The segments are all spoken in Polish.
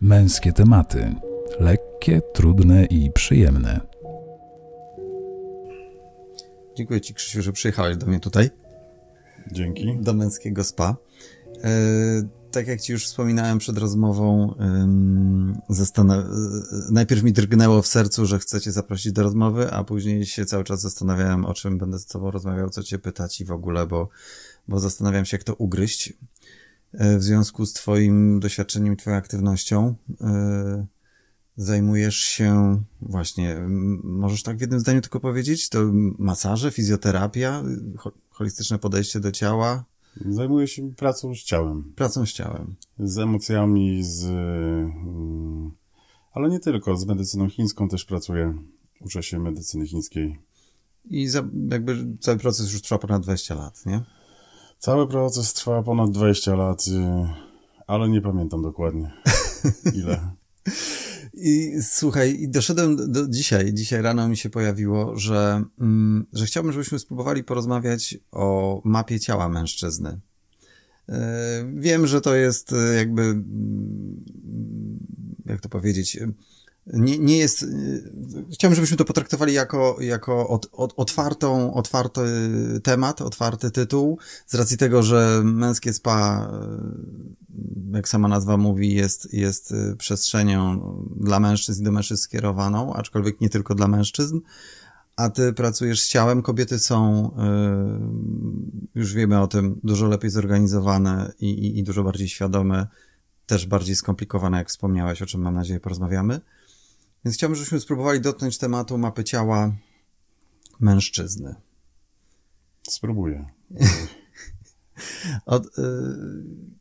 Męskie tematy lekkie, trudne i przyjemne. Dziękuję Ci, Krzysiu, że przyjechałeś do mnie tutaj. Dzięki. Do męskiego spa. E, tak jak Ci już wspominałem przed rozmową, e, najpierw mi drgnęło w sercu, że chcecie zaprosić do rozmowy, a później się cały czas zastanawiałem, o czym będę z Tobą rozmawiał, co Cię pytać i w ogóle, bo, bo zastanawiam się, jak to ugryźć. E, w związku z Twoim doświadczeniem i Twoją aktywnością. E, zajmujesz się właśnie, możesz tak w jednym zdaniu tylko powiedzieć, to masaże, fizjoterapia, holistyczne podejście do ciała. Zajmuję się pracą z ciałem. Pracą z ciałem. Z emocjami, z. Mm, ale nie tylko, z medycyną chińską też pracuję. Uczę się medycyny chińskiej. I za, jakby cały proces już trwa ponad 20 lat, nie? Cały proces trwa ponad 20 lat, y, ale nie pamiętam dokładnie ile. I słuchaj, i doszedłem do dzisiaj. Dzisiaj rano mi się pojawiło, że, mm, że chciałbym, żebyśmy spróbowali porozmawiać o mapie ciała mężczyzny. Y, wiem, że to jest y, jakby, mm, jak to powiedzieć, nie, nie jest. E, chciałbym, żebyśmy to potraktowali jako, jako od, od, otwartą, otwarty temat, otwarty tytuł, z racji tego, że męskie spa, e, jak sama nazwa mówi, jest, jest e, przestrzenią dla mężczyzn i do mężczyzn skierowaną, aczkolwiek nie tylko dla mężczyzn. A ty pracujesz z ciałem, kobiety są, już wiemy o tym, dużo lepiej zorganizowane i, i, i dużo bardziej świadome, też bardziej skomplikowane, jak wspomniałeś, o czym mam nadzieję porozmawiamy więc chciałbym, żebyśmy spróbowali dotknąć tematu mapy ciała mężczyzny. Spróbuję. od, y,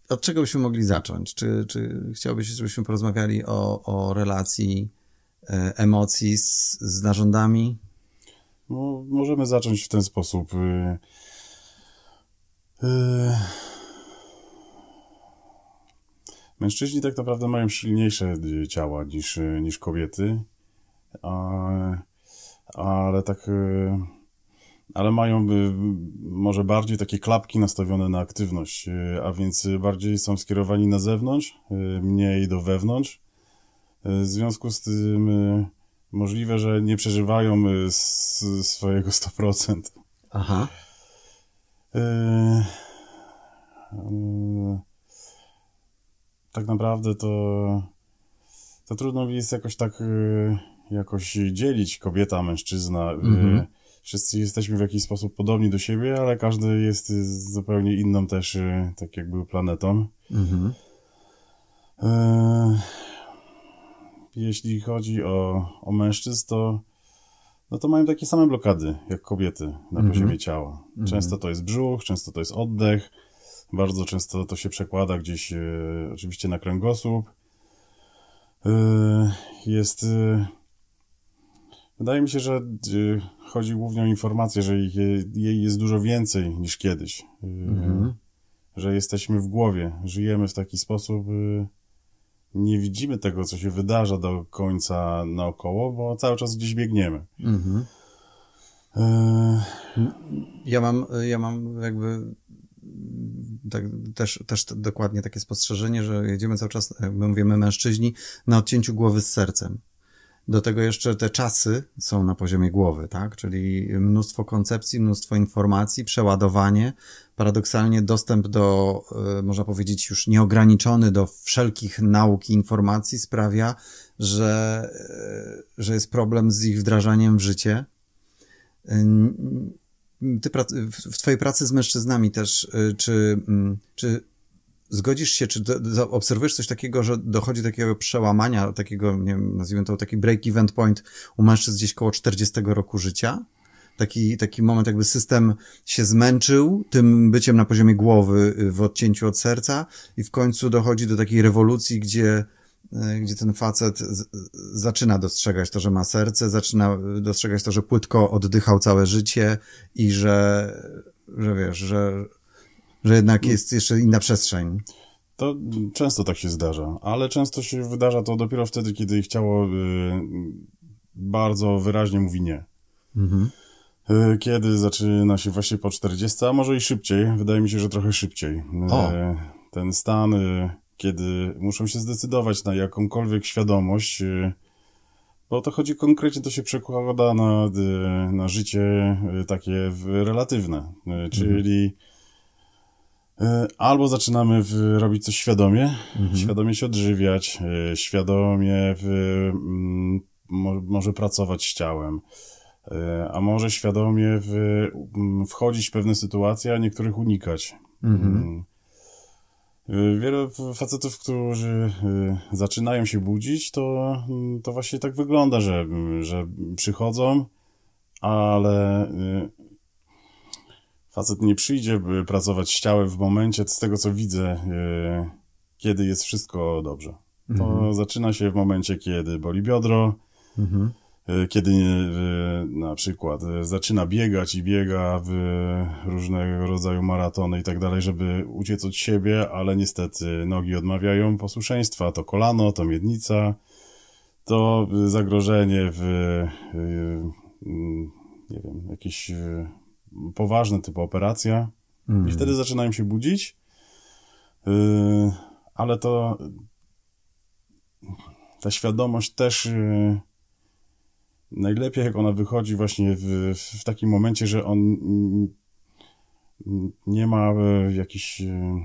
od, czego byśmy mogli zacząć? Czy, czy chciałbyś, żebyśmy porozmawiali o, o relacji y, emocji z, z narządami? No, możemy zacząć w ten sposób. Yy, Mężczyźni tak naprawdę mają silniejsze e, ciała niż, e, niż kobiety, a, ale tak. E, ale mają może bardziej takie klapki nastawione na aktywność, a więc bardziej są skierowani na zewnątrz, mniej do wewnątrz. W związku z tym możliwe, że nie przeżywają swojego 100%. Aha. Y- tak naprawdę to, to trudno mi jest jakoś tak y, jakoś dzielić kobieta, mężczyzna. Y, mhm. Wszyscy jesteśmy w jakiś sposób podobni do siebie, ale każdy jest zupełnie inną też, y, tak jakby planetą. Mhm. Jeśli chodzi o, o mężczyzn, to no to mają takie same blokady jak kobiety na mhm. poziomie ciała. Mhm. Często to jest brzuch, często to jest oddech, bardzo często to się przekłada gdzieś e, oczywiście na kręgosłup. E, jest. E, wydaje mi się, że chodzi głównie o informację, że ich, jej jest dużo więcej niż kiedyś. Mhm. Że jesteśmy w głowie, żyjemy w taki sposób. Nie widzimy tego, co się wydarza do końca naokoło, bo cały czas gdzieś biegniemy. Mhm. Ja mam, ja mam jakby tak, też, też dokładnie takie spostrzeżenie, że jedziemy cały czas, jak e, mówimy mężczyźni, na odcięciu głowy z sercem. Do tego jeszcze te czasy są na poziomie głowy, tak? Czyli mnóstwo koncepcji, mnóstwo informacji, przeładowanie, paradoksalnie dostęp do, e, można powiedzieć, już nieograniczony do wszelkich nauk i informacji sprawia, że, e, że jest problem z ich wdrażaniem w życie ty w twojej pracy z mężczyznami też, y, czy, mm, czy zgodzisz się, czy obserwujesz coś takiego, że dochodzi do takiego przełamania, takiego, nie wiem, nazwijmy to taki break-event point u mężczyzn gdzieś koło 40 roku życia? Taki, taki moment, jakby system się zmęczył tym byciem na poziomie głowy y, w odcięciu od serca i w końcu dochodzi do takiej rewolucji, gdzie E, gdzie ten facet z, zaczyna dostrzegać to, że ma serce, zaczyna dostrzegać to, że płytko oddychał całe życie i że, że wiesz, że, że jednak mm. jest jeszcze inna przestrzeń. To często tak się zdarza, ale często się wydarza to dopiero wtedy, kiedy ich ciało y, bardzo wyraźnie mówi nie. Mhm. Y, kiedy zaczyna się właśnie po 40, a może i szybciej, wydaje mi się, że trochę szybciej. O. Y, ten stan y, kiedy muszą się zdecydować na jakąkolwiek świadomość, y, bo to chodzi konkretnie, to się przekłada na, y, na życie y, takie relatywne, mhm. czyli mhm. albo zaczynamy robić coś świadomie, mhm. świadomie się odżywiać, świadomie w, mm, może pracować z ciałem, a może świadomie w, mm, wchodzić w pewne sytuacje, a niektórych unikać. Mhm. Mm. Y, wiele facetów, którzy y, zaczynają się budzić, to, mm, to właśnie tak wygląda, że, że przychodzą, ale y, facet nie przyjdzie pracować ciałem w momencie, z tego co widzę, kiedy jest wszystko dobrze. To mhm. zaczyna się w momencie, kiedy boli biodro, mhm. E, kiedy e, na przykład e, zaczyna biegać i biega w różnego rodzaju maratony i tak dalej, żeby uciec od siebie, ale niestety nogi odmawiają posłuszeństwa, to kolano, to miednica, to zagrożenie w, mm, nie wiem, jakieś poważne typu operacja mm. i wtedy zaczynają się budzić, ale to ta świadomość też najlepiej, jak ona wychodzi właśnie w, w takim momencie, że on nie ma e, jakiś e,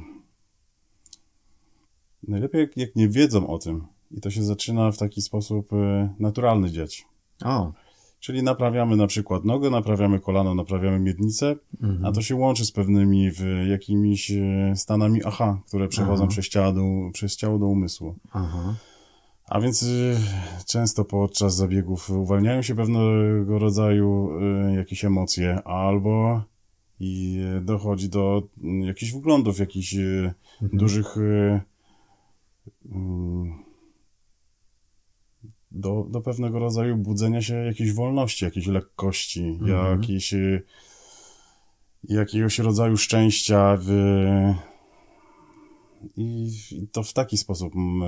Najlepiej, jak, jak nie wiedzą o tym. I to się zaczyna w taki sposób e, naturalny dziać. O. Czyli naprawiamy na przykład nogę, naprawiamy kolano, naprawiamy miednicę, mhm. a to się łączy z pewnymi jakimiś stanami aha, które przechodzą przez ciało, do, przez ciało do umysłu. Aha. A więc y, często podczas zabiegów uwalniają się pewnego rodzaju y, jakieś emocje, albo i dochodzi do mm, jakichś wglądów, jakichś y, mhm. dużych mm, do, do pewnego rodzaju budzenia się jakiejś wolności, jakiejś lekkości, mhm. jakiejś, jakiegoś rodzaju szczęścia w i to w taki sposób mm,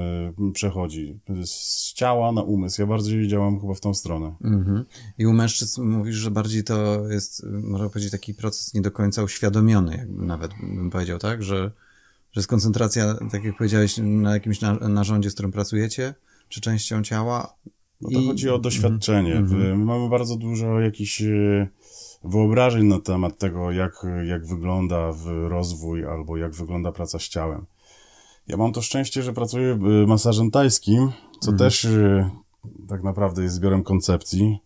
e, przechodzi. Z ciała na umysł. Ja bardziej działam chyba w tą stronę. Mhm. I u mężczyzn mówisz, że bardziej to jest, e, można powiedzieć, taki proces nie do końca uświadomiony, jakby nawet bym powiedział, tak? Że, że jest koncentracja, tak jak powiedziałeś, na jakimś narządzie, z którym pracujecie, czy częścią ciała. No to I... chodzi o mhm. doświadczenie. Mm -hmm. My mamy bardzo dużo jakichś e, wyobrażeń na temat tego, jak, jak wygląda rozwój albo jak wygląda praca z ciałem. Ja mam to szczęście, że pracuję y, masażem tajskim, co mhm. też y, tak naprawdę jest zbiorem koncepcji.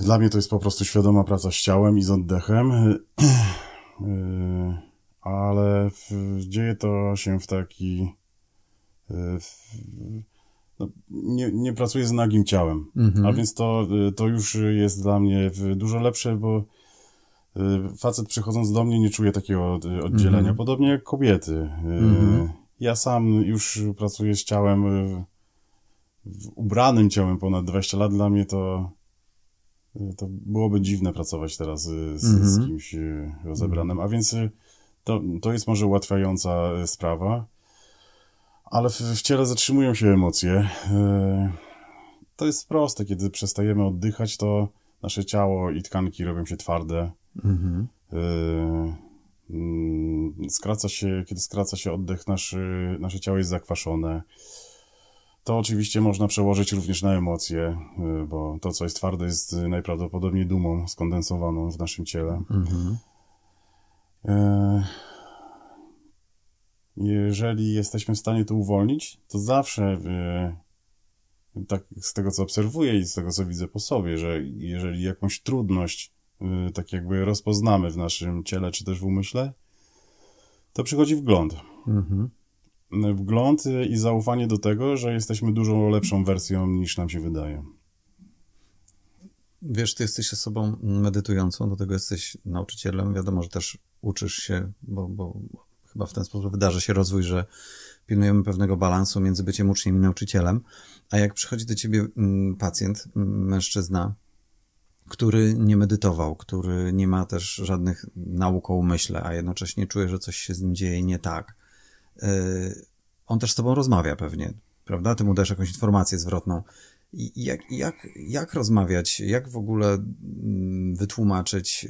Dla mnie to jest po prostu świadoma praca z ciałem i z oddechem, y, ale dzieje to się w taki. No, nie, nie pracuję z nagim ciałem, mhm. a więc to, to już jest dla mnie dużo lepsze, bo Y, facet przychodząc do mnie nie czuje takiego y, oddzielenia, mm -hmm. podobnie jak kobiety. Mm -hmm. Ja sam już pracuję z ciałem, ubranym ciałem ponad 20 lat, dla mnie to, to byłoby dziwne pracować teraz z, mm -hmm. z mhm. kimś rozebranym, a więc to, to jest może ułatwiająca sprawa, ale w, w ciele zatrzymują się emocje. To jest proste, kiedy przestajemy oddychać, to nasze ciało i tkanki robią się twarde. Mhm. Y, mm, skraca się, kiedy skraca się oddech, naszy, nasze ciało jest zakwaszone. To oczywiście można przełożyć również na emocje, y, bo to, co jest twarde, jest najprawdopodobniej dumą skondensowaną w naszym ciele. Mhm. Y, jeżeli jesteśmy w stanie to uwolnić, to zawsze, tak z tego co obserwuję i z tego co widzę po sobie, że jeżeli jakąś trudność Y, tak jakby rozpoznamy w naszym ciele czy też w umyśle, to przychodzi wgląd. Mhm. Wgląd y, i zaufanie do tego, że jesteśmy dużo lepszą wersją niż nam się wydaje. Wiesz, ty jesteś osobą medytującą, do tego jesteś nauczycielem. Wiadomo, że też uczysz się, bo, bo chyba w ten sposób wydarzy się rozwój, że pilnujemy pewnego balansu między byciem uczniem i nauczycielem. A jak przychodzi do ciebie mm, pacjent, mm, mężczyzna, który nie medytował, który nie ma też żadnych nauk o umyśle, a jednocześnie czuje, że coś się z nim dzieje nie tak. Y, on też z tobą rozmawia pewnie, prawda? Ty mu dasz jakąś informację zwrotną. Jak, jak, jak rozmawiać, jak w ogóle mm, wytłumaczyć,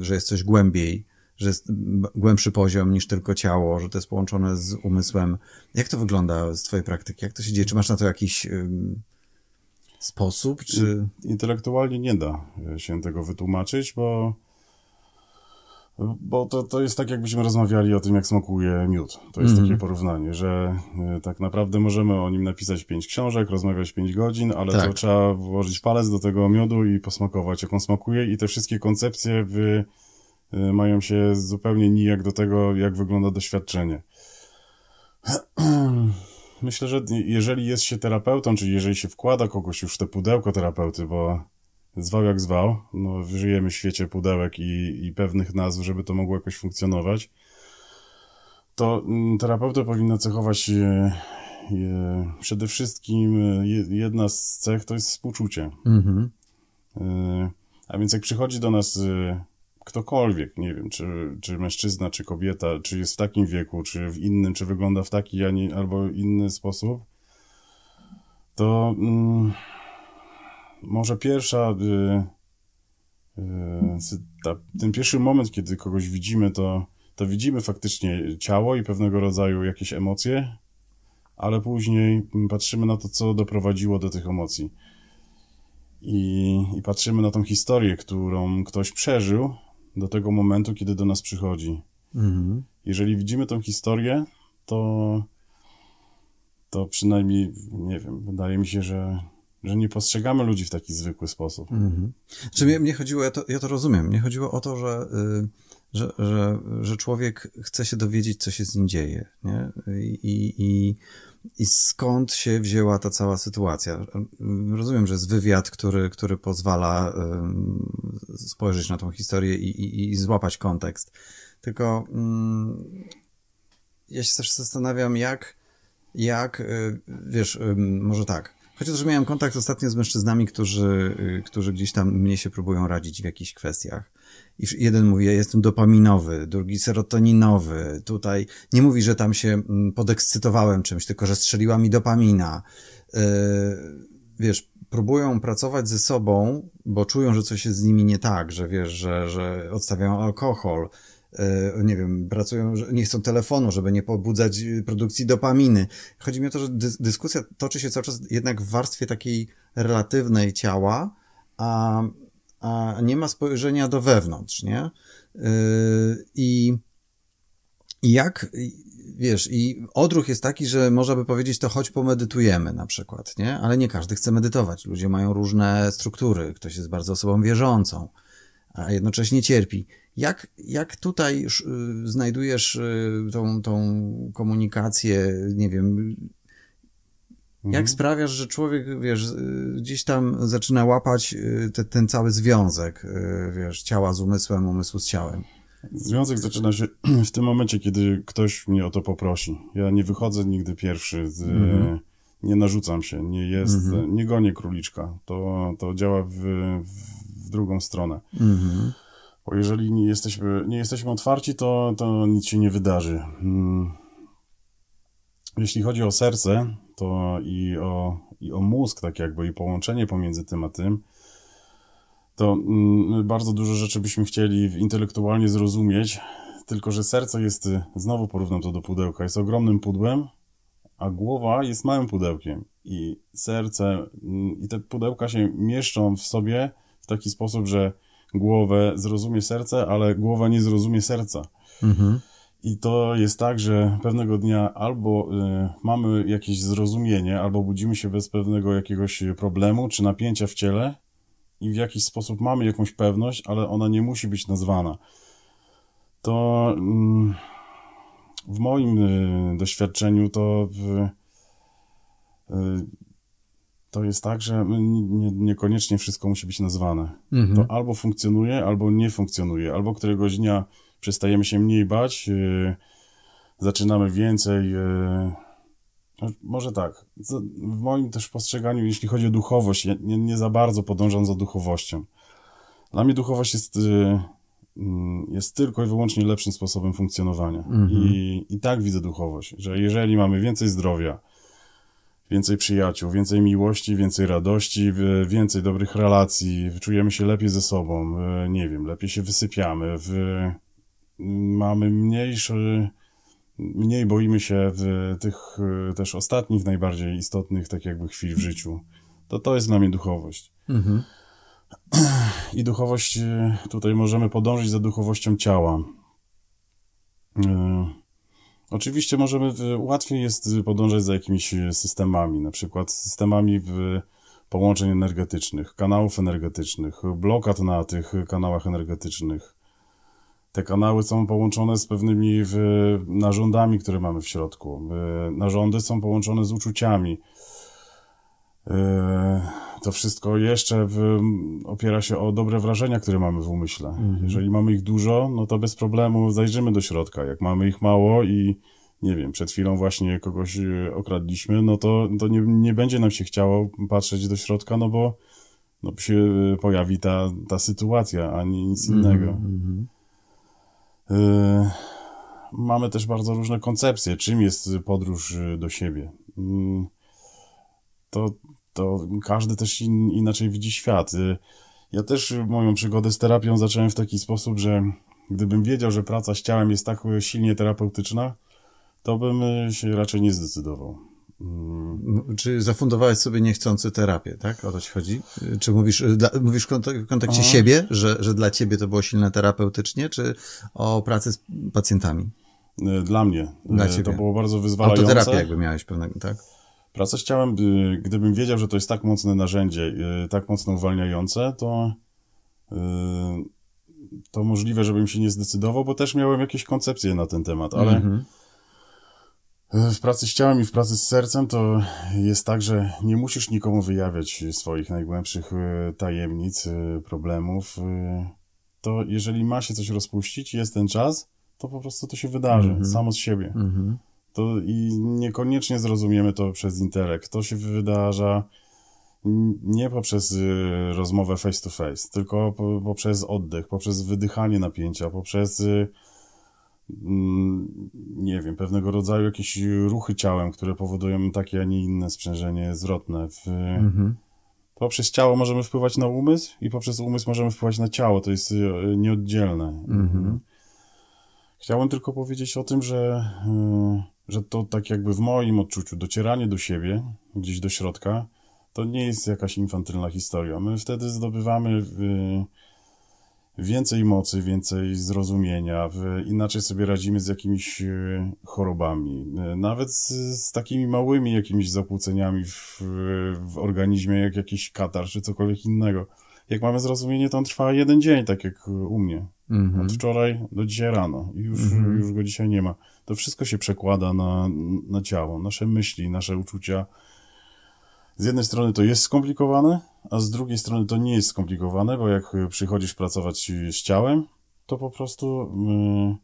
że jest coś głębiej, że jest głębszy poziom niż tylko ciało, że to jest połączone z umysłem. Jak to wygląda z Twojej praktyki? Jak to się dzieje? Czy masz na to jakiś sposób, czy... Mm. Intelektualnie nie da e, się tego wytłumaczyć, bo bo to, to jest tak, jakbyśmy rozmawiali o tym, jak smakuje miód. To jest mhm. takie porównanie, że e, tak naprawdę możemy o nim napisać pięć książek, rozmawiać pięć godzin, ale tak. to trzeba włożyć palec do tego miodu i posmakować, jak on smakuje i te wszystkie koncepcje wy, e, mają się zupełnie nijak do tego, jak wygląda doświadczenie. myślę, że jeżeli jest się terapeutą, czyli jeżeli się wkłada kogoś już w te pudełko terapeuty, bo zwał jak zwał, no żyjemy w świecie pudełek i, i pewnych nazw, żeby to mogło jakoś funkcjonować, to mm, terapeuta powinna cechować je, je, przede wszystkim e, jedna z cech to jest współczucie. Mhm. E, a więc jak przychodzi do nas e, ktokolwiek, nie wiem, czy, czy mężczyzna, czy kobieta, czy jest w takim wieku, czy w innym, czy wygląda w taki, a nie, albo inny sposób, to mm, może pierwsza, y, y, ta, ten pierwszy moment, kiedy kogoś widzimy, to, to widzimy faktycznie ciało i pewnego rodzaju jakieś emocje, ale później patrzymy na to, co doprowadziło do tych emocji. I, i patrzymy na tą historię, którą ktoś przeżył, do tego momentu, kiedy do nas przychodzi. Mhm. Jeżeli widzimy tą historię, to, to przynajmniej, nie wiem, wydaje mi się, że że nie postrzegamy ludzi w taki zwykły sposób. Mhm. Czy znaczy, mnie, mnie chodziło, ja to, ja to rozumiem, nie chodziło o to, że, y, że, że, że człowiek chce się dowiedzieć, co się z nim dzieje. Nie? I, i, i skąd się wzięła ta cała sytuacja? Rozumiem, że jest wywiad, który, który pozwala spojrzeć na tą historię i, i, i złapać kontekst. Tylko mm, ja się też zastanawiam, jak, jak, y, wiesz, y, może tak. Chociaż miałem kontakt ostatnio z mężczyznami, którzy, y, którzy gdzieś tam mnie się próbują radzić w jakichś kwestiach i jeden mówi, ja jestem dopaminowy, drugi serotoninowy. Tutaj nie mówi, że tam się mm, podekscytowałem czymś, tylko że strzeliła mi dopamina. E, wiesz, próbują pracować ze sobą, bo czują, że coś jest z nimi nie tak, że wiesz, że, że odstawiają alkohol, e, nie wiem, pracują, nie chcą telefonu, żeby nie pobudzać y, produkcji dopaminy. Chodzi mi o to, że dyskusja toczy się cały czas jednak w warstwie takiej relatywnej ciała, a a nie ma spojrzenia do wewnątrz, nie? Y, I jak, wiesz, i odruch jest taki, że można by powiedzieć, to choć pomedytujemy na przykład, nie? Ale nie każdy chce medytować. Ludzie mają różne struktury. Ktoś jest bardzo osobą wierzącą, a jednocześnie cierpi. Jak, jak tutaj y, znajdujesz y, tą, tą komunikację, nie wiem, jak mhm. sprawiasz, że człowiek, wiesz, y, gdzieś tam zaczyna łapać y, te, ten cały związek, y, wiesz, ciała z umysłem, umysłu z ciałem? Związek zaczyna się w tym momencie, kiedy ktoś mnie o to poprosi. Ja nie wychodzę nigdy pierwszy, z, mhm. nie narzucam się, nie jest, mhm. nie gonię króliczka. To, to działa w, w drugą stronę. Mhm. Bo jeżeli nie jesteśmy, nie jesteśmy otwarci, to, to nic się nie wydarzy. Mm. Jeśli chodzi o serce, to i o, i o mózg, tak jakby, i połączenie pomiędzy tym a tym, to mm, bardzo dużo rzeczy byśmy chcieli intelektualnie zrozumieć, tylko że serce jest, y, znowu porównam to do pudełka, jest ogromnym pudłem, a głowa jest małym pudełkiem. I serce, mm, i te pudełka się mieszczą w sobie w taki sposób, że głowę zrozumie serce, ale głowa nie zrozumie serca. Mhm. I to jest tak, że pewnego dnia albo y, mamy jakieś zrozumienie, albo budzimy się bez pewnego jakiegoś problemu czy napięcia w ciele i w jakiś sposób mamy jakąś pewność, ale ona nie musi być nazwana. To mm, w moim y, doświadczeniu to y, to jest tak, że nie, niekoniecznie wszystko musi być nazwane. Mhm. To albo funkcjonuje, albo nie funkcjonuje, albo któregoś dnia przestajemy się mniej bać, y, zaczynamy więcej. Y, no, może tak. W moim też postrzeganiu, jeśli chodzi o duchowość, ja nie, nie za bardzo podążam za duchowością. Dla mnie duchowość jest, y, mm, jest tylko i wyłącznie lepszym sposobem funkcjonowania. Mhm. I, I tak widzę duchowość, że jeżeli mamy więcej zdrowia, więcej przyjaciół, więcej miłości, więcej radości, więcej dobrych relacji, czujemy się lepiej ze sobą, nie wiem, lepiej się wysypiamy, w mamy mniejszy, mniej boimy się tych też ostatnich, najbardziej istotnych, tak jakby chwil w życiu. To to jest dla mnie duchowość. Mhm. I duchowość, e, tutaj możemy podążyć za duchowością ciała. E, oczywiście możemy, łatwiej jest podążać za jakimiś systemami, na przykład systemami w połączeń energetycznych, kanałów energetycznych, blokad na tych kanałach energetycznych, te kanały są połączone z pewnymi narządami, które mamy w środku. E, narządy są połączone z uczuciami. E, to wszystko jeszcze opiera się o dobre wrażenia, które mamy w umyśle. Mhm. Jeżeli mamy ich dużo, no to bez problemu zajrzymy do środka. Jak mamy ich mało i nie wiem, przed chwilą właśnie kogoś e, okradliśmy, no to, to nie, nie będzie nam się chciało patrzeć do środka, no bo no, się pojawi ta, ta sytuacja, a nie nic mhm, innego. Mhm, Y, mamy też bardzo różne koncepcje, czym jest podróż y, do siebie. Mm, to, to każdy też in, inaczej widzi świat. Y, ja też moją przygodę z terapią zacząłem w taki sposób, że gdybym wiedział, że praca z ciałem jest tak silnie terapeutyczna, to bym się raczej nie zdecydował. Czy zafundowałeś sobie niechcący terapię, tak? O to ci chodzi? Czy mówisz, y, dla, mówisz w kontekście siebie, że, że dla ciebie to było silne terapeutycznie, czy o pracy z pacjentami? Y, dla mnie. Dla y, ciebie. To było bardzo wyzwalające. Autoterapię jakby miałeś pewnego, tak? Praca chciałem gdybym wiedział, że to jest tak mocne narzędzie, tak mocno uwalniające, to to możliwe, żebym się nie zdecydował, bo też miałem jakieś koncepcje na ten temat, ale mm -hmm w pracy z ciałem i w pracy z sercem to jest tak, że nie musisz nikomu wyjawiać swoich najgłębszych e, tajemnic, e, problemów. E, to jeżeli ma się coś rozpuścić, jest ten czas, to po prostu to się wydarzy mm -hmm. samo z siebie. Mm -hmm. To i niekoniecznie zrozumiemy to przez intelekt. To się wydarza nie poprzez rozmowę face to face, tylko poprzez oddech, poprzez wydychanie napięcia, poprzez Mm, nie wiem, pewnego rodzaju jakieś ruchy ciałem, które powodują takie, a nie inne sprzężenie zwrotne. W... Mhm. Poprzez ciało możemy wpływać na umysł i poprzez umysł możemy wpływać na ciało. To jest e, nieoddzielne. Mhm. Chciałem tylko powiedzieć o tym, że, e, że to tak jakby w moim odczuciu docieranie do siebie, gdzieś do środka, to nie jest jakaś infantylna historia. My wtedy zdobywamy więcej mocy, więcej zrozumienia, inaczej sobie radzimy z jakimiś e, chorobami, e, nawet z, z takimi małymi jakimiś zakłóceniami w, w organizmie, jak jakiś katar czy cokolwiek innego. Jak mamy zrozumienie, to on trwa jeden dzień, tak jak u mnie. Mhm. Od wczoraj do dzisiaj rano i już, mhm. już go dzisiaj nie ma. To wszystko się przekłada na, na ciało, nasze myśli, nasze uczucia, z jednej strony to jest skomplikowane, a z drugiej strony to nie jest skomplikowane, bo jak y, przychodzisz pracować y, z ciałem, to po prostu yy,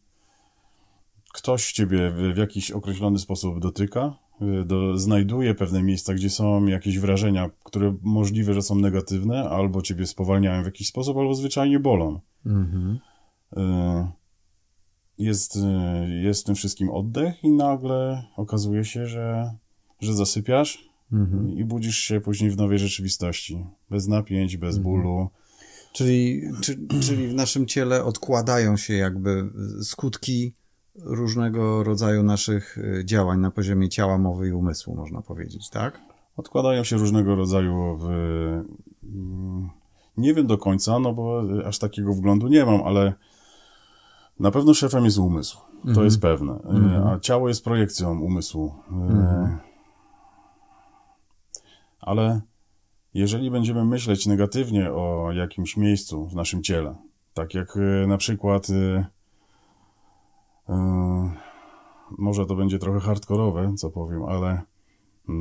ktoś ciebie w, w, jakiś określony sposób dotyka, yy, do, znajduje pewne miejsca, gdzie są jakieś wrażenia, które możliwe, że są negatywne, albo ciebie spowalniają w jakiś sposób, albo zwyczajnie bolą. Yy, jest, y, jest w tym wszystkim oddech i nagle okazuje się, że, że zasypiasz, mhm. i budzisz się później w nowej rzeczywistości. Bez napięć, bez mhm. bólu. Czyli, czy, czyli w naszym ciele odkładają się jakby skutki różnego rodzaju naszych y, działań na poziomie ciała, mowy i umysłu, można powiedzieć, tak? Odkładają się różnego rodzaju w... Mm, nie wiem do końca, no bo y, aż takiego wglądu nie mam, ale na pewno szefem jest umysł. To mhm. jest pewne. Y, mhm. A ciało jest projekcją umysłu. Mhm ale jeżeli będziemy myśleć negatywnie o jakimś miejscu w naszym ciele, tak jak y, na przykład, yy, yy, może to będzie trochę hardkorowe, co powiem, ale yy,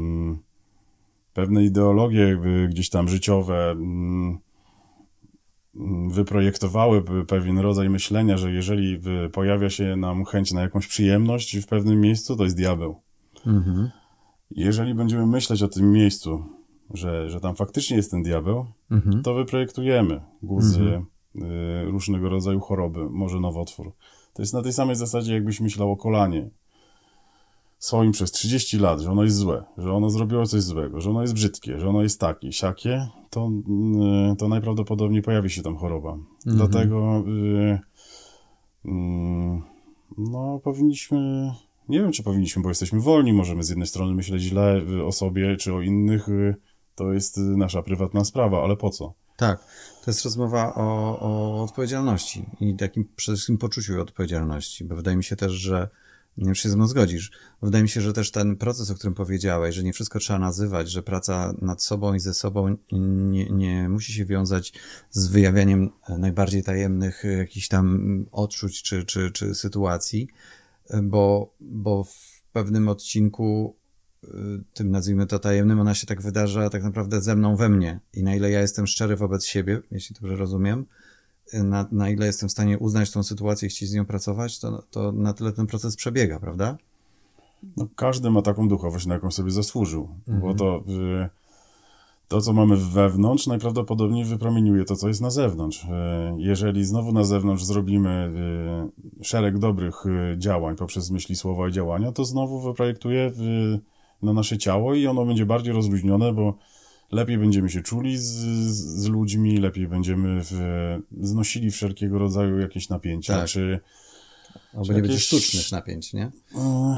pewne ideologie jakby gdzieś tam życiowe mm, mm, wyprojektowały pewien rodzaj myślenia, że jeżeli y, pojawia się nam chęć na jakąś przyjemność w pewnym miejscu, to jest diabeł. Mhm jeżeli będziemy myśleć o tym miejscu, że, że tam faktycznie jest ten diabeł, mhm. to wyprojektujemy guzy, mhm. y, różnego rodzaju choroby, może nowotwór. To jest na tej samej zasadzie, jakbyś myślał o kolanie swoim przez 30 lat, że ono jest złe, że ono zrobiło coś złego, że ono jest brzydkie, że ono jest takie, siakie, to, y, to najprawdopodobniej pojawi się tam choroba. Mhm. Dlatego y, mm, no, powinniśmy nie wiem, czy powinniśmy, bo jesteśmy wolni, możemy z jednej strony myśleć źle y, o sobie czy o innych, y, to jest y, nasza prywatna sprawa, ale po co? Tak, to jest rozmowa o, o odpowiedzialności i takim przede wszystkim poczuciu odpowiedzialności, bo wydaje mi się też, że nie wiem, czy się ze mną zgodzisz. Wydaje mi się, że też ten proces, o którym powiedziałeś, że nie wszystko trzeba nazywać, że praca nad sobą i ze sobą nie, nie musi się wiązać z wyjawianiem najbardziej tajemnych jakichś tam mm, odczuć czy, czy, czy sytuacji, bo, bo w pewnym odcinku, y, tym nazwijmy to tajemnym, ona się tak wydarza tak naprawdę ze mną, we mnie. I na ile ja jestem szczery wobec siebie, jeśli dobrze rozumiem, y, na, na ile jestem w stanie uznać tą sytuację i chcieć z nią pracować, to, to na tyle ten proces przebiega, prawda? No, każdy ma taką duchowość, na jaką sobie zasłużył, mhm. bo to y, to, co mamy wewnątrz, najprawdopodobniej wypromieniuje to, co jest na zewnątrz. E, jeżeli znowu na zewnątrz zrobimy e, szereg dobrych e, działań poprzez myśli, słowa i działania, to znowu wyprojektuje na nasze ciało i ono będzie bardziej rozluźnione, bo lepiej będziemy się czuli z, z ludźmi, lepiej będziemy w, znosili wszelkiego rodzaju jakieś napięcia, tak. czy Albo nie będzie sztucznych napięć, nie?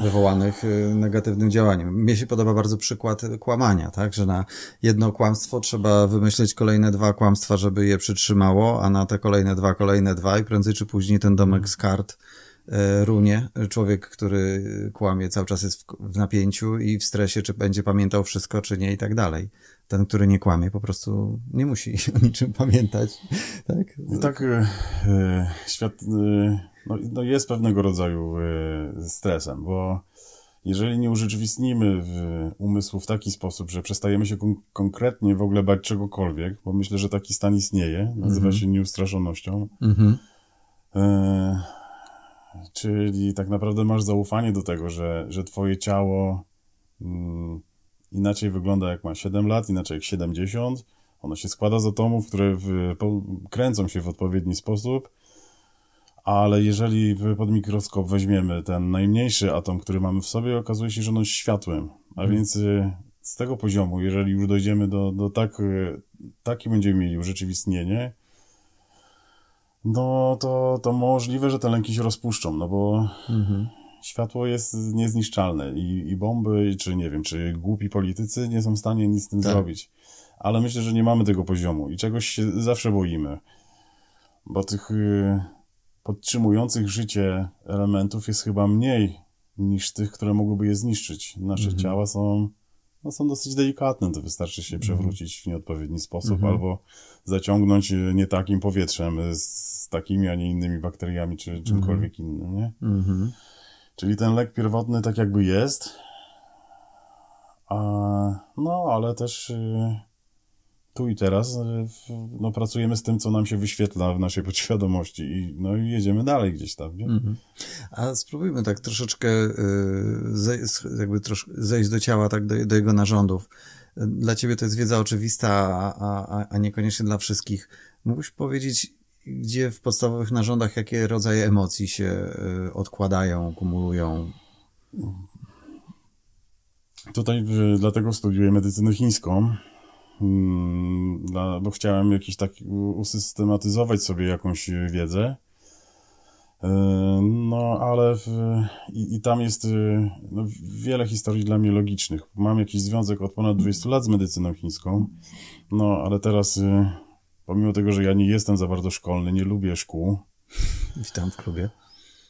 Wywołanych y, negatywnym działaniem. Mnie się podoba bardzo przykład kłamania, tak? Że na jedno kłamstwo trzeba wymyśleć kolejne dwa kłamstwa, żeby je przytrzymało, a na te kolejne dwa, kolejne dwa i prędzej czy później ten domek z kart y, runie. Człowiek, który kłamie, cały czas jest w, napięciu i w stresie, czy będzie pamiętał wszystko, czy nie i tak dalej ten, który nie kłamie, po prostu nie musi o niczym pamiętać. Tak, tak e, e, świat e, no, no jest pewnego rodzaju stresem, bo jeżeli nie urzeczywistnimy umysłu w taki sposób, że przestajemy się kon konkretnie w ogóle bać czegokolwiek, bo myślę, że taki stan istnieje, nazywa mm -hmm. się nieustraszonością, mm -hmm. czyli tak naprawdę masz zaufanie do tego, że, że twoje ciało. Mm, inaczej wygląda jak ma 7 lat, inaczej jak 70. Ono się składa z atomów, które w, kręcą się w odpowiedni sposób, ale jeżeli pod mikroskop weźmiemy ten najmniejszy atom, który mamy w sobie, okazuje się, że on jest światłem. A mhm. więc y, z tego poziomu, jeżeli już dojdziemy do, do tak, y, taki będziemy mieli urzeczywistnienie, no to, to możliwe, że te lęki się rozpuszczą, no bo mhm. Światło jest niezniszczalne i, i bomby, czy nie wiem, czy głupi politycy nie są w stanie nic z tym tak. zrobić. Ale myślę, że nie mamy tego poziomu i czegoś się zawsze boimy. Bo tych y, podtrzymujących życie elementów jest chyba mniej niż tych, które mogłyby je zniszczyć. Nasze mhm. ciała są, no, są dosyć delikatne, to wystarczy się mhm. przewrócić w nieodpowiedni sposób mhm. albo zaciągnąć y, nie takim powietrzem y, z takimi, a nie innymi bakteriami czy mhm. czymkolwiek mhm. innym, nie? Mhm. Czyli ten lek pierwotny tak jakby jest, a, no ale też y, tu i teraz y, no, pracujemy z tym, co nam się wyświetla w naszej podświadomości i, no, i jedziemy dalej gdzieś tam. Nie? Mhm. A spróbujmy tak troszeczkę y, zejść, jakby trosz, zejść do ciała, tak do, do, jego narządów. Dla ciebie to jest wiedza oczywista, a, a, a niekoniecznie dla wszystkich. Mógłbyś powiedzieć, gdzie w podstawowych narządach jakie rodzaje emocji się y, odkładają, kumulują? Tutaj y, dlatego studiuję medycynę chińską, mm, bo chciałem jakiś tak usystematyzować sobie jakąś wiedzę. Y, no, ale w, i, i, tam jest no, wiele historii dla mnie logicznych. Mam jakiś związek od ponad 20 lat z medycyną chińską, no ale teraz pomimo tego, że ja nie jestem za bardzo szkolny, nie lubię szkół. Witam w klubie.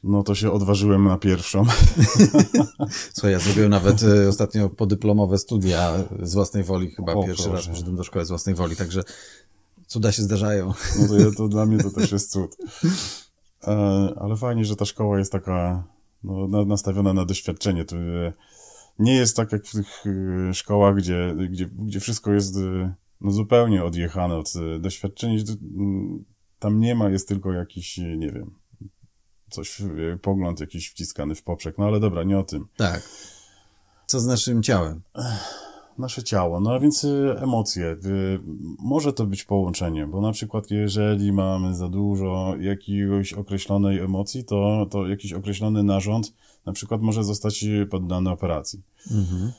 No to się odważyłem na pierwszą. Co ja zrobiłem nawet e, ostatnio podyplomowe studia z własnej woli, chyba o, pierwszy proszę. raz przyszedłem do szkoły z własnej woli, także cuda się zdarzają. No to, ja, to dla mnie to też jest cud. E, ale fajnie, że ta szkoła jest taka no, nastawiona na doświadczenie. To e, nie jest tak jak w tych szkołach, gdzie, gdzie, gdzie wszystko jest no zupełnie odjechane od e, doświadczeń. Mm, tam nie ma, jest tylko jakiś, e, nie wiem, coś, e, pogląd jakiś wciskany w poprzek. No ale dobra, nie o tym. Tak. Co z naszym ciałem? Nasze ciało, no a więc emocje. Może to być połączenie, bo na przykład jeżeli mamy za dużo jakiejś określonej emocji, to, to jakiś określony narząd na przykład może zostać poddany operacji. Mhm.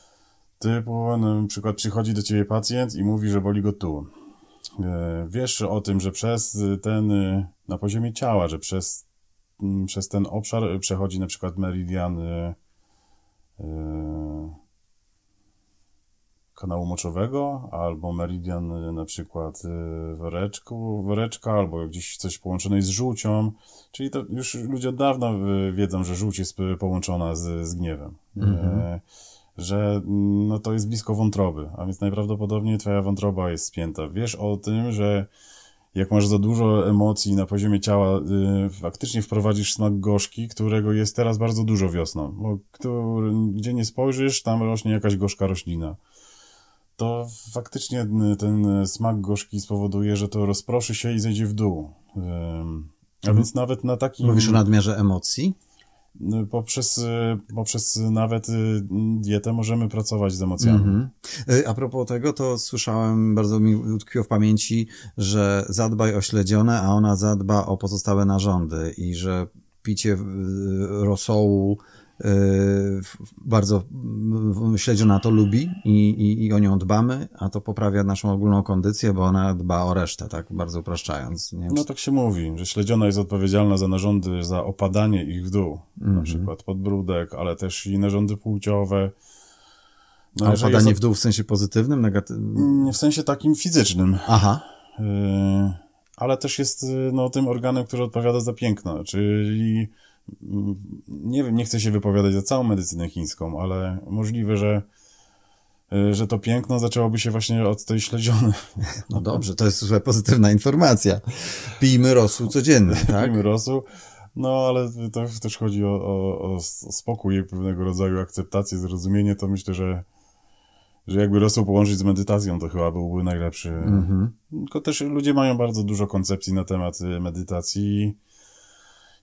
Typu, na przykład przychodzi do ciebie pacjent i mówi, że boli go tu. E, wiesz o tym, że przez ten, y, na poziomie ciała, że przez, mm, przez ten obszar przechodzi na przykład meridian y, y, kanału moczowego, albo meridian na przykład woreczku, woreczka, albo gdzieś coś połączonej z żółcią. Czyli to już ludzie od dawna wiedzą, że żółć jest połączona z, z gniewem. Mm -hmm że mm, no, to jest blisko wątroby, a więc najprawdopodobniej twoja wątroba jest spięta. Wiesz o tym, że jak masz za dużo emocji na poziomie ciała, y, faktycznie wprowadzisz smak gorzki, którego jest teraz bardzo dużo wiosną, bo który, gdzie nie spojrzysz, tam rośnie jakaś gorzka roślina. To faktycznie y, ten smak gorzki spowoduje, że to rozproszy się i zejdzie w dół. a mhm. więc nawet na takim... Mówisz o nadmiarze emocji? No, poprzez, poprzez nawet y, dietę możemy pracować z emocjami. Mm -hmm. A propos tego, to słyszałem, bardzo mi utkwiło w pamięci, że zadbaj o śledzione, a ona zadba o pozostałe narządy i że picie y, rosołu bardzo śledziona to lubi i, i, i o nią dbamy, a to poprawia naszą ogólną kondycję, bo ona dba o resztę, tak bardzo upraszczając. Nie? No tak się mówi, że śledziona jest odpowiedzialna za narządy, za opadanie ich w dół, mm -hmm. na mhm. przykład podbródek, ale też i narządy płciowe. No, a opadanie jest... w dół w sensie pozytywnym, negatywnym? Mm, w sensie takim fizycznym. Aha. Y ale też jest y, no, tym organem, który odpowiada za piękno, czyli nie wiem, nie chcę się wypowiadać za całą medycynę chińską, ale możliwe, że e, że to piękno zaczęłoby się właśnie od tej śledziony. No dobrze, to jest słuchaj, pozytywna informacja. Pijmy rosół codziennie, tak? Pijmy rosół, no ale to też chodzi o, o, o spokój i pewnego rodzaju akceptację, zrozumienie, to myślę, że że jakby rosół połączyć z medytacją, to chyba byłby najlepszy. Mhm. Tylko też ludzie mają bardzo dużo koncepcji na temat e, medytacji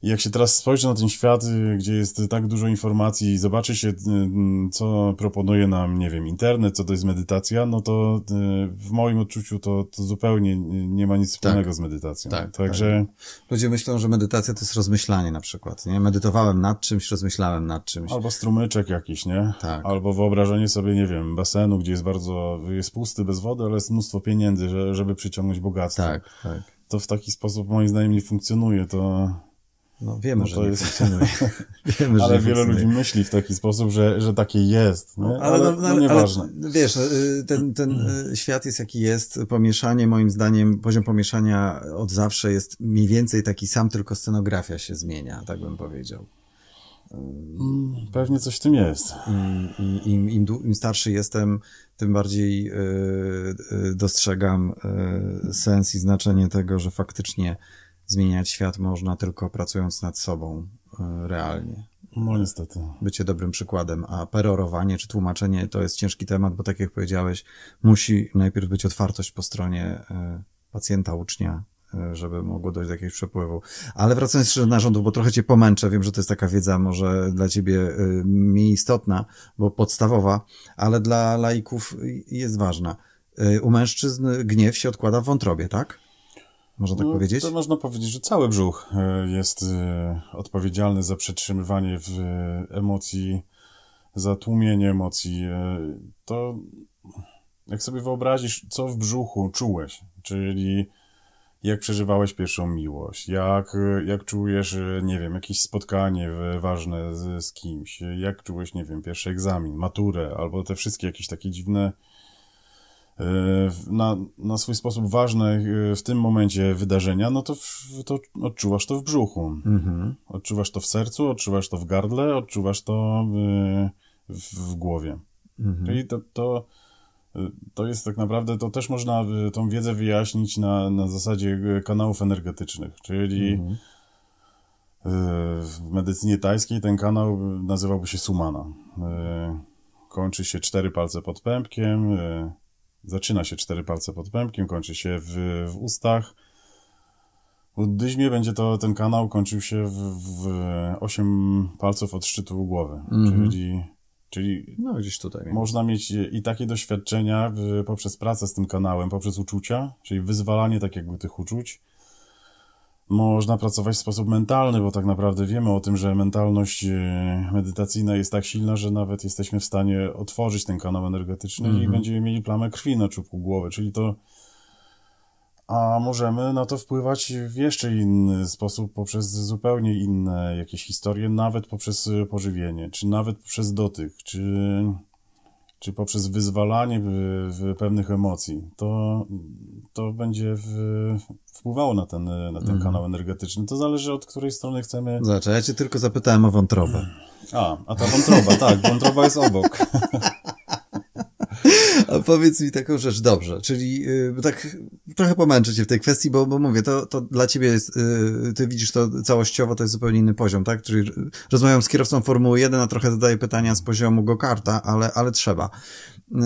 i jak się teraz spojrzy na ten świat, y, gdzie jest tak dużo informacji i zobaczy się, y, mm, co proponuje nam, nie wiem, internet, co to jest medytacja, no to y, w moim odczuciu to, to zupełnie nie ma nic wspólnego tak, z medytacją. Tak, tak. Także... Tak. Ludzie myślą, że medytacja to jest rozmyślanie na przykład, nie? Medytowałem nad czymś, rozmyślałem nad czymś. Albo strumyczek jakiś, nie? Tak. Albo wyobrażenie sobie, nie wiem, basenu, gdzie jest bardzo, jest pusty, bez wody, ale jest mnóstwo pieniędzy, żeby przyciągnąć bogactwo. Tak, tak. To w taki sposób moim zdaniem nie funkcjonuje, to no wiemy, no że jest... nie funkcjonuje. wiemy, ale wiele ludzi myśli w taki sposób, że, że takie jest. Nie? Ale, ale, no, no, no nieważne. Ale, wiesz, y, ten, ten y, świat jest jaki jest. Pomieszanie, moim zdaniem, poziom pomieszania od zawsze jest mniej więcej taki sam, tylko scenografia się zmienia, tak bym powiedział. Mm, pewnie coś w tym jest. I, im, im, im, starszy jestem, tym bardziej yy, dostrzegam sens i znaczenie tego, że faktycznie zmieniać świat można tylko pracując nad sobą e, realnie. No niestety. Bycie dobrym przykładem, a perorowanie czy tłumaczenie to jest ciężki temat, bo tak jak powiedziałeś, musi najpierw być otwartość po stronie e, pacjenta, ucznia, e, żeby mogło dojść do jakiegoś przepływu. Ale wracając jeszcze do narządów, bo trochę cię pomęczę, wiem, że to jest taka wiedza może dla ciebie mniej istotna, bo podstawowa, ale dla laików jest ważna. U mężczyzn gniew się odkłada w wątrobie, tak? Można tak no, powiedzieć? To można powiedzieć, że cały brzuch e, jest e, odpowiedzialny za przetrzymywanie w e, emocji, za tłumienie emocji. To jak sobie wyobrazisz, co w brzuchu czułeś, czyli jak przeżywałeś pierwszą miłość, jak, jak czujesz, nie wiem, jakieś spotkanie ważne z, z kimś, jak czułeś, nie wiem, pierwszy egzamin, maturę, albo te wszystkie jakieś takie dziwne na, na swój sposób ważne e, w tym momencie wydarzenia, no to, to odczuwasz to w brzuchu. Mhm. Odczuwasz to w sercu, odczuwasz to w gardle, odczuwasz to e, w, w głowie. Mhm. Czyli to, to, e, to jest tak naprawdę, to też można tą wiedzę wyjaśnić na, na zasadzie kanałów energetycznych, czyli mhm. w medycynie tajskiej ten kanał nazywałby się Sumana. Kończy się cztery palce pod pępkiem, Zaczyna się cztery palce pod pępkiem, kończy się w, w ustach. W buddyzmie będzie to ten kanał kończył się w, w 8 palców od szczytu głowy. Mm -hmm. Czyli, czyli no, gdzieś tutaj. Można mieć i takie doświadczenia w, poprzez pracę z tym kanałem, poprzez uczucia, czyli wyzwalanie tak jakby tych uczuć można pracować w sposób mentalny, bo tak naprawdę wiemy o tym, że mentalność e, medytacyjna jest tak silna, że nawet jesteśmy w stanie otworzyć ten kanał energetyczny mm -hmm. i mhm. będziemy mieli plamę krwi na czubku głowy, czyli to a możemy na to wpływać w jeszcze inny sposób, poprzez zupełnie inne jakieś historie, nawet poprzez e, pożywienie, czy nawet przez dotyk, czy czy poprzez wyzwalanie pewnych emocji, to, to będzie w, wpływało na ten, na ten mhm. kanał energetyczny. To zależy od której strony chcemy. Znaczy, ja cię tylko zapytałem o wątrobę. A, a ta wątroba, tak, wątroba jest obok. A powiedz mi taką rzecz, dobrze, czyli yy, tak trochę pomęczę cię w tej kwestii, bo, bo mówię, to, to dla ciebie jest, yy, ty widzisz to całościowo, to jest zupełnie inny poziom, tak? Czyli rozmawiam z kierowcą Formuły 1, a trochę zadaję pytania z poziomu go-karta, ale, ale trzeba. Yy,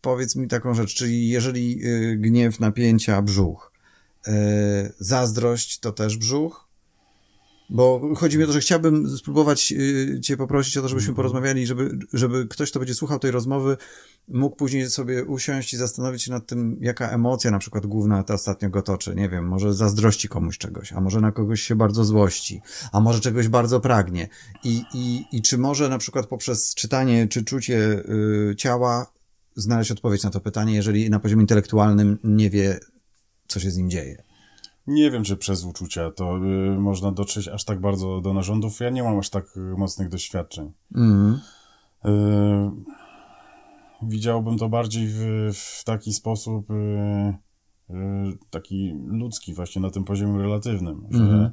powiedz mi taką rzecz, czyli jeżeli y, gniew, napięcia, brzuch, y, zazdrość to też brzuch, bo chodzi mi o to, że chciałbym spróbować y, Cię poprosić o to, żebyśmy mhm. porozmawiali, żeby, żeby ktoś, kto będzie słuchał tej rozmowy, mógł później sobie usiąść i zastanowić się nad tym, jaka emocja na przykład główna ta ostatnio go toczy. Nie wiem, może zazdrości komuś czegoś, a może na kogoś się bardzo złości, a może czegoś bardzo pragnie. I, i, i czy może na przykład poprzez czytanie czy czucie y, ciała znaleźć odpowiedź na to pytanie, jeżeli na poziomie intelektualnym nie wie, co się z nim dzieje. Nie wiem, czy przez uczucia to y, można dotrzeć aż tak bardzo do narządów. Ja nie mam aż tak y, mocnych doświadczeń. Mm. Y, widziałbym to bardziej w, w taki sposób, y, y taki ludzki, właśnie na tym poziomie relatywnym, mm. że mhm.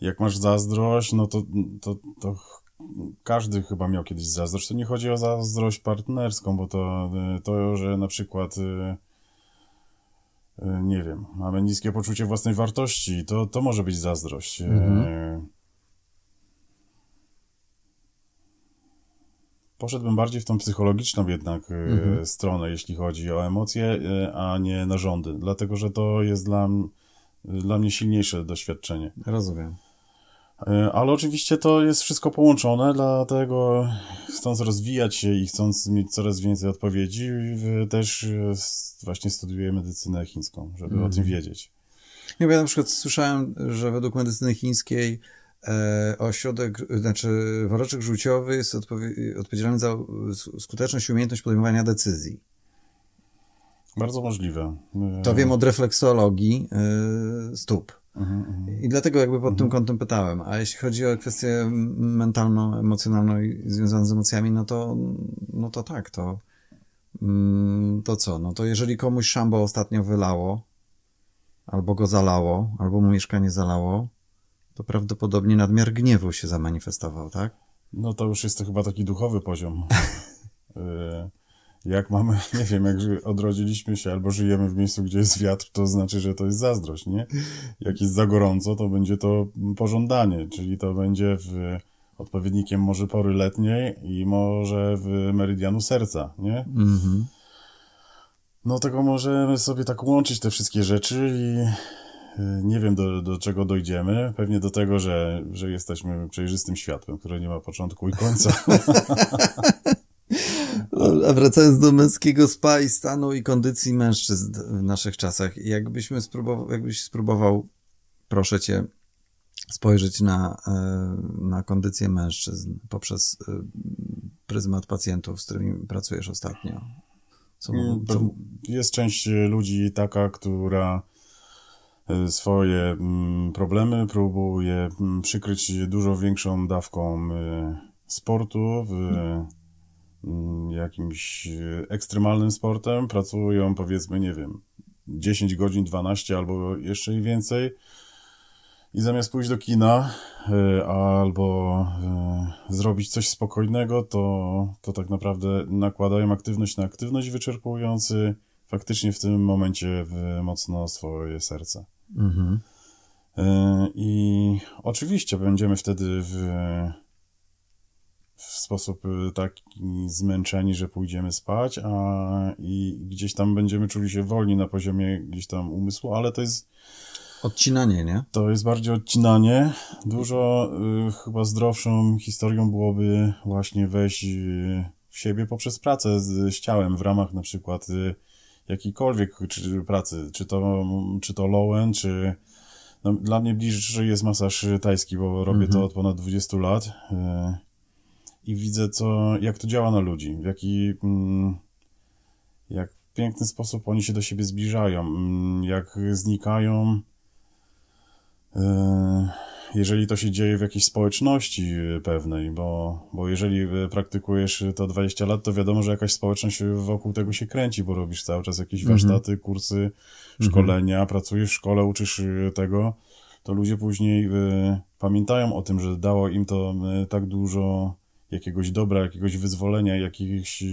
jak masz zazdrość, no to, to, to każdy chyba miał kiedyś zazdrość. To nie chodzi o zazdrość partnerską, bo to, y, to że na przykład E, nie wiem, mamy niskie poczucie własnej wartości, to, to może być zazdrość. E, mhm. Poszedłbym bardziej w tą psychologiczną jednak e, mhm. stronę, jeśli chodzi o emocje, a nie narządy, dlatego że to jest dla, dla mnie silniejsze doświadczenie. Rozumiem. E, ale oczywiście to jest wszystko połączone, dlatego chcąc rozwijać się i chcąc mieć coraz więcej odpowiedzi, też e, właśnie studiuję medycynę chińską, żeby mm. o tym mhm. wiedzieć. No bo ja na przykład słyszałem, że według medycyny chińskiej e, ośrodek, znaczy woreczek żółciowy jest odpowiedzialny za skuteczność i umiejętność podejmowania decyzji. Bardzo możliwe. To wiem od refleksologii stóp. Mhm, I dlatego jakby pod tym mhm. kątem pytałem. A jeśli chodzi o kwestię mentalną, emocjonalną i związaną z emocjami, no to, no to tak, to, mm, to co? No to jeżeli komuś szambo ostatnio wylało, albo go zalało, albo mu mieszkanie zalało, to prawdopodobnie nadmiar gniewu się zamanifestował, tak? No to już jest to chyba taki duchowy poziom. Y, jak mamy, nie wiem, jak odrodziliśmy się albo żyjemy w miejscu, gdzie jest wiatr, to znaczy, że to jest zazdrość, nie? Jak jest za gorąco, to będzie to pożądanie, czyli to będzie w odpowiednikiem może pory letniej i może w meridianu serca, nie? Mhm. No tego możemy sobie tak łączyć te wszystkie rzeczy i e, nie wiem do, do czego dojdziemy. Pewnie do tego, że, że jesteśmy przejrzystym światłem, które nie ma początku i końca. A wracając do męskiego spa i stanu i kondycji mężczyzn w naszych czasach, jakbyśmy spróbował, jakbyś spróbował, proszę cię, spojrzeć na, e, na kondycję mężczyzn poprzez e, pryzmat pacjentów, z którymi pracujesz ostatnio. Co, co... Jest część ludzi taka, która e, swoje mm, problemy próbuje mm, przykryć dużo większą dawką sportu w Mm, jakimś e, ekstremalnym sportem, pracują powiedzmy, nie wiem, 10 godzin, 12 albo jeszcze i więcej. I zamiast pójść do kina e, albo e, zrobić coś spokojnego, to, to tak naprawdę nakładają aktywność na aktywność wyczerpujący faktycznie w tym momencie mocno swoje serce. Mhm. I oczywiście będziemy wtedy w w sposób y, taki zmęczeni, że pójdziemy spać, a i gdzieś tam będziemy czuli się wolni na poziomie gdzieś tam umysłu, ale to jest. Odcinanie, nie? To jest bardziej odcinanie. Dużo y, chyba zdrowszą historią byłoby właśnie wejść y, w siebie poprzez pracę z, z ciałem w ramach na przykład y, jakiejkolwiek czy, pracy, czy to, czy to lowen, czy, no, dla mnie bliższy jest masaż tajski, bo robię to mhm. od ponad 20 lat. Y, i widzę, co, jak to działa na ludzi, w jaki, mm, jak piękny sposób oni się do siebie zbliżają, mm, jak znikają, e, jeżeli to się dzieje w jakiejś społeczności pewnej, bo, bo jeżeli e, praktykujesz to 20 lat, to wiadomo, że jakaś społeczność wokół tego się kręci, bo robisz cały czas jakieś mhm. warsztaty, mm -hmm. kursy, mhm. szkolenia, mm -hmm. pracujesz w szkole, uczysz e, tego, to ludzie później pamiętają o tym, że dało im to tak dużo jakiegoś dobra, jakiegoś wyzwolenia, jakiejś,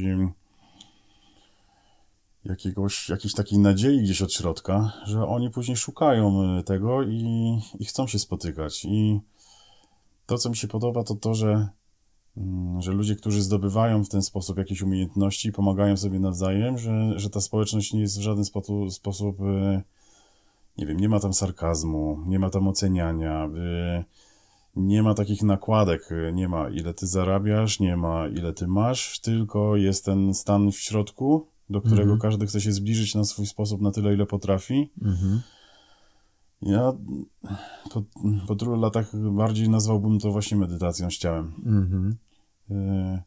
jakiegoś, jakiejś takiej nadziei gdzieś od środka, że oni później szukają e, tego i, i chcą się spotykać. I to, co mi się podoba, to to, że, mm, że ludzie, którzy zdobywają w ten sposób jakieś umiejętności, pomagają sobie nawzajem, że, że ta społeczność nie jest w żaden sposób, e, nie wiem, nie ma tam sarkazmu, nie ma tam oceniania. Yy, nie ma takich nakładek, y, nie ma ile ty zarabiasz, nie ma ile ty masz, tylko jest ten stan w środku, do którego mhm. każdy chce się zbliżyć na swój sposób na tyle, ile potrafi. Mhm. Ja po, po tylu latach bardziej nazwałbym to właśnie medytacją z ciałem. Mhm. Y,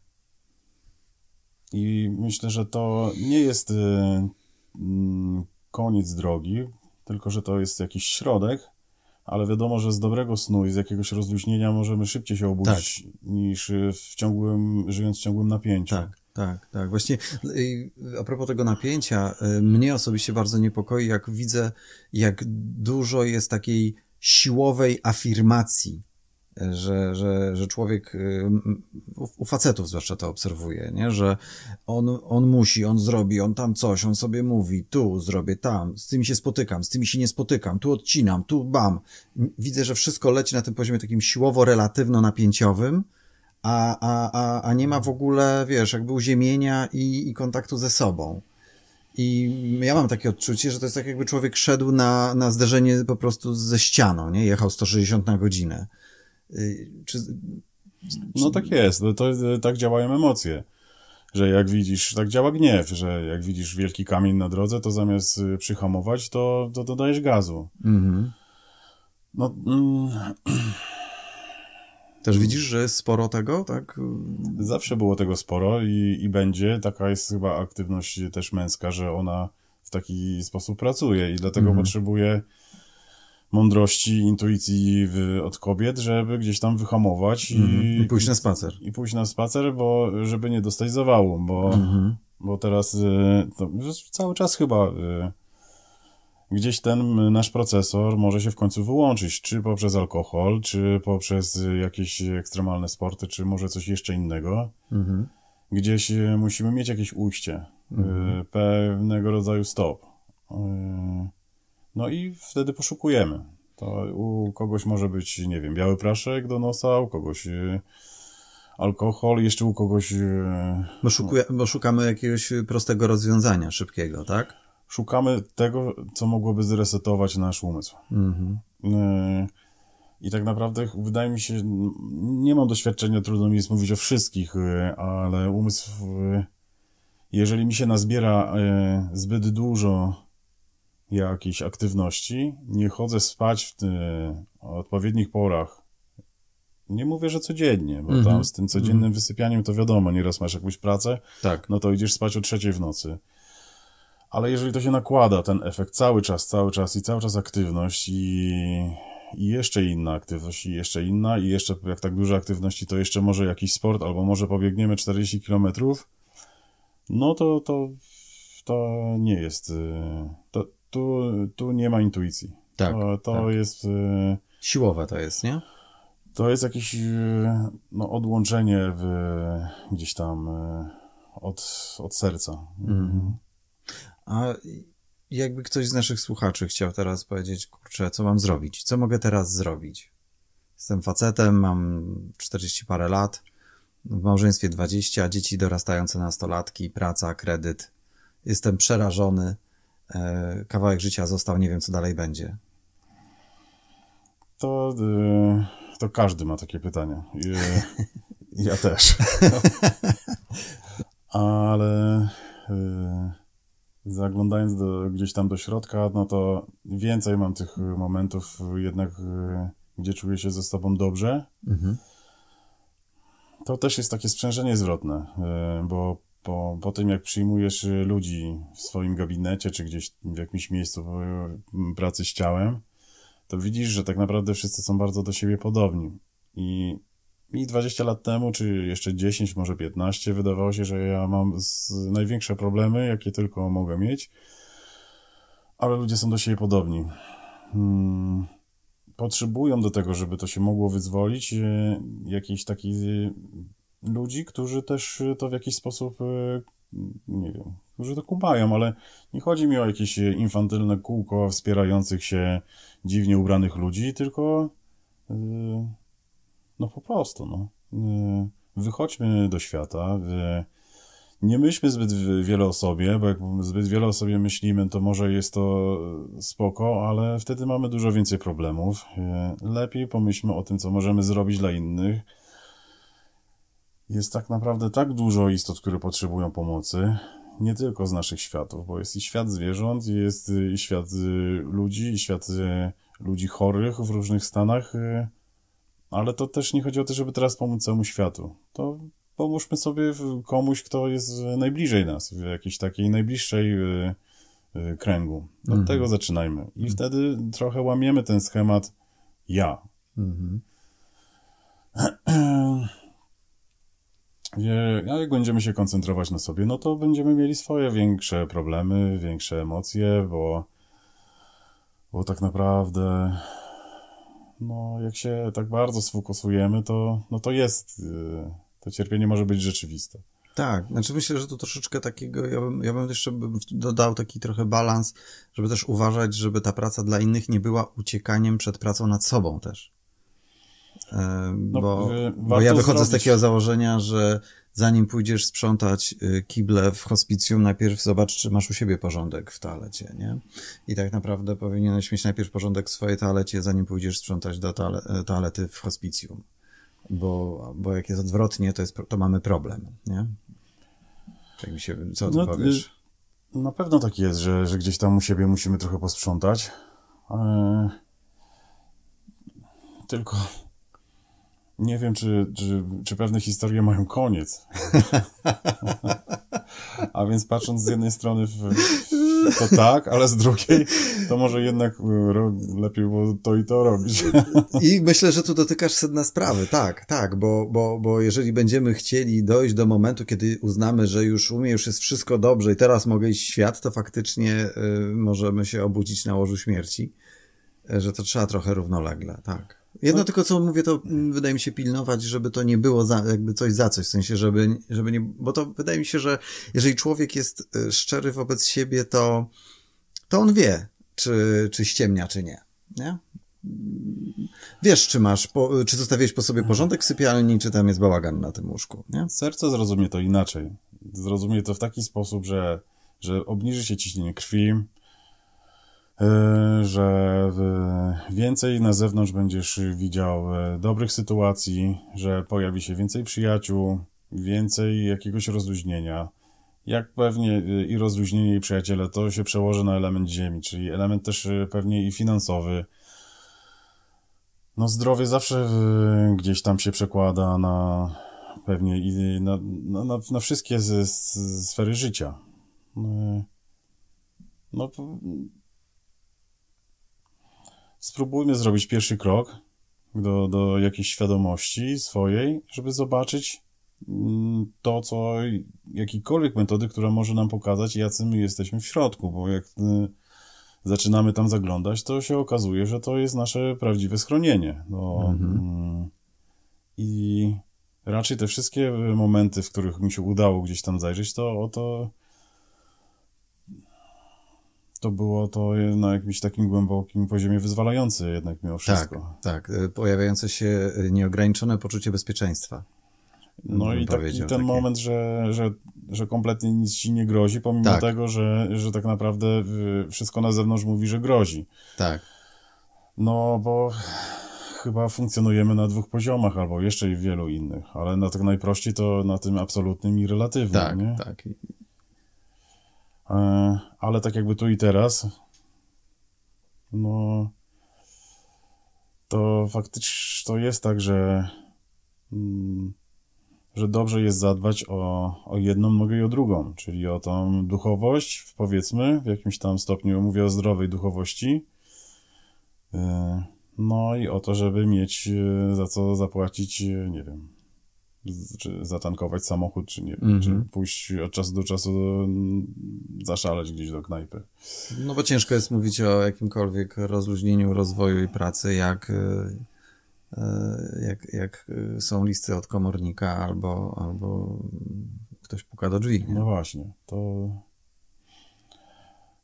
I myślę, że to nie jest y, mm, koniec drogi, tylko że to jest jakiś środek, ale wiadomo, że z dobrego snu i z jakiegoś rozluźnienia możemy szybciej się obudzić tak. niż w ciągłym, żyjąc w ciągłym napięciu. Tak. Tak, tak. Właśnie y, a propos tego napięcia, y, mnie osobiście bardzo niepokoi, jak widzę, jak dużo jest takiej siłowej afirmacji że, że, że człowiek, y, u facetów zwłaszcza to obserwuje, nie? że on, on musi, on zrobi, on tam coś, on sobie mówi, tu zrobię, tam, z tymi się spotykam, z tymi się nie spotykam, tu odcinam, tu bam. Widzę, że wszystko leci na tym poziomie takim siłowo-relatywno-napięciowym, a, a, a, a nie ma w ogóle, wiesz, jakby uziemienia i, i kontaktu ze sobą. I ja mam takie odczucie, że to jest tak, jakby człowiek szedł na, na zderzenie po prostu ze ścianą, nie? Jechał 160 na godzinę. Y, czy... No tak jest, no to, y, tak działają emocje że jak widzisz, tak działa gniew, że jak widzisz wielki kamień na drodze, to zamiast y, przyhamować, to, to dodajesz gazu. Mhm. No. Mm. Też widzisz, że jest sporo tego, tak? Zawsze było tego sporo i, i będzie. Taka jest chyba aktywność też męska, że ona w taki sposób pracuje i dlatego mhm. potrzebuje mądrości, intuicji w, od kobiet, żeby gdzieś tam wyhamować i, mhm. i, pójść na spacer. I pójść na spacer, bo żeby nie dostać zawału, bo, mhm. bo teraz y, to, cały czas chyba y, gdzieś ten y, nasz procesor może się w końcu wyłączyć, czy poprzez alkohol, czy poprzez jakieś ekstremalne sporty, czy może coś jeszcze innego. Mhm. Gdzieś musimy mieć jakieś ujście, pewnego rodzaju stop. No i wtedy poszukujemy. To u kogoś może być, nie wiem, biały praszek do nosa, u kogoś e, alkohol, jeszcze u kogoś... E, bo, szukuje, bo szukamy jakiegoś prostego rozwiązania, szybkiego, tak? Szukamy tego, co mogłoby zresetować nasz umysł. Mhm. Y i tak naprawdę wydaje mi się, nie mam doświadczenia, trudno mi jest mówić o wszystkich, ale umysł, jeżeli mi się nazbiera zbyt dużo jakiejś aktywności, nie chodzę spać w odpowiednich porach, nie mówię, że codziennie, bo mm -hmm. tam mhm. z tym codziennym mm -hmm. wysypianiem to wiadomo, nieraz masz jakąś pracę, tak. no to idziesz spać o trzeciej w nocy. Ale jeżeli to się nakłada, ten efekt cały czas, cały czas i cały czas aktywność i, i jeszcze inna aktywność i jeszcze inna i jeszcze jak tak dużo aktywności, to jeszcze może jakiś sport albo może pobiegniemy 40 kilometrów, no to, to, to nie jest, y, to, tu, tu nie ma intuicji. Tak. To, to tak. jest. Y, Siłowe to jest, nie? To jest jakieś y, no, odłączenie w, gdzieś tam y, od, od serca. Mhm. A jakby ktoś z naszych słuchaczy chciał teraz powiedzieć, kurczę, co mam zrobić? Co mogę teraz zrobić? Jestem facetem, mam 40 parę lat, w małżeństwie 20, dzieci dorastające nastolatki, praca, kredyt. Jestem przerażony. E, kawałek życia został, nie wiem co dalej będzie? To, y, to każdy ma takie pytania. Ja też. Ale y, zaglądając do, gdzieś tam do środka, no to więcej mam tych momentów jednak, y, gdzie czuję się ze sobą dobrze. Mhm. To też jest takie sprzężenie zwrotne, bo po, po tym, jak przyjmujesz y, ludzi w swoim gabinecie czy gdzieś w jakimś miejscu y, pracy z ciałem, to widzisz, że tak naprawdę wszyscy są bardzo do siebie podobni. I mi 20 lat temu, czy jeszcze 10, może 15, wydawało się, że ja mam największe problemy, jakie tylko mogę mieć, ale ludzie są do siebie podobni. Hmm. Potrzebują do tego, żeby to się mogło wyzwolić, y, jakiejś takiej ludzi, którzy też y, to w jakiś sposób, y, nie wiem, którzy to kumają, ale nie chodzi mi o jakieś y, infantylne kółko wspierających się dziwnie ubranych ludzi, tylko no po prostu, no. Wychodźmy do świata, nie myślmy zbyt wiele o sobie, bo jak zbyt wiele o sobie myślimy, to może jest to spoko, ale wtedy mamy dużo więcej problemów. Lepiej pomyślmy o tym, co możemy zrobić dla innych, jest tak naprawdę tak dużo istot, które potrzebują pomocy, nie tylko z naszych światów, bo jest i świat zwierząt, jest y, i świat y, ludzi, i świat y, ludzi chorych w różnych stanach, ale to też nie chodzi o to, żeby teraz pomóc całemu światu. To pomóżmy sobie komuś, kto jest najbliżej nas, w jakiejś takiej najbliższej kręgu. Od mhm. tego zaczynajmy. I mhm. wtedy trochę łamiemy ten schemat ja. Mhm. a jak będziemy się koncentrować na sobie, no to będziemy mieli swoje większe problemy, większe emocje, bo, bo tak naprawdę, no jak się tak bardzo sfokusujemy, to, no to jest, y, to cierpienie może być rzeczywiste. Tak, znaczy myślę, że to troszeczkę takiego, ja bym, ja bym jeszcze dodał taki trochę balans, żeby też uważać, żeby ta praca dla innych nie była uciekaniem przed pracą nad sobą też. No, bo, bo ja wychodzę zrobić. z takiego założenia, że zanim pójdziesz sprzątać y, kible w hospicjum, najpierw zobacz, czy masz u siebie porządek w toalecie, nie? I tak naprawdę powinieneś mieć najpierw porządek w swojej toalecie, zanim pójdziesz sprzątać do e, toalety w hospicjum. Bo, bo jak jest odwrotnie, to, jest, to mamy problem, nie? Tak mi się, co ty no, y, powiesz? Na pewno tak jest, że, że gdzieś tam u siebie musimy trochę posprzątać. Tylko nie wiem, czy, czy, czy pewne historie mają koniec. A więc patrząc z jednej strony w, to tak, ale z drugiej to może jednak y, lepiej było to i to robić. I myślę, że tu dotykasz sedna sprawy, tak, tak, bo, bo, bo jeżeli będziemy chcieli dojść do momentu, kiedy uznamy, że już umie, już jest wszystko dobrze i teraz mogę iść w świat, to faktycznie y, możemy się obudzić na łożu śmierci, y, że to trzeba trochę równolegle, tak. Jedno no. tylko, co mówię, to mm, wydaje mi się pilnować, żeby to nie było za, jakby coś za coś, w sensie, żeby, żeby nie, bo to wydaje mi się, że jeżeli człowiek jest y, szczery wobec siebie, to, to on wie, czy, czy ściemnia, czy nie, nie? Wiesz, czy masz, po, czy zostawiłeś po sobie mhm. porządek w sypialni, czy tam jest bałagan na tym łóżku, nie? Serce zrozumie to inaczej. Zrozumie to w taki sposób, że, że obniży się ciśnienie krwi, E, że e, więcej na zewnątrz będziesz widział e, dobrych sytuacji, że pojawi się więcej przyjaciół, więcej jakiegoś rozluźnienia. Jak pewnie i rozluźnienie i przyjaciele to się przełoży na element ziemi, czyli element też pewnie i finansowy. No zdrowie zawsze gdzieś tam się przekłada na pewnie i na, na, na wszystkie z, z sfery życia. No, spróbujmy zrobić pierwszy krok do, do jakiejś świadomości swojej, żeby zobaczyć mm, to, co jakiejkolwiek metody, która może nam pokazać, jacy my jesteśmy w środku, bo jak y, zaczynamy tam zaglądać, to się okazuje, że to jest nasze prawdziwe schronienie. No, mhm. Mm, I raczej te wszystkie momenty, w których mi się udało gdzieś tam zajrzeć, to o to to było to na no, jakimś takim głębokim poziomie wyzwalające jednak mimo tak, wszystko. Tak, tak. Pojawiające się e, nieograniczone poczucie bezpieczeństwa. No i taki ten moment, że, że, że kompletnie nic ci nie grozi, pomimo tak. tego, że, że tak naprawdę e, wszystko na zewnątrz mówi, że grozi. Tak. No bo chyba funkcjonujemy na dwóch poziomach, albo jeszcze i wielu innych, ale na tak najprościej to na tym absolutnym i relatywnym. Tak, nie? tak. E, ale tak jakby tu i teraz, no to faktycznie to jest tak, że, mm, że dobrze jest zadbać o, o jedną nogę i o drugą, czyli o tą duchowość, powiedzmy, w jakimś tam stopniu mówię o zdrowej duchowości. E, no i o to, żeby mieć e, za co zapłacić, nie wiem, czy zatankować samochód, czy nie mm -hmm. czy mhm. pójść od czasu do czasu mm, zaszaleć gdzieś do knajpy. No bo ciężko jest mówić o jakimkolwiek rozluźnieniu rozwoju i pracy, jak, e, e, jak, jak są listy od komornika albo, albo ktoś puka do drzwi. Nie? No właśnie, to...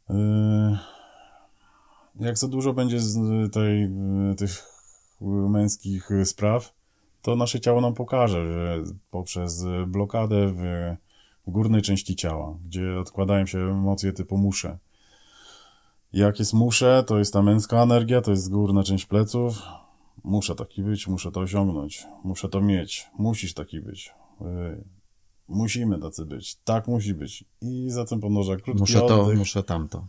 E, jak za dużo będzie z tej, tych męskich spraw, to nasze ciało nam pokaże że poprzez blokadę w, w górnej części ciała, gdzie odkładają się emocje typu muszę. Jak jest muszę, to jest ta męska energia, to jest górna część pleców. Muszę taki być, muszę to osiągnąć, muszę to mieć, musisz taki być. Y, musimy tacy być, tak musi być. I zatem pomnoża krótki Muszę oddech. to, muszę tamto.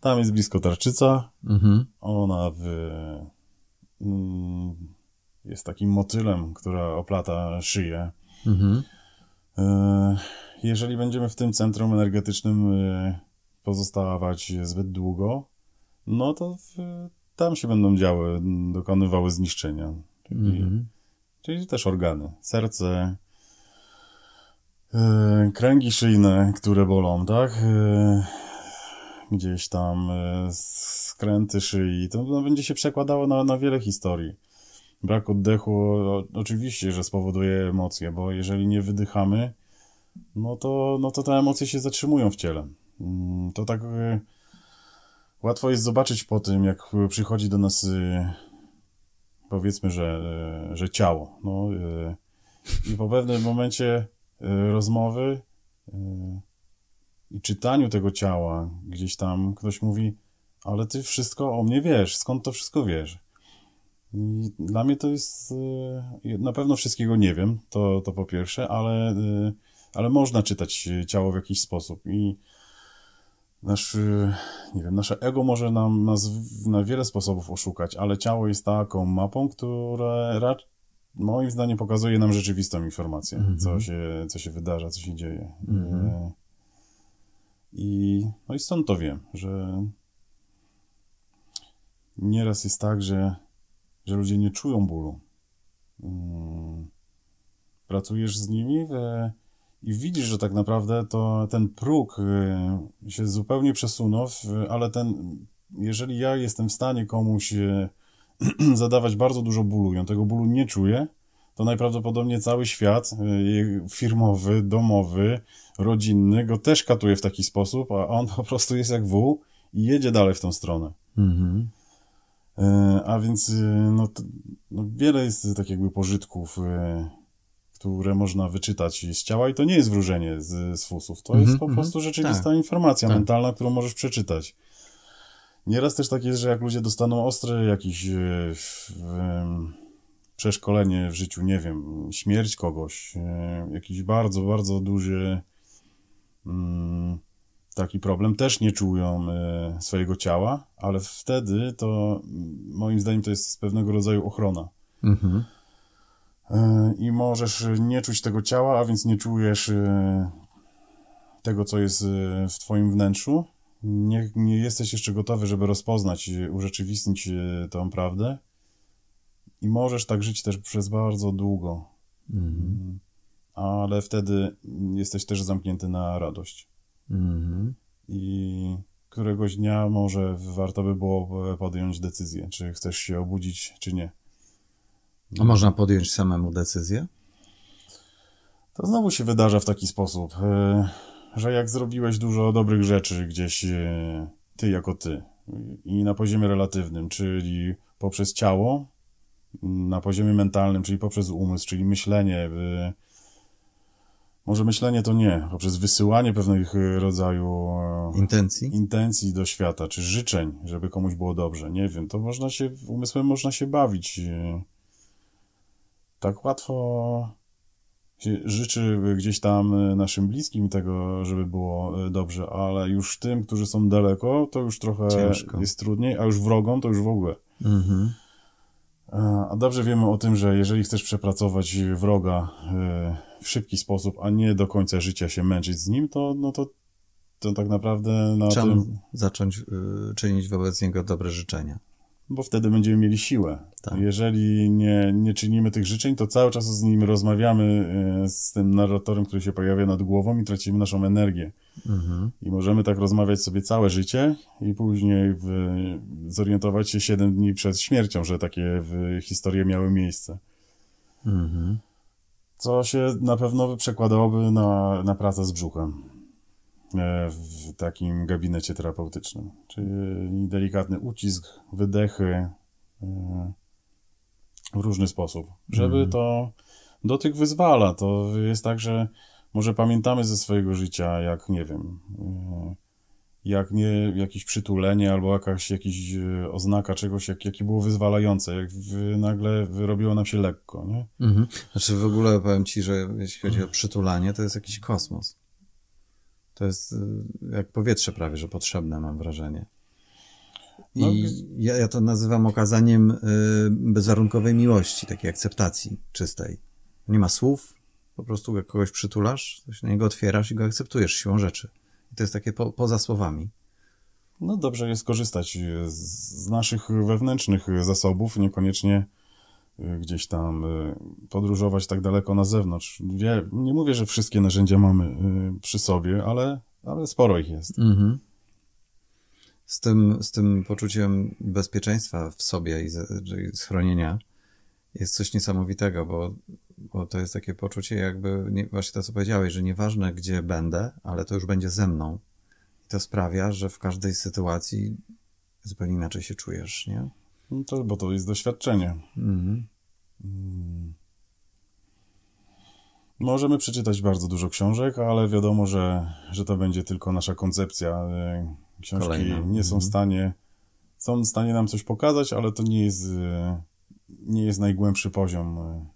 Tam jest blisko tarczyca. Mhm. Ona w... Mm, jest takim motylem, która oplata szyję. Mhm. E, jeżeli będziemy w tym centrum energetycznym e, pozostawać zbyt długo, no to w, tam się będą działy, dokonywały zniszczenia. Czyli, mhm. czyli też organy. Serce, e, kręgi szyjne, które bolą, tak? Gdzieś tam skręty szyi. To no, będzie się przekładało na, na wiele historii brak oddechu oczywiście, że spowoduje emocje, bo jeżeli nie wydychamy, no to, no to te emocje się zatrzymują w ciele. Mm, to tak e, łatwo jest zobaczyć po tym, jak przychodzi do nas e, powiedzmy, że, e, że ciało. No, I po pewnym momencie rozmowy i czytaniu tego ciała gdzieś tam ktoś mówi, ale ty wszystko o mnie wiesz, skąd to wszystko wiesz? Dla mnie to jest, y, na pewno wszystkiego nie wiem, to, to po pierwsze, ale, y, ale można czytać y, ciało w jakiś sposób i nasz, nie wiem, nasze ego może nam, nas na wiele sposobów oszukać, ale ciało jest taką mapą, która raczej moim zdaniem pokazuje nam rzeczywistą informację, mm -hmm. co, się, co się wydarza, co się dzieje. Mm -hmm. I, no i stąd to wiem, że nieraz jest tak, że że ludzie nie czują bólu. Mm. Pracujesz z nimi e, i widzisz, że tak naprawdę to ten próg e, się zupełnie przesunął, ale ten, jeżeli ja jestem w stanie komuś e, zadawać bardzo dużo bólu i on tego bólu nie czuje, to najprawdopodobniej cały świat firmowy, domowy, rodzinny go też katuje w taki sposób, a on po prostu jest jak wół i jedzie dalej w tą stronę. Mhm. E, a więc e, no, no, wiele jest tak jakby pożytków, e, które można wyczytać z ciała i to nie jest wróżenie z, z fusów. To mm -hmm, jest po mm -hmm. prostu rzeczywista tak. informacja tak. mentalna, którą możesz przeczytać. Nieraz też tak jest, że jak ludzie dostaną ostre jakieś przeszkolenie w życiu, nie wiem, śmierć kogoś, jakiś bardzo, bardzo duży... Mm, taki problem, też nie czują e, swojego ciała, ale wtedy to moim zdaniem to jest pewnego rodzaju ochrona. Mhm. E, I możesz nie czuć tego ciała, a więc nie czujesz e, tego, co jest w Twoim wnętrzu. Nie, nie jesteś jeszcze gotowy, żeby rozpoznać, urzeczywistnić tą prawdę. I możesz tak żyć też przez bardzo długo. Mhm. Ale wtedy jesteś też zamknięty na radość. Mhm. I któregoś dnia może warto by było podjąć decyzję, czy chcesz się obudzić, czy nie. A można podjąć samemu decyzję? To znowu się wydarza w taki sposób, e, że jak zrobiłeś dużo dobrych rzeczy gdzieś e, ty jako ty i na poziomie relatywnym, czyli poprzez ciało, na poziomie mentalnym, czyli poprzez umysł, czyli myślenie, e, może myślenie to nie, poprzez wysyłanie pewnych y, rodzaju e, intencji? intencji do świata, czy życzeń, żeby komuś było dobrze, nie wiem, to można się, umysłem można się bawić. Y, tak łatwo się życzy gdzieś tam y, naszym bliskim tego, żeby było dobrze, ale już tym, którzy są daleko, to już trochę Ciężko. jest trudniej, a już wrogom to już w ogóle. Mhm. A dobrze wiemy o tym, że jeżeli chcesz przepracować wroga e, w szybki sposób, a nie do końca życia się męczyć z nim, to, no to, to tak naprawdę na Trzeba tym... zacząć e, czynić wobec niego dobre życzenia bo wtedy będziemy mieli siłę. Tak. Jeżeli nie, nie czynimy tych życzeń, to cały czas z nim rozmawiamy, e, z tym narratorem, który się pojawia nad głową i tracimy naszą energię. Mhm. I możemy tak rozmawiać sobie całe życie i później w, zorientować się 7 dni przed śmiercią, że takie historie miały miejsce. Mhm. Co się na pewno przekładałoby na, na pracę z brzuchem. E, w takim gabinecie terapeutycznym. Czyli delikatny ucisk, wydechy e, w różny sposób, żeby mhm. to do tych wyzwala. To jest tak, że może pamiętamy ze swojego życia, jak nie wiem, e, jak nie jakieś przytulenie albo jakaś, oznaka czegoś, jak, jakie było wyzwalające, jak nagle wyrobiło nam się lekko. Nie? Mhm. Znaczy w ogóle powiem ci, że jeśli chodzi o przytulanie, to jest jakiś kosmos. To jest y, jak powietrze prawie, że potrzebne, mam wrażenie. I no, ja, ja to nazywam okazaniem y, bezwarunkowej miłości, takiej akceptacji czystej. Nie ma słów, po prostu jak kogoś przytulasz, to się na niego otwierasz i go akceptujesz siłą rzeczy. I to jest takie po, poza słowami. No dobrze jest korzystać z naszych wewnętrznych zasobów, niekoniecznie Y, gdzieś tam y, podróżować tak daleko na zewnątrz. nie mówię, że wszystkie narzędzia mamy y, przy sobie, ale, ale sporo ich jest. Mhm. Z, tym, z tym poczuciem bezpieczeństwa w sobie i schronienia jest coś niesamowitego, bo, bo to jest takie poczucie, jakby nie, właśnie to, co powiedziałeś, że nieważne gdzie będę, ale to już będzie ze mną. I to sprawia, że w każdej sytuacji zupełnie inaczej się czujesz, nie? No to, bo to jest doświadczenie. Mhm. Mm. Możemy przeczytać bardzo dużo książek, ale wiadomo, że, że to będzie tylko nasza koncepcja. E, książki Kolejna. nie są w mhm. stanie, są w stanie nam coś pokazać, ale to nie jest, e, nie jest najgłębszy poziom e,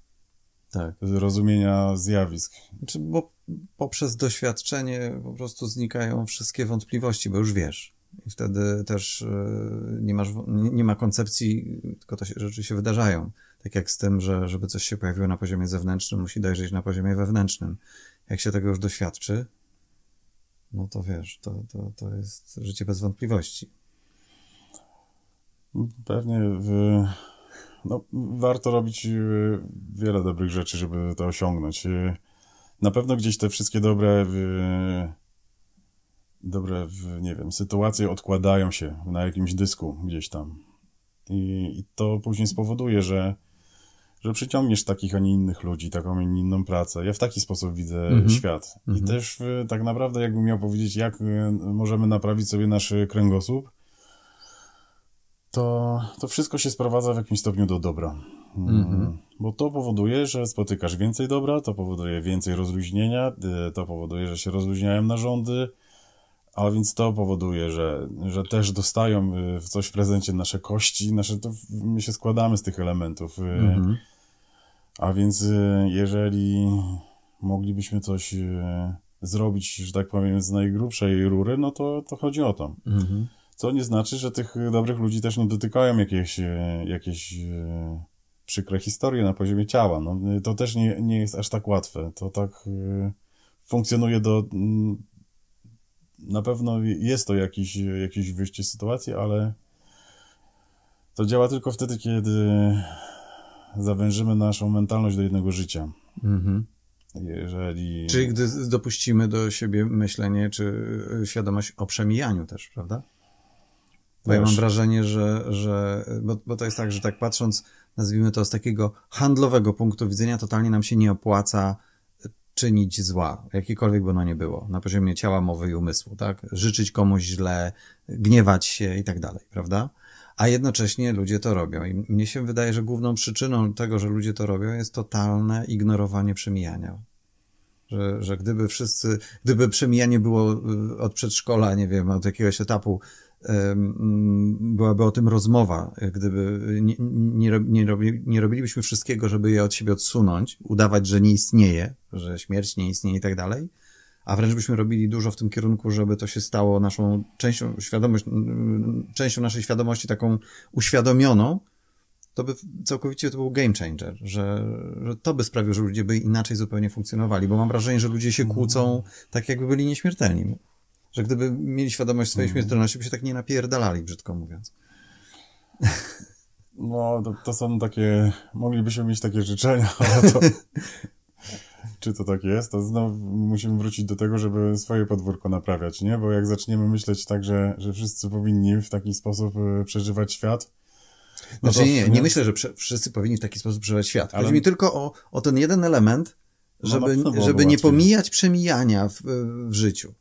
tak. rozumienia zjawisk. Znaczy, bo poprzez doświadczenie po prostu znikają wszystkie wątpliwości, bo już wiesz. I wtedy też e, nie, masz, nie ma koncepcji, tylko te rzeczy się wydarzają. Tak jak z tym, że żeby coś się pojawiło na poziomie zewnętrznym, musi dojrzeć na poziomie wewnętrznym. Jak się tego już doświadczy, no to wiesz, to, to, to jest życie bez wątpliwości. Pewnie w, no, warto robić e, wiele dobrych rzeczy, żeby to osiągnąć. E, na pewno gdzieś te wszystkie dobre dobre, nie wiem, sytuacje odkładają się na jakimś dysku gdzieś tam. I, i to później spowoduje, że, że przyciągniesz takich, a nie innych ludzi, taką, a nie inną pracę. Ja w taki sposób widzę mm -hmm. świat. Mm -hmm. I mhm. też y, tak naprawdę, jakbym miał powiedzieć, jak y, możemy naprawić sobie nasz y, kręgosłup, to, to wszystko się sprowadza w jakimś stopniu do dobra. Mm -hmm. Bo to powoduje, że spotykasz więcej dobra, to powoduje więcej rozluźnienia, to powoduje, że się rozluźniają narządy, a więc to powoduje, że, że też dostają y, w coś w prezencie nasze kości, nasze, to my się składamy z tych elementów. Y. Mhm. A więc y, jeżeli moglibyśmy coś zrobić, że tak powiem, z najgrubszej rury, no to, to chodzi o to. Mhm. Co nie znaczy, że tych dobrych ludzi też nie dotykają jakieś, jakieś przykre historie na poziomie ciała. No, to też nie, nie jest aż tak łatwe. To tak funkcjonuje do mm, na pewno jest to jakieś, jakiś wyjście z sytuacji, ale to działa tylko wtedy, kiedy zawężymy naszą mentalność do jednego życia. Mhm. Jeżeli... Czyli gdy dopuścimy do siebie myślenie czy e, świadomość o przemijaniu też, prawda? Bo Wiesz. ja mam wrażenie, że, że bo, bo to jest tak, że tak patrząc, nazwijmy to z takiego handlowego punktu widzenia, totalnie nam się nie opłaca czynić zła, jakiekolwiek by ono nie było, na poziomie ciała, mowy i umysłu, tak? Życzyć komuś źle, gniewać się i tak dalej, prawda? A jednocześnie ludzie to robią. I mnie się wydaje, że główną przyczyną tego, że ludzie to robią, jest totalne ignorowanie przemijania. Że, że gdyby wszyscy, gdyby przemijanie było y, od przedszkola, nie wiem, od jakiegoś etapu Mm, byłaby o tym rozmowa, gdyby nie, nie, nie, robilibyśmy wszystkiego, żeby je od siebie odsunąć, udawać, że nie istnieje, że śmierć nie istnieje i tak dalej, a wręcz byśmy robili dużo w tym kierunku, żeby to się stało naszą częścią, świadomości, częścią naszej świadomości taką uświadomioną, to by całkowicie to był game changer, że, że to by sprawiło, że ludzie by inaczej zupełnie funkcjonowali, bo mam wrażenie, że ludzie się mhm. kłócą tak, jakby byli nieśmiertelni że gdyby mieli świadomość swojej mm. śmiertelności, by się tak nie napierdalali, brzydko mówiąc. No, to, to są takie, moglibyśmy mieć takie życzenia, ale to... czy to tak jest, to znowu musimy wrócić do tego, żeby swoje podwórko naprawiać, nie? Bo jak zaczniemy myśleć tak, że, że wszyscy powinni w taki sposób y, przeżywać świat, no znaczy, to, nie, nie, nie, myślę, że prze, wszyscy powinni w taki sposób przeżywać świat. Ale... Chodzi mi tylko o, o ten jeden element, no, żeby, no żeby nie pomijać przemijania w, w życiu.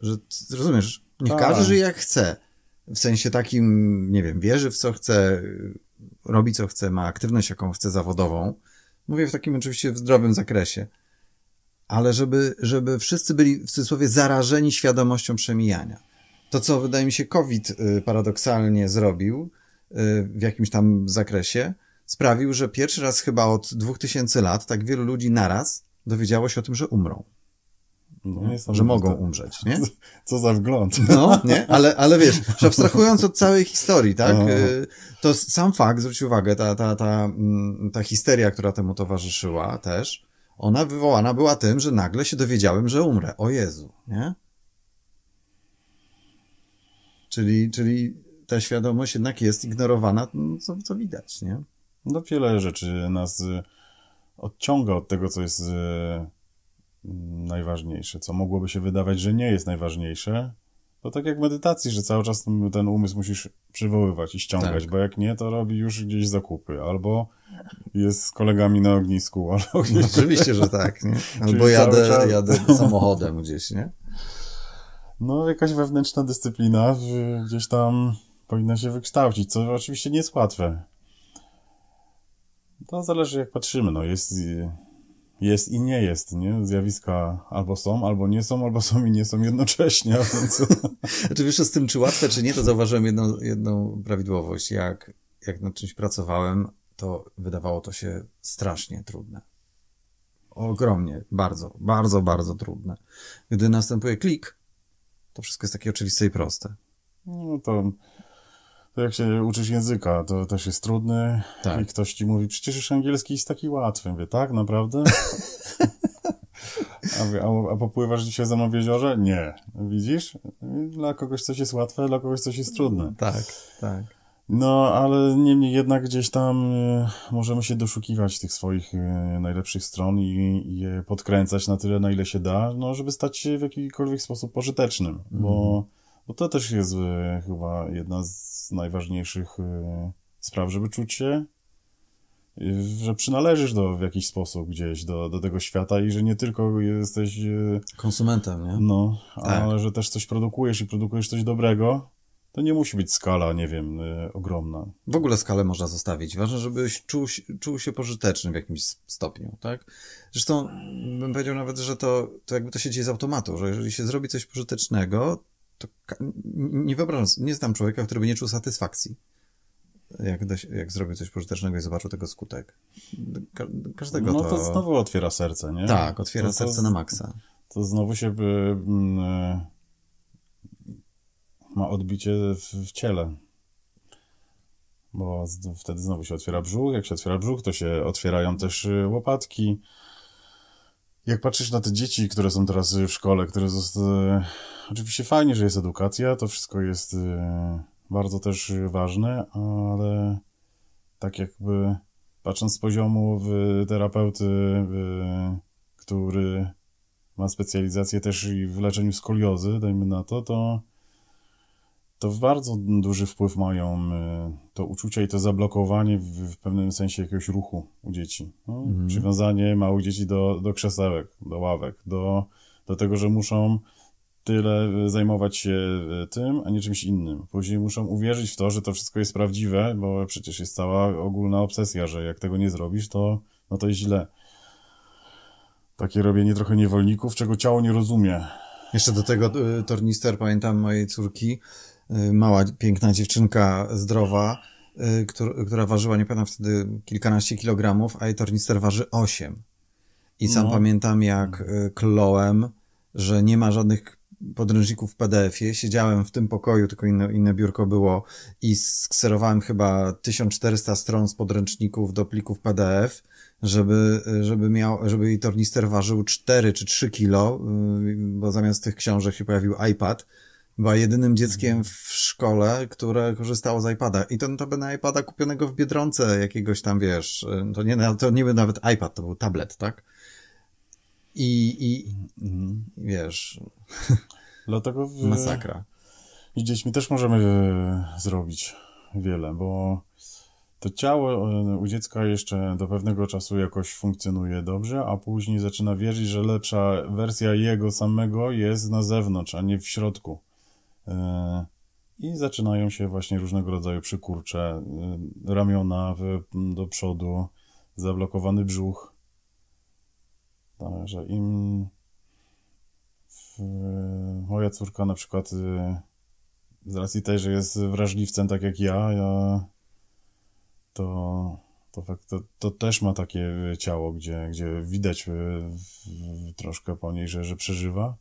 Że rozumiesz, nie tak. każdy żyje jak chce. W sensie takim, nie wiem, wierzy w co chce, robi co chce, ma aktywność jaką chce zawodową. Mówię w takim oczywiście w zdrowym zakresie. Ale żeby, żeby wszyscy byli w cudzysłowie zarażeni świadomością przemijania. To, co wydaje mi się COVID y, paradoksalnie zrobił y, w jakimś tam zakresie, sprawił, że pierwszy raz chyba od 2000 lat tak wielu ludzi naraz dowiedziało się o tym, że umrą no, że mogą umrzeć, nie? Co za wgląd. No, nie? Ale, ale wiesz, że abstrahując od całej historii, tak? No. To sam fakt, zwróć uwagę, ta, ta, ta, mm, ta histeria, która temu towarzyszyła też, ona wywołana była tym, że nagle się dowiedziałem, że umrę. O Jezu, nie? Czyli, czyli ta świadomość jednak jest ignorowana, no, co, co widać, nie? No wiele rzeczy nas y, odciąga od tego, co jest y, najważniejsze, co mogłoby się wydawać, że nie jest najważniejsze, to tak jak medytacji, że cały czas ten umysł musisz przywoływać i ściągać, tak. bo jak nie, to robi już gdzieś zakupy, albo jest z kolegami na ognisku. Albo gdzieś... No, oczywiście, że tak. Nie? Albo jadę, czas... jadę samochodem gdzieś, nie? No, jakaś wewnętrzna dyscyplina gdzieś tam powinna się wykształcić, co oczywiście nie jest łatwe. To zależy jak patrzymy. No, jest jest i nie jest, nie? Zjawiska albo są, albo nie są, albo są i nie są jednocześnie. Oczywiście znaczy, wiesz, z tym czy łatwe, czy nie, to zauważyłem jedną, jedną prawidłowość. Jak, jak nad czymś pracowałem, to wydawało to się strasznie trudne. Ogromnie, bardzo, bardzo, bardzo trudne. Gdy następuje klik, to wszystko jest takie oczywiste i proste. No to to jak się uczysz języka, to też jest trudne. Tak. I ktoś ci mówi, przecież już angielski jest taki łatwy. Mówię, tak, naprawdę? A, a, a, popływasz dzisiaj za mną w jeziorze? Nie. Widzisz? Dla kogoś coś jest łatwe, dla kogoś coś jest trudne. Mm, tak, tak. No, ale niemniej jednak gdzieś tam e, możemy się doszukiwać tych swoich e, najlepszych stron i, i je podkręcać na tyle, na ile się da, no, żeby stać się w jakikolwiek sposób pożytecznym, mm. bo mhm. Bo no to też jest y, chyba jedna z najważniejszych y, spraw, żeby czuć się, y, że przynależysz do, w jakiś sposób gdzieś do, do tego świata i że nie tylko jesteś. Konsumentem, nie? No, tak. ale że też coś produkujesz i produkujesz coś dobrego. To nie musi być skala, nie wiem, ogromna. W ogóle skalę można zostawić. Ważne, żebyś czuł, czuł się pożyteczny w jakimś stopniu, tak? Zresztą bym powiedział nawet, że to, to jakby to się dzieje z automatu, że jeżeli się zrobi coś pożytecznego, to nie wyobrażam, nie znam człowieka, który by nie czuł satysfakcji. Jak, zrobię jak zrobił coś pożytecznego i zobaczył tego skutek. Ka każdego No to... to znowu otwiera serce, nie? Tak, otwiera to, to, serce na maksa. To znowu się by, mm, e, ma odbicie w, w ciele bo wtedy znowu się otwiera brzuch. Jak się otwiera brzuch, to się otwierają też e, łopatki, jak patrzysz na te dzieci, które są teraz y, w szkole, które zostały... Oczywiście fajnie, że jest edukacja, to wszystko jest y, bardzo też ważne, ale tak jakby patrząc z poziomu y, terapeuty, który ma specjalizację też i w leczeniu skoliozy, dajmy na to, to, to bardzo duży wpływ mają to uczucie i to zablokowanie w, w pewnym sensie jakiegoś ruchu u dzieci. No, mhm. Przywiązanie małych dzieci do, do krzesełek, do ławek, do, do tego, że muszą tyle e, zajmować się e, tym, a nie czymś innym. Później muszą uwierzyć w to, że to wszystko jest prawdziwe, bo przecież jest cała ogólna obsesja, że jak tego nie zrobisz, to, no to jest źle. Takie robienie trochę niewolników, czego ciało nie rozumie. Jeszcze do tego e, tornister, pamiętam mojej córki, Y, mała, piękna dziewczynka, zdrowa, y, która ważyła, nie pamiętam wtedy, kilkanaście kilogramów, a jej tornister waży 8. I sam no. pamiętam, jak mm. y, klołem, że nie ma żadnych podręczników w PDF-ie. Siedziałem w tym pokoju, tylko inne, inne biurko było i skserowałem chyba 1400 stron z podręczników do plików PDF, żeby, żeby, miał, żeby jej tornister ważył 4 czy 3 kilo, bo zamiast tych książek się pojawił iPad była jedynym mhm. dzieckiem w szkole, które korzystało z iPada. I to na iPada kupionego w Biedronce jakiegoś tam, wiesz, y, to nie, no, to nie był nawet iPad, to był tablet, tak? I, i mm, wiesz... Dlatego... W... Masakra. Z dziećmi też możemy y, zrobić wiele, bo to ciało y, u dziecka jeszcze do pewnego czasu jakoś funkcjonuje dobrze, a później zaczyna wierzyć, że lepsza wersja jego samego jest na zewnątrz, a nie w środku. E, I zaczynają się właśnie różnego rodzaju przykurcze, e, ramiona w, do przodu, zablokowany brzuch. Także im moja córka na przykład e, z racji tej, że jest wrażliwcem tak jak ja, ja to, to, to, to, też ma takie ciało, gdzie, gdzie widać troszkę po niej, że, że przeżywa.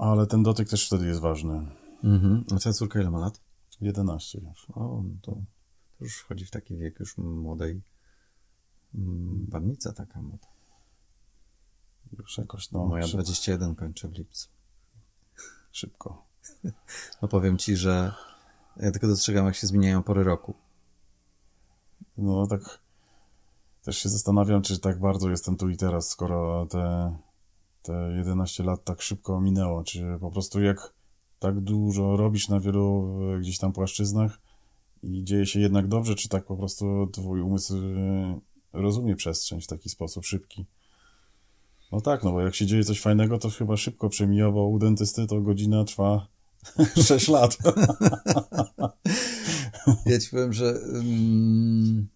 Ale ten dotyk też wtedy jest ważny. Mhm. A ta córka ile ma lat? 11 już. O, to, to już wchodzi w taki wiek już młodej mm, bannica taka młoda. Już jakoś no. Moja szybko. 21 kończy w lipcu. Szybko. No powiem ci, że ja tylko dostrzegam, jak się zmieniają pory roku. No tak też się zastanawiam, czy tak bardzo jestem tu i teraz, skoro te te 11 lat tak szybko minęło? Czy po prostu jak tak dużo robisz na wielu e, gdzieś tam płaszczyznach i dzieje się jednak dobrze, czy tak po prostu twój umysł e, rozumie przestrzeń w taki sposób szybki? No tak, no bo jak się dzieje coś fajnego, to chyba szybko przemija, bo u dentysty to godzina trwa 6 lat. ja ci powiem, że mm,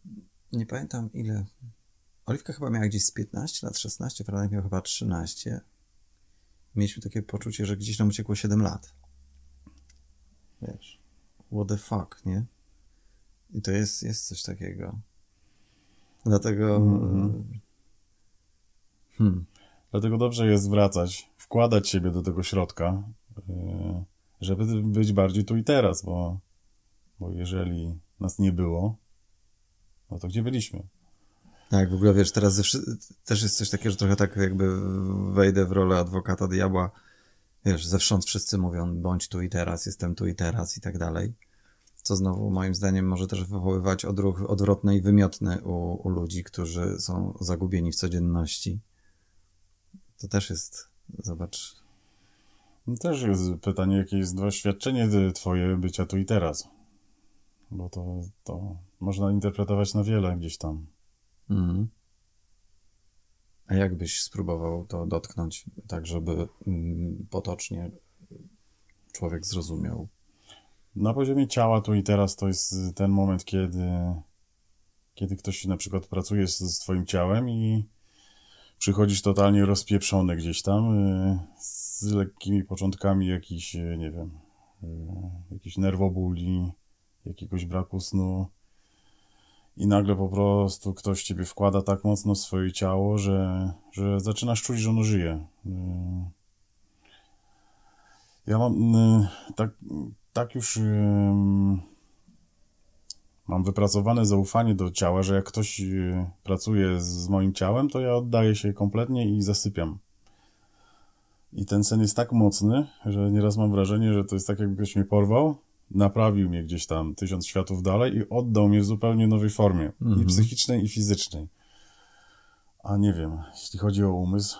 nie pamiętam ile Oliwka chyba miała gdzieś z 15 lat, 16, Franek miał chyba 13. Mieliśmy takie poczucie, że gdzieś nam uciekło 7 lat. Wiesz, what the fuck, nie? I to jest, jest coś takiego. Dlatego... Mm. Hmm. Dlatego dobrze jest wracać, wkładać siebie do tego środka, y, żeby być bardziej tu i teraz, bo, bo jeżeli nas nie było, no to gdzie byliśmy? Tak, w ogóle wiesz, teraz też jest coś takiego, że trochę tak jakby wejdę w rolę adwokata diabła. Wiesz, zewsząd wszyscy mówią, bądź tu i teraz, jestem tu i teraz i tak dalej. Co znowu moim zdaniem może też wywoływać odruch odwrotny i wymiotny u, u ludzi, którzy są zagubieni w codzienności. To też jest, zobacz. No też jest pytanie, jakie jest doświadczenie twoje bycia tu i teraz. Bo to, to można interpretować na wiele gdzieś tam. Mhm. A jakbyś spróbował to dotknąć tak, żeby mm, potocznie człowiek zrozumiał? Na poziomie ciała tu i teraz to jest ten moment, kiedy, kiedy ktoś na przykład pracuje z, z twoim ciałem i przychodzisz totalnie rozpieprzony gdzieś tam, y, z lekkimi początkami jakichś, y, nie wiem, y, jakichś nerwobuli, jakiegoś braku snu, i nagle po prostu ktoś ciebie wkłada tak mocno w swoje ciało, że, że zaczynasz czuć, że ono żyje. Y, ja mam y, tak, tak już y, mam wypracowane zaufanie do ciała, że jak ktoś pracuje z moim ciałem, to ja oddaję się kompletnie i zasypiam. I ten sen jest tak mocny, że nieraz mam wrażenie, że to jest tak, jakby ktoś mnie porwał naprawił mnie gdzieś tam tysiąc światów dalej i oddał mnie w zupełnie nowej formie, mhm. i psychicznej, i fizycznej. A nie wiem, jeśli chodzi o umysł,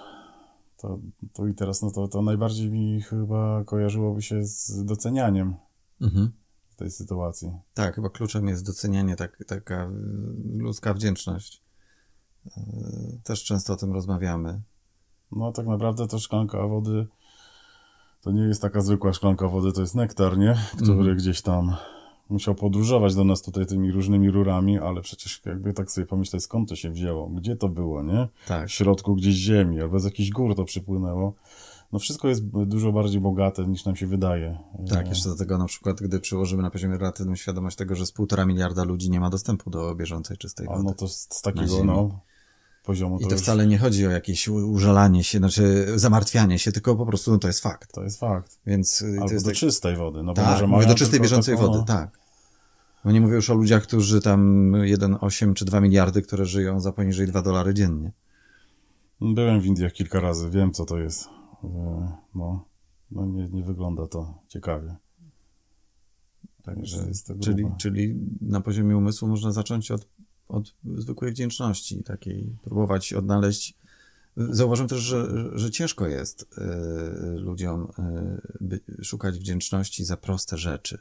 to, to i teraz, no to, to najbardziej mi chyba kojarzyłoby się z docenianiem mhm. tej sytuacji. Tak, chyba kluczem jest docenianie, tak, taka ludzka wdzięczność. E, też często o tym rozmawiamy. No tak naprawdę to szklanka wody to nie jest taka zwykła szklanka wody, to jest nektar, nie? Który mm. gdzieś tam musiał podróżować do nas tutaj tymi różnymi rurami, ale przecież jakby tak sobie pomyśleć, skąd to się wzięło, gdzie to było, nie? Tak. W środku gdzieś ziemi, albo z jakichś gór to przypłynęło. No wszystko jest dużo bardziej bogate niż nam się wydaje. Tak, e, jeszcze do tego na przykład, gdy przyłożymy na poziomie relatywnym świadomość tego, że z półtora miliarda ludzi nie ma dostępu do bieżącej czystej wody. A no to z, takiego, no, poziomu. I to, wcale nie chodzi o jakieś użalanie się, znaczy zamartwianie się, tylko po prostu no, to jest fakt. To jest fakt. Więc y, Albo to jest do tak... czystej wody. No, tak, no. tak, bo mówię do czystej bieżącej taką... wody, tak. No nie mówię już o ludziach, którzy tam 1,8 czy 2 miliardy, które żyją za poniżej 2 dolary dziennie. Byłem w Indiach kilka razy, wiem co to jest. E, no, no nie, nie wygląda to ciekawie. Także czyli, czyli na poziomie umysłu można zacząć od od zwykłej wdzięczności takiej, próbować odnaleźć. Zauważam też, że, że ciężko jest e, ludziom e, szukać wdzięczności za proste rzeczy.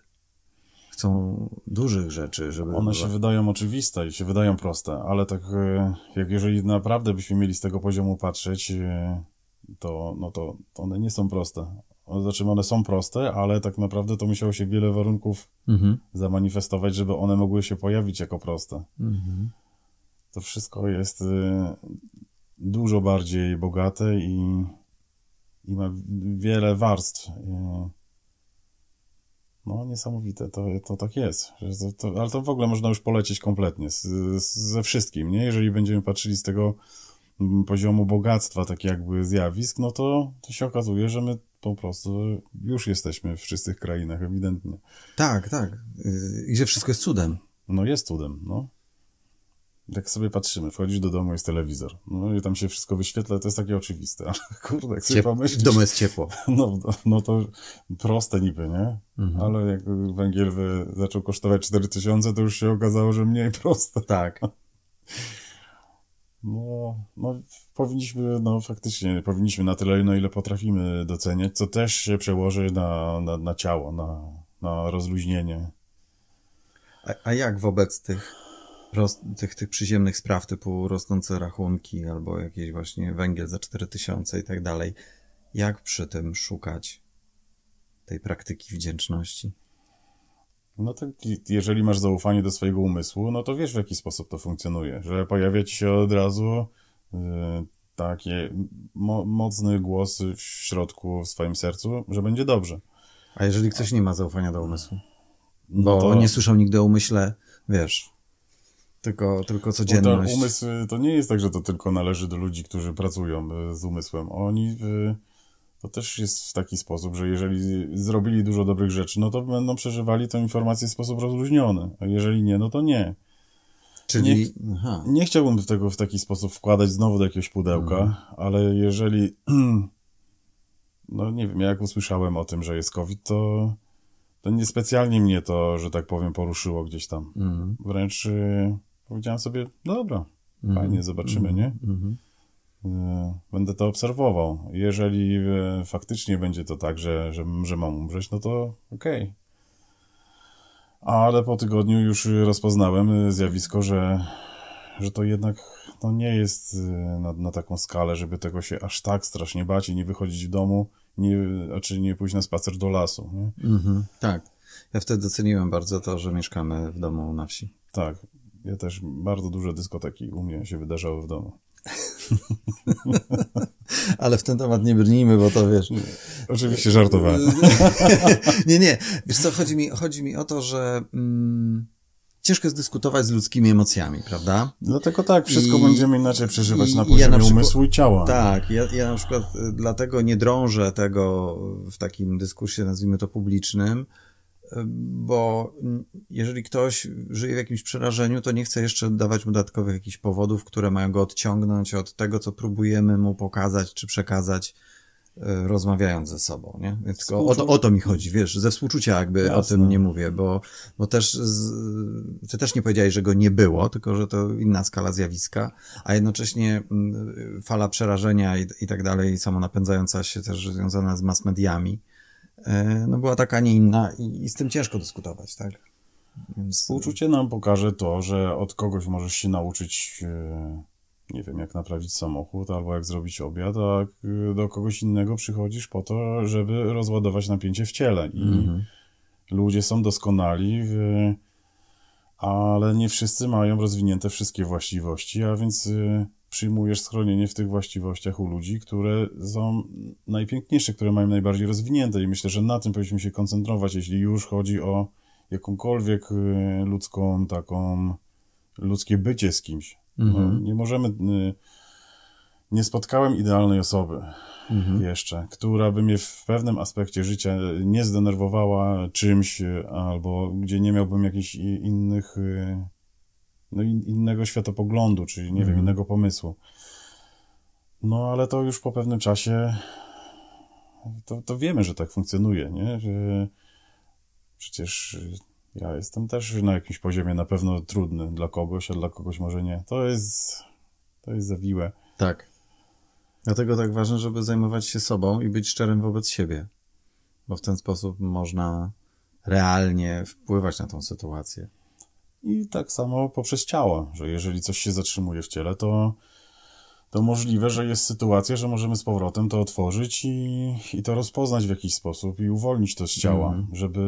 Chcą dużych rzeczy, żeby. One się wydają oczywiste i się wydają proste, ale tak, e, jak jeżeli naprawdę byśmy mieli z tego poziomu patrzeć, to, no to one nie są proste. Znaczy one są proste, ale tak naprawdę to musiało się wiele warunków mhm. zamanifestować, żeby one mogły się pojawić jako proste. Mhm. To wszystko jest y, dużo bardziej bogate i, i ma wiele warstw. Y. No, niesamowite, to, to tak jest. To, to, ale to w ogóle można już polecieć kompletnie z, z, ze wszystkim, nie? Jeżeli będziemy patrzyli z tego poziomu bogactwa, tak jakby zjawisk, no to, to się okazuje, że my po prostu już jesteśmy w wszystkich krainach, ewidentnie. Tak, tak. Y, I że wszystko jest cudem. No jest cudem, no. Jak sobie patrzymy, wchodzisz do domu, jest telewizor. No i tam się wszystko wyświetla, to jest takie oczywiste. Ale kurde, jak sobie Ciep- pomyślisz... W domu jest ciepło. No, no to proste niby, nie? Mhm. Ale jak węgiel zaczął kosztować 4000, to już się okazało, że mniej proste. Tak. No, no powinniśmy, no faktycznie, powinniśmy na tyle, na no, ile potrafimy doceniać, co też się przełoży na, na, na ciało, na, na rozluźnienie. A, a jak wobec tych, roz, tych, tych przyziemnych spraw typu rosnące rachunki albo jakieś właśnie węgiel za 4000 i tak dalej, jak przy tym szukać tej praktyki wdzięczności? No tak, jeżeli masz zaufanie do swojego umysłu, no to wiesz w jaki sposób to funkcjonuje, że pojawia ci się od razu yy, taki mo mocny głos w środku, w swoim sercu, że będzie dobrze. A jeżeli ktoś nie ma zaufania do umysłu? No Bo no to... nie słyszał nigdy o umyśle, wiesz, tylko, tylko no codzienność. Bo to umysł, to nie jest tak, że to tylko należy do ludzi, którzy pracują y, z umysłem. Oni... Yy to też jest w taki sposób, że jeżeli zrobili dużo dobrych rzeczy, no to będą przeżywali tę informację w sposób rozluźniony, a jeżeli nie, no to nie. Czyli nie, nie chciałbym tego w taki sposób wkładać znowu do jakiegoś pudełka, mhm. ale jeżeli no nie wiem, jak usłyszałem o tym, że jest COVID, to, to niespecjalnie mnie to, że tak powiem, poruszyło gdzieś tam. Mhm. Wręcz y, powiedziałem sobie, no dobra, mhm. fajnie, zobaczymy, mhm. nie? Mhm. E, będę to obserwował. Jeżeli e, faktycznie będzie to tak, że, że, że mam umrzeć, no to okej. Okay. Ale po tygodniu już rozpoznałem e, zjawisko, że, że to jednak no nie jest na, na taką skalę, żeby tego się aż tak strasznie bać i nie wychodzić w domu, nie, znaczy nie pójść na spacer do lasu. Mhm, tak. Ja wtedy doceniłem bardzo to, że mieszkamy w domu na wsi. Tak. Ja też bardzo duże dyskoteki u mnie się wydarzały w domu. Ale w ten temat nie brnijmy, bo to wiesz. Oczywiście żartowałem. nie, nie. Wiesz co, chodzi mi, chodzi mi o to, że mm, ciężko jest dyskutować z ludzkimi emocjami, prawda? Dlatego no tak, wszystko I, będziemy inaczej przeżywać na poziomie ja na przykład, umysłu i ciała. Tak, ja, ja na przykład y, dlatego nie drążę tego w takim dyskursie, nazwijmy to publicznym, bo jeżeli ktoś żyje w jakimś przerażeniu, to nie chce jeszcze dawać mu dodatkowych jakichś powodów, które mają go odciągnąć od tego, co próbujemy mu pokazać czy przekazać e, rozmawiając ze sobą, nie? Więc tylko o, to, o to mi chodzi, wiesz, ze współczucia jakby Jasne. o tym nie mówię, bo, bo też z, ty też nie powiedziałeś, że go nie było, tylko że to inna skala zjawiska, a jednocześnie mm, fala przerażenia i, i tak dalej, samonapędzająca się też związana z mass mediami, E, no była taka, nie inna i, i z tym ciężko dyskutować, tak? Więc... E, Współczucie nam pokaże to, że od kogoś możesz się nauczyć, e, nie wiem, jak naprawić samochód albo jak zrobić obiad, a do kogoś innego przychodzisz po to, żeby rozładować napięcie w ciele. I mhm. ludzie są doskonali, ale nie wszyscy mają rozwinięte wszystkie właściwości, a więc przyjmujesz schronienie w tych właściwościach u ludzi, które są najpiękniejsze, które mają najbardziej rozwinięte i myślę, że na tym powinniśmy się koncentrować, jeśli już chodzi o jakąkolwiek y, ludzką taką, ludzkie bycie z kimś. No, mhm. nie możemy, y, nie spotkałem idealnej osoby mhm. jeszcze, która by mnie w pewnym aspekcie życia y, nie zdenerwowała czymś albo gdzie nie miałbym jakichś innych no, innego światopoglądu, czyli nie mhm. wiem, innego pomysłu. No ale to już po pewnym czasie to, to wiemy, że tak funkcjonuje, nie? Że przecież ja jestem też na jakimś poziomie na pewno trudny dla kogoś, a dla kogoś może nie. To jest, to jest zawiłe. Tak. Dlatego tak ważne, żeby zajmować się sobą i być szczerym wobec siebie, bo w ten sposób można realnie wpływać na tą sytuację. I tak samo poprzez ciało, że jeżeli coś się zatrzymuje w ciele, to, to możliwe, że jest sytuacja, że możemy z powrotem to otworzyć i, i to rozpoznać w jakiś sposób i uwolnić to z ciała, mhm. mm. żeby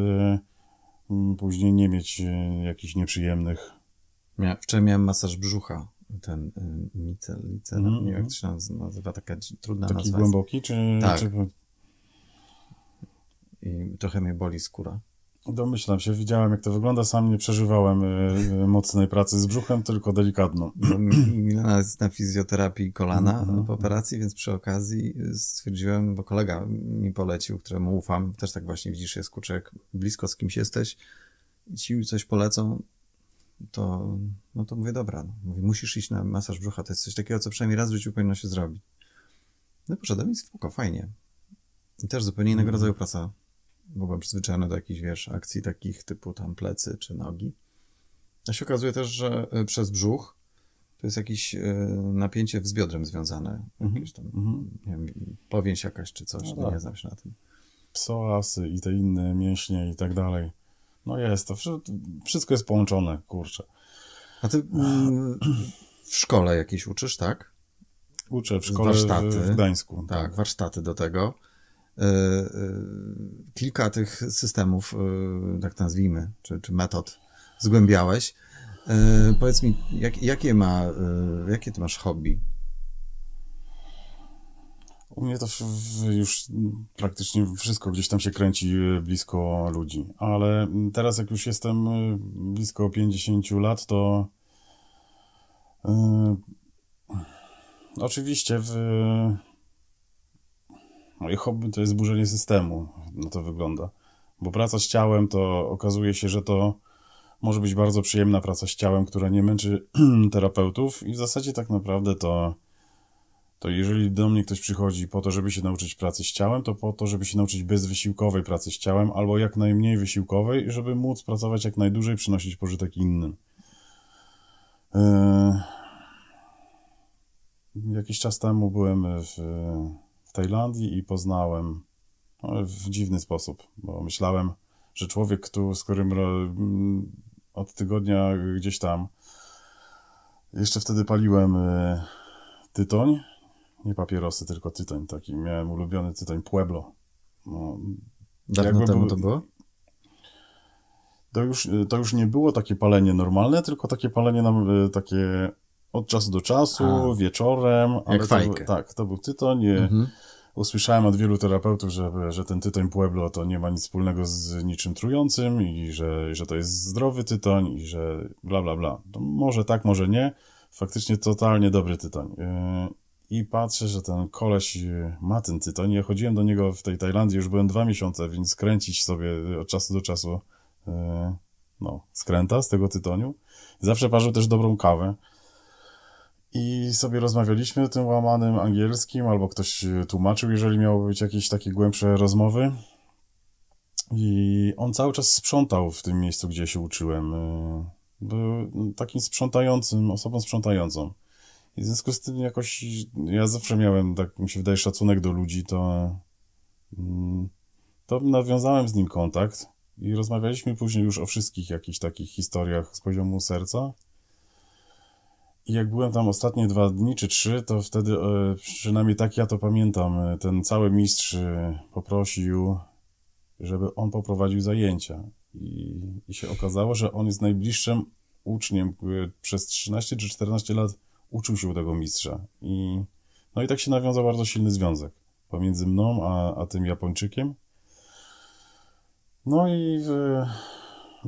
później nie mieć e, jakichś nieprzyjemnych. Ja wczoraj miałem masaż brzucha ten micel, y, micel mm nie wiem jak mhm. to się nazywa, taka trudna Taki nazwa. głęboki, czy... Tak. Czy... I trochę mnie boli skóra. Domyślam się, widziałem jak to wygląda, sam nie przeżywałem y, y, mocnej pracy z brzuchem, tylko delikatną. Milena jest na fizjoterapii kolana mhm, mhm. po operacji, więc przy okazji y, stwierdziłem, bo kolega mi polecił, któremu ufam, też tak właśnie widzisz jest kuczek blisko z kimś jesteś i ci coś polecą, to, no to mówię, dobra, mówię no. Mówi, musisz iść na masaż brzucha, to jest coś takiego, co przynajmniej raz w życiu powinno się zrobić. No poszedłem i spoko, fajnie. I też zupełnie innego mhm. rodzaju praca bo byłem przyzwyczajony do jakichś, wiesz, akcji takich typu tam plecy czy nogi. A się okazuje też, że y, przez brzuch to jest jakieś y, napięcie z biodrem związane. Mhm. Jakieś tam, mhm. nie wiem, powięź jakaś czy coś, no nie tak. znam się na tym. Psoasy i te inne mięśnie i tak dalej. No jest, to wszystko jest połączone, kurczę. A ty mm, w szkole jakieś uczysz, tak? Uczę w szkole warsztaty. w Gdańsku. Tak, tak. warsztaty do tego. E, e, kilka tych systemów, e, tak nazwijmy, czy, czy metod zgłębiałeś. Powiedz mi, jak, jakie, ma, jakie ty masz hobby? U mnie to już praktycznie wszystko gdzieś tam się kręci blisko ludzi, ale teraz jak już jestem blisko 50 lat, to yy, oczywiście w, Moje no hobby to jest zburzenie systemu, no to wygląda. Bo praca z ciałem to okazuje się, że to może być bardzo przyjemna praca z ciałem, która nie męczy terapeutów i w zasadzie tak naprawdę to to jeżeli do mnie ktoś przychodzi po to, żeby się nauczyć pracy z ciałem, to po to, żeby się nauczyć bezwysiłkowej pracy z ciałem albo jak najmniej wysiłkowej, żeby móc pracować jak najdłużej, przynosić pożytek innym. Yy... Jakiś czas temu byłem w Tajlandii i poznałem no, w dziwny sposób, bo myślałem, że człowiek, tu, z którym mm, od tygodnia gdzieś tam jeszcze wtedy paliłem y, tytoń, nie papierosy, tylko tytoń taki. Miałem ulubiony tytoń Pueblo. No, Dawno temu był... to było? To już, to już nie było takie palenie normalne, tylko takie palenie nam, y, takie od czasu do czasu, A. wieczorem. Ale Jak fajkę. To, tak, to był tytoń. Y, mhm. Usłyszałem od wielu terapeutów, że, że ten tytoń Pueblo to nie ma nic wspólnego z niczym trującym i że, że to jest zdrowy tytoń i że bla, bla, bla. To może tak, może nie. Faktycznie totalnie dobry tytoń. Y, I patrzę, że ten koleś y, ma ten tytoń. Ja chodziłem do niego w tej Tajlandii, już byłem dwa miesiące, więc skręcić sobie od czasu do czasu no, skręta z tego tytoniu. Zawsze parzył też dobrą kawę i sobie rozmawialiśmy tym łamanym angielskim, albo ktoś tłumaczył, jeżeli miały być jakieś takie głębsze rozmowy. I on cały czas sprzątał w tym miejscu, gdzie się uczyłem. Y, był takim sprzątającym, osobą sprzątającą. I w związku z tym jakoś ja zawsze miałem, tak mi się wydaje, szacunek do ludzi, to, mm, to nawiązałem z nim kontakt i rozmawialiśmy później już o wszystkich jakichś takich historiach z poziomu serca. I jak byłem tam ostatnie dwa dni czy trzy, to wtedy, e, przynajmniej tak ja to pamiętam, e, ten cały mistrz e, poprosił, żeby on poprowadził zajęcia. I, i się okazało, że on jest najbliższym uczniem, przez 13 czy 14 lat uczył się u tego mistrza. I, no i tak się nawiązał bardzo silny związek pomiędzy mną a, a tym Japończykiem. No i w,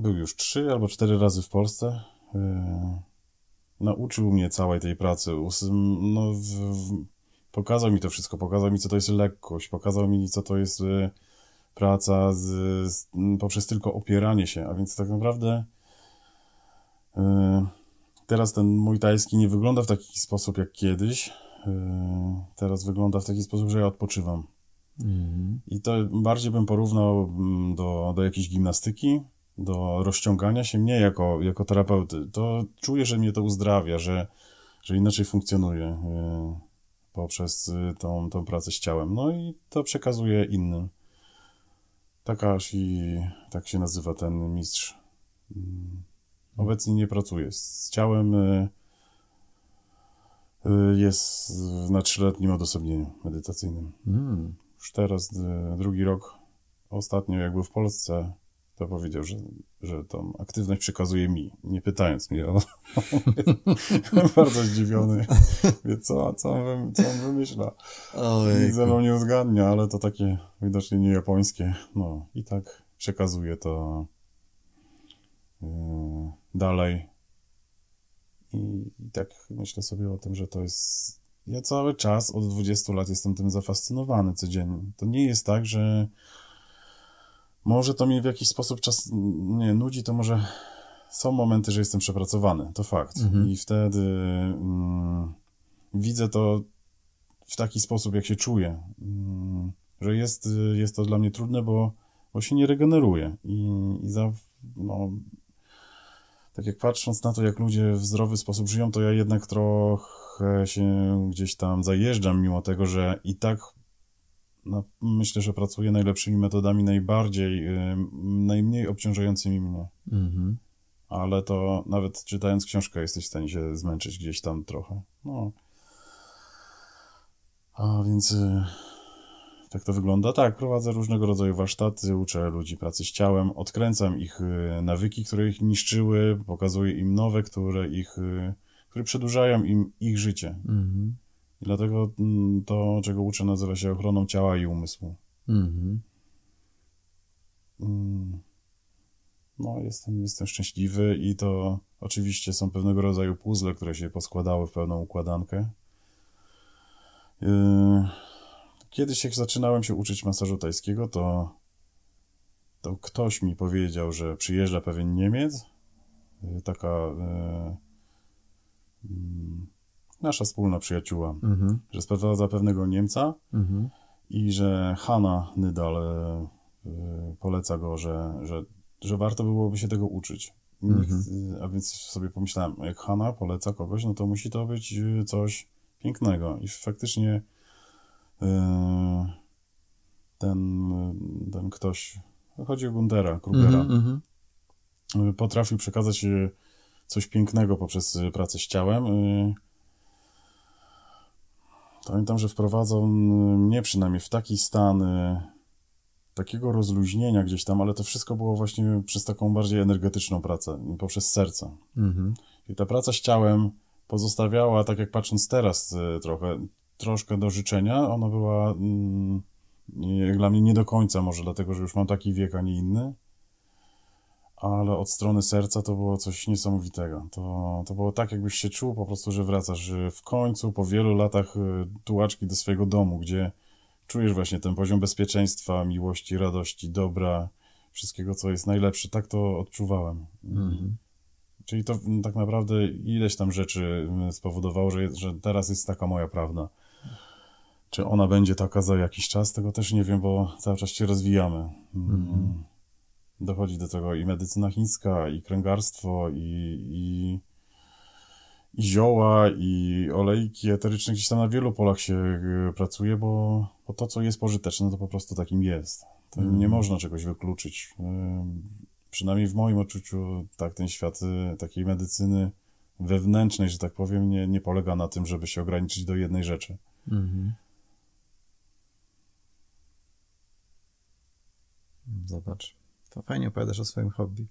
był już trzy albo cztery razy w Polsce nauczył mnie całej tej pracy. No, pokazał mi to wszystko, pokazał mi, co to jest lekkość, pokazał mi, co to jest y, praca z, z, poprzez tylko opieranie się, a więc tak naprawdę y, teraz ten mój tajski nie wygląda w taki sposób jak kiedyś. Y, teraz wygląda w taki sposób, że ja odpoczywam. Mm -hmm. I to bardziej bym porównał mm, do, do jakiejś gimnastyki, do rozciągania się mnie jako, jako terapeuty, to czuję, że mnie to uzdrawia, że, że inaczej funkcjonuje e, poprzez e, tą, tą pracę z ciałem. No i to przekazuje innym. Taka i tak się nazywa ten mistrz. Mm. Obecnie nie pracuje z ciałem. E, jest na trzyletnim odosobnieniu medytacyjnym. Mm. Już teraz drugi rok. Ostatnio, jak był w Polsce, to powiedział, że, że tą aktywność przekazuje mi, nie pytając mnie. O... bardzo zdziwiony. Wie, co, co, on co on wymyśla? Nic ze mną nie uzgadnia, ale to takie widocznie nie japońskie. No i tak przekazuje to yy, dalej. I, I tak myślę sobie o tym, że to jest. Ja cały czas od 20 lat jestem tym zafascynowany codziennie. To nie jest tak, że może to mi w jakiś sposób czas nie nudzi, to może są momenty, że jestem przepracowany, to fakt. Mhm. I wtedy mm, widzę to w taki sposób, jak się czuję, mm, że jest, jest to dla mnie trudne, bo, bo się nie regeneruje. I, i za, no, tak jak patrząc na to, jak ludzie w zdrowy sposób żyją, to ja jednak trochę się gdzieś tam zajeżdżam, mimo tego, że i tak no, myślę, że pracuję najlepszymi metodami, najbardziej, y, najmniej obciążającymi mnie. Mhm. Ale to nawet czytając książkę jesteś w stanie się zmęczyć gdzieś tam trochę. No. A więc y, tak to wygląda. Tak, prowadzę różnego rodzaju warsztaty, uczę ludzi pracy z ciałem, odkręcam ich y, nawyki, które ich niszczyły, pokazuję im nowe, które ich, które przedłużają im ich życie. Mhm. I dlatego mm, to, czego uczę, nazywa się ochroną ciała i umysłu. Mhm. Mm. No, jestem, jestem szczęśliwy i to oczywiście są pewnego rodzaju puzzle, które się poskładały w pełną układankę. Yy, kiedyś jak zaczynałem się uczyć masażu tajskiego, to, to ktoś mi powiedział, że przyjeżdża pewien Niemiec, yy, taka... Yy, mm, nasza wspólna przyjaciółka, mhm. że spotkała za pewnego Niemca mhm. i że Hanna Nydal y, poleca go, że, że, że warto byłoby się tego uczyć. Mhm. E, a więc sobie pomyślałem, jak Hanna poleca kogoś, no to musi to być coś pięknego. I faktycznie y, ten, ten ktoś, chodzi o Gundera, Krugera, potrafił przekazać coś pięknego poprzez pracę z ciałem. Y, Pamiętam, że wprowadzał y, mnie przynajmniej w taki stan y, takiego rozluźnienia gdzieś tam, ale to wszystko było właśnie przez taką bardziej energetyczną pracę, poprzez serce. Mhm. I ta praca z ciałem pozostawiała, tak jak patrząc teraz y, trochę, troszkę do życzenia. Ona była mm, dla mnie nie do końca, może dlatego, że już mam taki wiek, a nie inny ale od strony serca to było coś niesamowitego. To, to było tak, jakbyś się czuł po prostu, że wracasz w końcu po wielu latach y, tułaczki do swojego domu, gdzie czujesz właśnie ten poziom bezpieczeństwa, miłości, radości, dobra, wszystkiego, co jest najlepsze. Tak to odczuwałem. Mhm. Czyli to mm, tak naprawdę ileś tam rzeczy mm, spowodowało, że, że teraz jest taka moja prawda. Czy ona będzie taka za jakiś czas, tego też nie wiem, bo cały czas się rozwijamy. Mm. Mhm dochodzi do tego i medycyna chińska, i kręgarstwo, i, i, i zioła, i olejki eteryczne. Gdzieś tam na wielu polach się y, pracuje, bo, bo to, co jest pożyteczne, no to po prostu takim jest. Mm. Nie można czegoś wykluczyć. Y, przynajmniej w moim odczuciu, tak, ten świat y, takiej medycyny wewnętrznej, że tak powiem, nie, nie polega na tym, żeby się ograniczyć do jednej rzeczy. Mhm. Zobacz. To no fajnie opowiadasz o swoim hobby.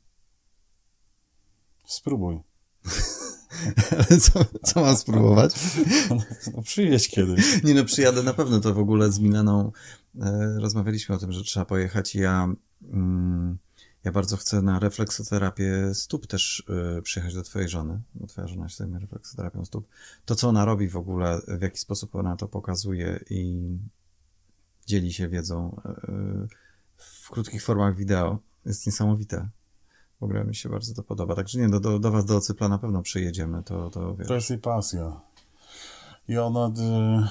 Spróbuj. Ale co, co mam spróbować? No, przyjedź kiedyś. Nie no, przyjadę na pewno. To w ogóle z Milaną e, rozmawialiśmy o tym, że trzeba pojechać. Ja, mm, ja bardzo chcę na refleksoterapię stóp też y, przyjechać do twojej żony, bo twoja żona się zajmuje refleksoterapią stóp. To, co ona robi w ogóle, w jaki sposób ona to pokazuje i dzieli się wiedzą e, w krótkich formach wideo, jest niesamowite. W ogóle mi się bardzo to podoba. Także nie, do, do, do was do Cypla na pewno przyjedziemy, to, to wiesz. To jest jej pasja. I ona e,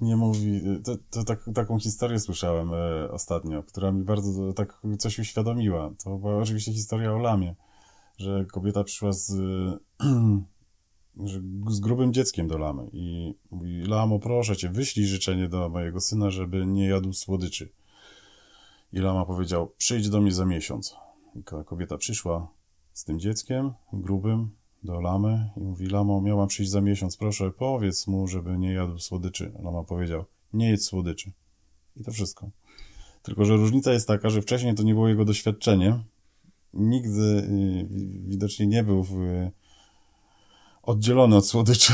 nie mówi. E, to, to tak, taką historię słyszałem e, ostatnio, która mi bardzo tak coś uświadomiła. To była oczywiście historia o lamie, że kobieta przyszła z, e, z grubym dzieckiem do lamy i mówi: Lamo, proszę cię, wyślij życzenie do mojego syna, żeby nie jadł słodyczy. I Lama powiedział, przyjdź do mnie za miesiąc. I kobieta przyszła z tym dzieckiem, grubym, do Lamy i mówi, Lamo, miałam przyjść za miesiąc, proszę, powiedz mu, żeby nie jadł słodyczy. Lama powiedział, nie jedz słodyczy. I to wszystko. Tylko, że różnica jest taka, że wcześniej to nie było jego doświadczenie. Nigdy y, widocznie nie był w, oddzielony od słodyczy.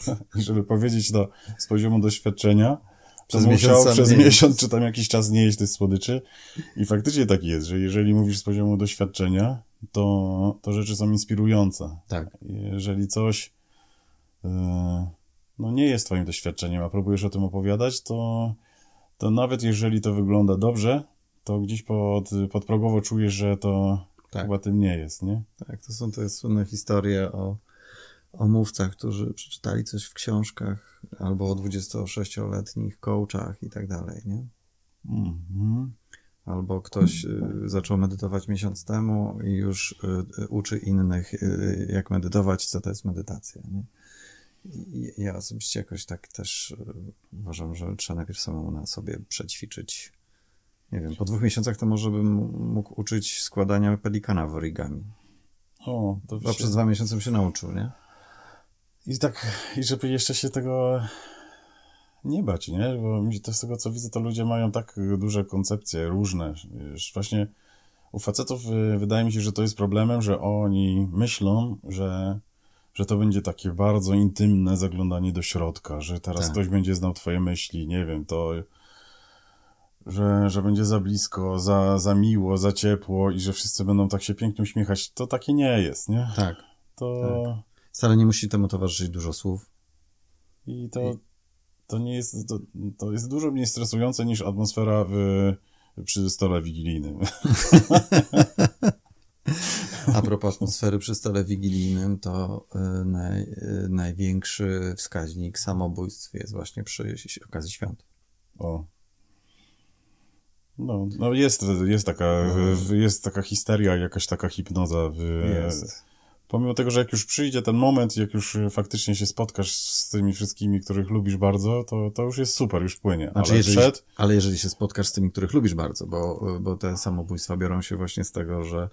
żeby powiedzieć to z poziomu doświadczenia, przez, miesiąc, przez miesiąc czy tam jakiś czas nie jeść tej słodyczy. I faktycznie tak jest, że jeżeli mówisz z poziomu doświadczenia, to, to rzeczy są inspirujące. Tak. Jeżeli coś e, no nie jest twoim doświadczeniem, a próbujesz o tym opowiadać, to, to nawet jeżeli to wygląda dobrze, to gdzieś pod, podprogowo czujesz, że to tak. chyba tym nie jest, nie? Tak, to są te słynne historie o o mówcach, którzy przeczytali coś w książkach, albo o 26-letnich coachach i tak dalej, nie? Mhm. Albo ktoś y, zaczął medytować miesiąc temu i już y, y, uczy innych, jak medytować, co to jest medytacja. Nie? Ja osobiście jakoś tak też uważam, że trzeba najpierw samemu na sobie przećwiczyć. Nie wiem, po dwóch miesiącach to może bym mógł uczyć składania pelikana w origami. O, to się... przez dwa miesiące bym się nauczył, nie? I tak, i żeby jeszcze się tego nie bać, nie? Bo mi z tego co widzę, to ludzie mają tak duże koncepcje różne. Wiesz, właśnie u facetów y, wydaje mi się, że to jest problemem, że oni myślą, że, że to będzie takie bardzo intymne zaglądanie do środka, że teraz tak. ktoś będzie znał twoje myśli, nie wiem, to że, że będzie za blisko, za, za miło, za ciepło i że wszyscy będą tak się pięknie uśmiechać. To takie nie jest, nie? Tak. To... Tak. Wcale nie musi temu towarzyszyć dużo słów. I to, to nie jest, to, to jest dużo mniej stresujące niż atmosfera w, przy stole wigilijnym. A propos atmosfery przy stole wigilijnym, to y, naj, y, największy wskaźnik samobójstw jest właśnie przy okazji świąt. O. No, no jest, jest, taka, no. jest taka histeria, jakaś taka hipnoza. W, jest pomimo tego, że jak już przyjdzie ten moment, jak już e, faktycznie się spotkasz z tymi wszystkimi, których lubisz bardzo, to, to już jest super, już płynie. Znaczy, ale, jeżeli, przed... ale jeżeli się spotkasz z tymi, których lubisz bardzo, bo, bo te samobójstwa biorą się właśnie z tego, że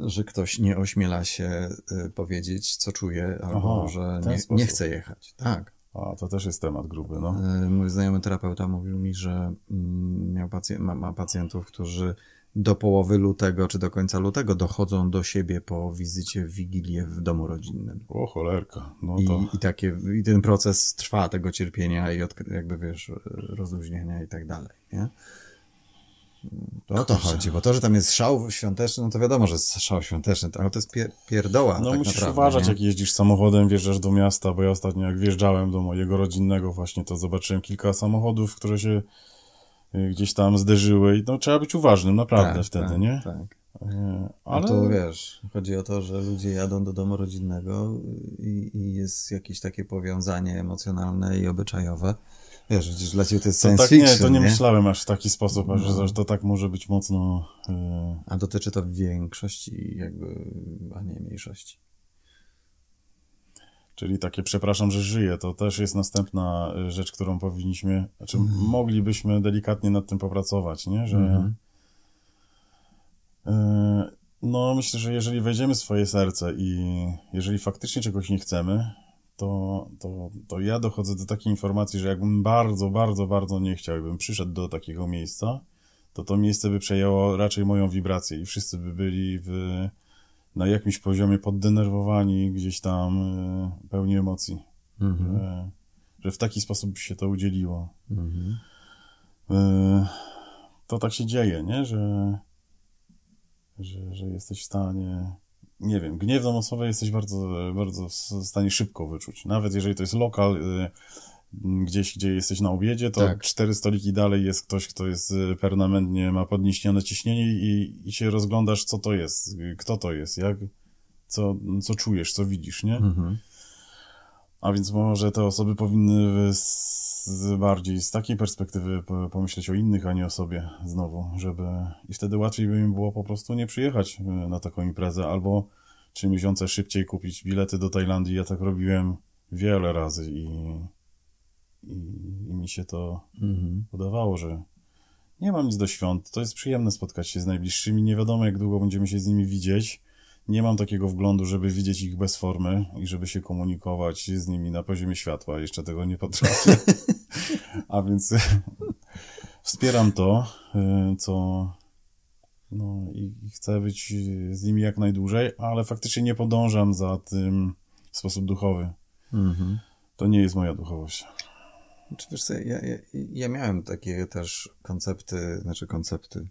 że ktoś nie ośmiela się e, powiedzieć, co czuje, albo Aha, że nie, nie chce jechać. Tak. A, to też jest temat gruby, no. E, mój znajomy terapeuta mówił mi, że mm, miał pacj ma, ma pacjentów, którzy do połowy lutego czy do końca lutego dochodzą do siebie po wizycie w Wigilię w domu rodzinnym. O cholerka. No I, to... I, takie, I ten proces trwa tego cierpienia i od, jakby wiesz, rozluźnienia i tak dalej. Nie? To no, o to chodzi, bo to, że tam jest szał świąteczny, no to wiadomo, że jest szał świąteczny, ale to jest pier pierdoła. No tak musisz naprawdę, uważać, nie? jak jeździsz samochodem, wjeżdżasz do miasta, bo ja ostatnio jak wjeżdżałem do mojego rodzinnego właśnie, to zobaczyłem kilka samochodów, które się Y, gdzieś tam zderzyły i no, trzeba być uważnym naprawdę tak, wtedy, tak, nie? Tak. Y, ale... No to wiesz, chodzi o to, że ludzie jadą do domu rodzinnego i, i jest jakieś takie powiązanie emocjonalne i obyczajowe. Wiesz, przecież dla ciebie to jest to science tak, fiction, nie, to nie, nie, myślałem aż w taki sposób, aż, no. że to tak może być mocno... Yy... A dotyczy to większości jakby, a nie mniejszości. Czyli takie przepraszam, że żyję, to też jest następna y, rzecz, którą powinniśmy, znaczy mhm. moglibyśmy delikatnie nad tym popracować, nie? Że mhm. y, no myślę, że jeżeli wejdziemy w swoje serce i jeżeli faktycznie czegoś nie chcemy, to, to, to ja dochodzę do takiej informacji, że jakbym bardzo, bardzo, bardzo nie chciał, bym przyszedł do takiego miejsca, to to miejsce by przejęło raczej moją wibrację i wszyscy by byli w na jakimś poziomie poddenerwowani, gdzieś tam e, pełni emocji. Mhm. Że, że, w taki sposób się to udzieliło. Mhm. E, to tak się dzieje, nie? Że, że, że jesteś w stanie nie wiem, gniewną osobę jesteś bardzo, bardzo w stanie szybko wyczuć. Nawet jeżeli to jest lokal, e, gdzieś, gdzie jesteś na obiedzie, to tak. cztery stoliki dalej jest ktoś, kto jest e, permanentnie, ma podniesione ciśnienie i, i się rozglądasz, co to jest, e, kto to jest, jak, co, co czujesz, co widzisz, nie? Mhm. A więc może te osoby powinny z, bardziej z takiej perspektywy pomyśleć o innych, a nie o sobie znowu, żeby... I wtedy łatwiej by im było po prostu nie przyjechać e, na taką imprezę, albo trzy miesiące szybciej kupić bilety do Tajlandii. Ja tak robiłem wiele razy i i, i mi się to mhm. udawało, że nie mam nic do świąt. To jest przyjemne spotkać się z najbliższymi. Nie wiadomo, jak długo będziemy się z nimi widzieć. Nie mam takiego wglądu, żeby widzieć ich bez formy i żeby się komunikować z nimi na poziomie światła. Jeszcze tego nie potrafię. A więc e, wspieram to, e, co. No i, i chcę być z nimi jak najdłużej, ale faktycznie nie podążam za tym w sposób duchowy. Mm -hmm. To nie jest moja duchowość. Czy wiesz co, ja, ja, ja, miałem takie też koncepty, znaczy koncepty,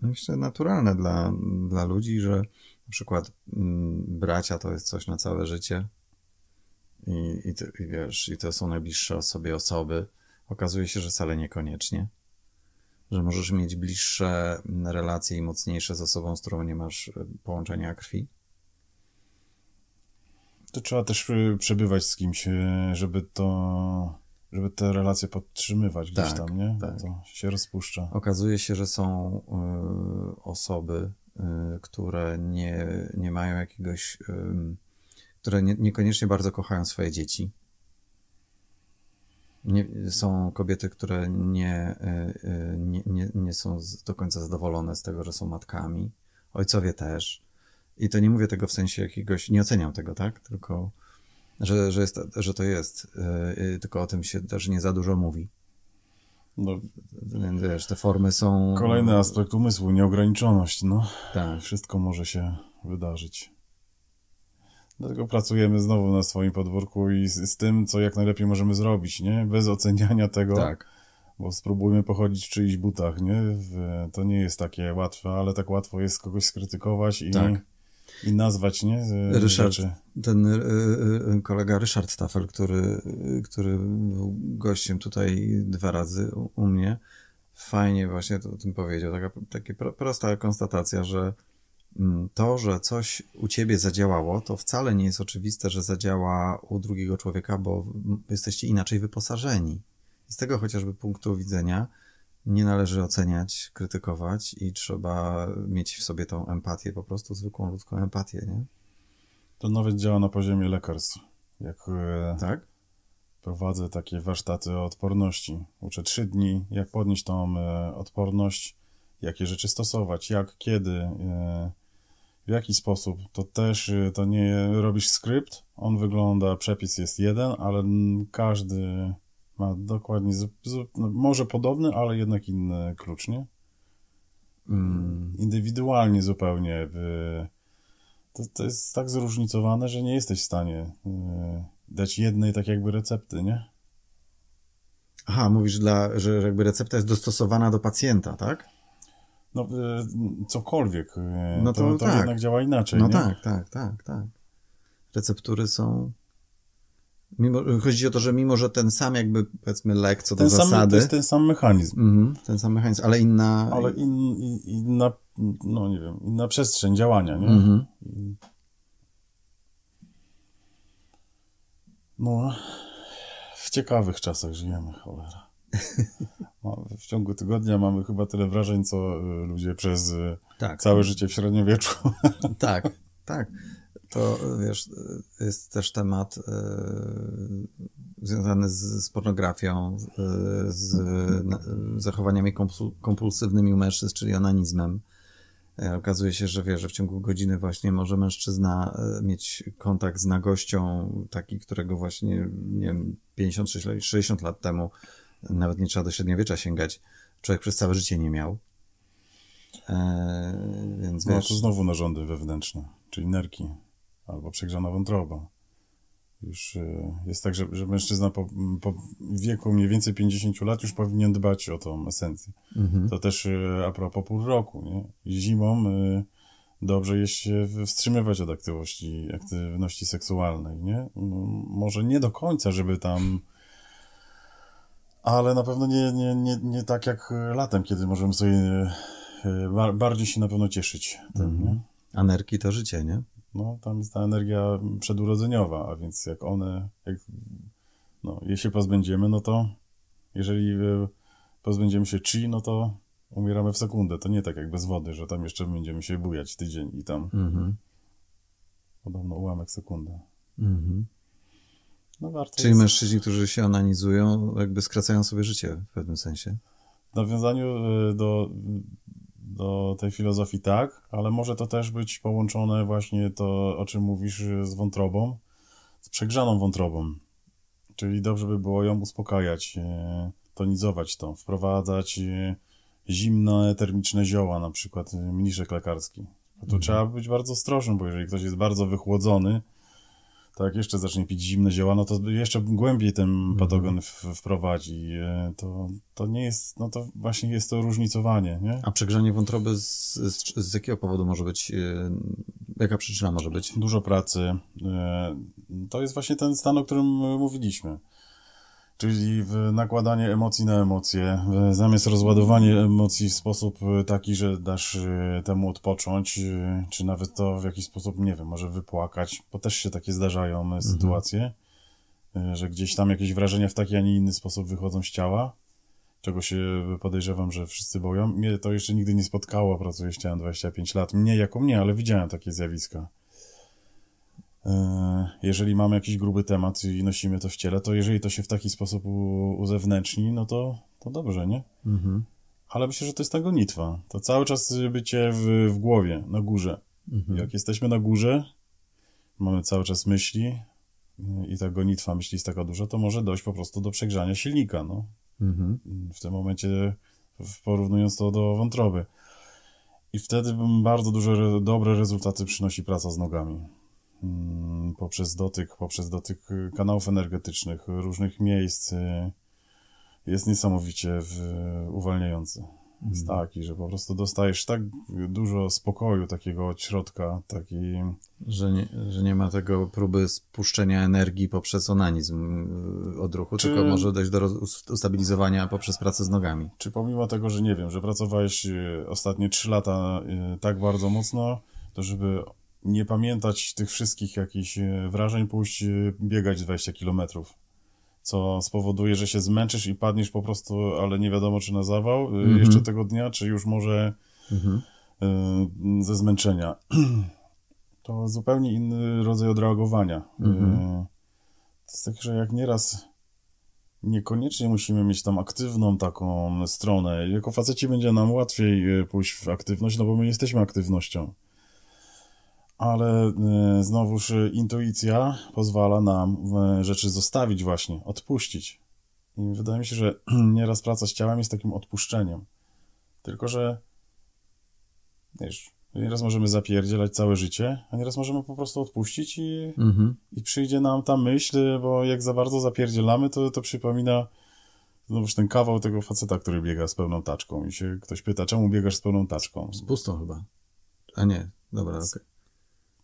myślę, naturalne dla, dla ludzi, że na przykład m, mm, bracia to jest coś na całe życie i, i, ty, i wiesz, i to są najbliższe sobie osoby. Okazuje się, że wcale niekoniecznie. Że możesz mieć bliższe mm, relacje i mocniejsze z osobą, z którą nie masz y, połączenia krwi. To trzeba też y, przebywać z kimś, y, żeby to żeby te relacje podtrzymywać gdzieś tak, tam, nie? Tak. To się rozpuszcza. Okazuje się, że są y, osoby, y, które nie, nie mają jakiegoś, które nie, niekoniecznie bardzo kochają swoje dzieci. Nie, są kobiety, które nie, y, nie, nie, nie są do końca zadowolone z tego, że są matkami. Ojcowie też. I to nie mówię tego w sensie jakiegoś, nie oceniam tego, tak? Tylko że, że, jest, że to jest, yy, tylko o tym się też nie za dużo mówi. No, Więc wiesz, te formy są. Kolejny aspekt umysłu, nieograniczoność, no. Tak. Wszystko może się wydarzyć. Dlatego pracujemy znowu na swoim podwórku i z, z tym, co jak najlepiej możemy zrobić, nie? Bez oceniania tego. Tak. Bo spróbujmy pochodzić w czyichś butach, nie? W, to nie jest takie łatwe, ale tak łatwo jest kogoś skrytykować i. Tak i nazwać, nie? Y, Ryszard, ten y, y, kolega Ryszard Stafel, który, który był gościem tutaj dwa razy u, mnie, fajnie właśnie o tym powiedział. Taka taka prosta konstatacja, że mm, to, że coś u ciebie zadziałało, to wcale nie jest oczywiste, że zadziała u drugiego człowieka, bo jesteście inaczej wyposażeni. I z tego chociażby punktu widzenia nie należy oceniać, krytykować i trzeba mieć w sobie tą empatię, po prostu zwykłą ludzką empatię, nie? To nawet działa na poziomie lekarstw. Jak e, tak? prowadzę takie warsztaty o odporności, uczę trzy dni, jak podnieść tą e, odporność, jakie rzeczy stosować, jak, kiedy, e, w jaki sposób. To też, to nie robisz skrypt, on wygląda, przepis jest jeden, ale każdy ma dokładnie, z, z, no, może podobny, ale jednak inny klucz, nie? Mm. Indywidualnie zupełnie. to, to jest tak zróżnicowane, że nie jesteś w stanie y, dać jednej tak jakby recepty, nie? Aha, mówisz, dla, że jakby recepta jest dostosowana do pacjenta, tak? No, yy, cokolwiek. Y, no to, to, to tak. jednak działa inaczej. No nie? tak, tak, tak, tak. Receptury są Mimo, chodzi o to, że mimo, że ten sam jakby, powiedzmy, lek co ten do sam, zasady... To jest ten sam mechanizm. Mm, ten sam mechanizm, ale inna... Ale in, in, inna, no nie wiem, inna przestrzeń działania, nie? Mm -hmm. No, w ciekawych czasach żyjemy, cholera. w ciągu tygodnia mamy chyba tyle wrażeń, co y, ludzie przez y, tak. całe życie w średniowieczu. Tak, tak. To wiesz, jest też temat y, związany z, z pornografią, y, z na, zachowaniami kompulsywnymi u mężczyzn, czyli onanizmem. E, okazuje się, że wie, że w ciągu godziny właśnie może mężczyzna mieć kontakt z nagością, taki, którego właśnie, nie wiem, 50, 60 lat temu nawet nie trzeba do średniowiecza sięgać. Człowiek przez całe życie nie miał. E, więc no to znowu narządy wewnętrzne, czyli nerki albo przegrzana wątroba. Już y, jest tak, że, że mężczyzna po, po, wieku mniej więcej 50 lat już powinien dbać o tą esencję. Mhm. To też y, a propos pół roku. Nie? Zimą y, dobrze jest się wstrzymywać od aktywności, aktywności seksualnej. Nie? Może nie do końca, żeby tam ale na pewno nie, nie, nie, nie tak jak latem, kiedy możemy sobie bardziej się na pewno cieszyć. Tym, Anerki mhm. to życie, nie? No, tam jest ta energia przedurodzeniowa, a więc jak one, jak, no, jeśli pozbędziemy, no to jeżeli e, pozbędziemy się chi, no to umieramy w sekundę. To nie tak jak bez wody, że tam jeszcze będziemy się bujać tydzień i tam mhm. podobno ułamek sekundy. Mhm. No, Czyli jest... mężczyźni, którzy się analizują, jakby skracają sobie życie w pewnym sensie. W nawiązaniu e, do do tej filozofii tak, ale może to też być połączone właśnie to, o czym mówisz, z wątrobą, z przegrzaną wątrobą. Czyli dobrze by było ją uspokajać, e, tonizować to, wprowadzać e, zimne, termiczne zioła, na przykład e, mniszek lekarski. To mhm. trzeba być bardzo ostrożnym, bo jeżeli ktoś jest bardzo wychłodzony, tak, jeszcze zacznie pić zimne zioła, no to jeszcze głębiej ten mhm. patogen w, wprowadzi. E, to, to nie jest, no to właśnie jest to różnicowanie, nie? A przegrzanie wątroby z, z, z jakiego powodu może być, e, jaka przyczyna może być? Dużo pracy. E, to jest właśnie ten stan, o którym mówiliśmy czyli nakładanie emocji na emocje, zamiast rozładowanie emocji w sposób e, taki, że dasz e, temu odpocząć, e, czy nawet to w jakiś sposób, nie wiem, może wypłakać, bo też się takie zdarzają mhm. sytuacje, że gdzieś tam jakieś wrażenia w taki, a nie inny sposób wychodzą z ciała, czego się podejrzewam, że wszyscy boją. Mnie to jeszcze nigdy nie spotkało, pracuję z 25 lat, mnie jako mnie, ale widziałem takie zjawiska. E, jeżeli mamy jakiś gruby temat i nosimy to w ciele, to jeżeli to się w taki sposób uzewnętrzni, no to, to dobrze, nie? Mhm. Ale myślę, że to jest ta gonitwa. To cały czas bycie w, w głowie, na górze. Mhm. Jak jesteśmy na górze, mamy cały czas myśli y, i ta gonitwa myśli jest taka duża, to może dojść po prostu do przegrzania silnika, no. Mhm. W tym momencie porównując to do wątroby. I wtedy bardzo duże, dobre rezultaty przynosi praca z nogami. Mm, poprzez dotyk, poprzez dotyk kanałów energetycznych, różnych miejsc y, jest niesamowicie y, uwalniający. Jest mhm. taki, że po prostu dostajesz tak dużo spokoju takiego od środka, taki... Że nie, że nie ma tego próby spuszczenia energii poprzez onanizm y, odruchu, czy... tylko może dojść do ustabilizowania poprzez pracę z nogami. Czy pomimo tego, że nie wiem, że pracowałeś ostatnie trzy lata tak bardzo mocno, to żeby nie pamiętać tych wszystkich jakichś e, wrażeń, pójść e, biegać 20 kilometrów co spowoduje, że się zmęczysz i padniesz po prostu, ale nie wiadomo czy na zawał e, mhm. jeszcze tego dnia, czy już może mhm. ze zmęczenia. To zupełnie inny rodzaj odreagowania. Mhm. To jest tak, że jak nieraz niekoniecznie musimy mieć tam aktywną taką stronę. Jako faceci będzie nam łatwiej pójść w aktywność, no bo my jesteśmy aktywnością ale e, znowuż e, intuicja pozwala nam e, rzeczy zostawić właśnie, odpuścić. I wydaje mi się, że nieraz praca z ciałem jest takim odpuszczeniem. Tylko, że wiesz, nieraz możemy zapierdzielać całe życie, a nieraz możemy po prostu odpuścić i, mhm. i przyjdzie nam ta myśl, bo jak za bardzo zapierdzielamy, to, to przypomina znowuż ten kawał tego faceta, który biega z pełną taczką i się ktoś pyta, czemu biegasz z pełną taczką? Z pustą chyba. A nie, dobra, okej. Okay.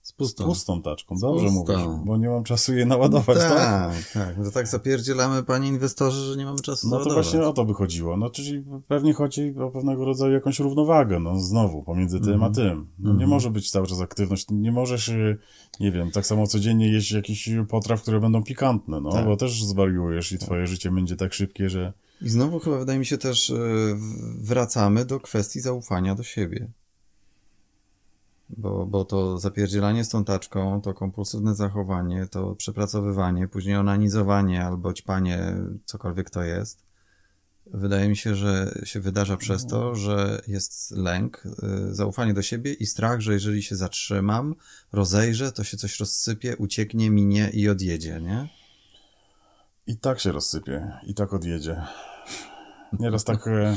Z pustą. pustą taczką, dobrze pustą. mówisz, bo nie mam czasu je naładować, tak? Tak, tak. No tak zapierdzielamy, panie inwestorzy, że nie mamy czasu No to właśnie o to by chodziło. No czyli pewnie chodzi o pewnego rodzaju jakąś równowagę, no znowu, pomiędzy tym mm. a mhm. tym. No, mm. Nie mhm. może być cały czas aktywność, nie możesz, nie wiem, tak samo codziennie jeść jakichś potraw, które będą pikantne, no, tak. bo też zwariujesz i tak. twoje życie będzie tak szybkie, że... I znowu chyba wydaje mi się też y, wracamy do kwestii zaufania do siebie bo, bo to zapierdzielanie z tą taczką, to kompulsywne zachowanie, to przepracowywanie, później onanizowanie albo ćpanie, cokolwiek to jest, wydaje mi się, że się wydarza przez to, mhm. że jest lęk, y, zaufanie do siebie i strach, że jeżeli się zatrzymam, rozejrzę, to się coś rozsypie, ucieknie, minie i odjedzie, nie? I tak się rozsypie, i tak odjedzie. Nieraz tak y,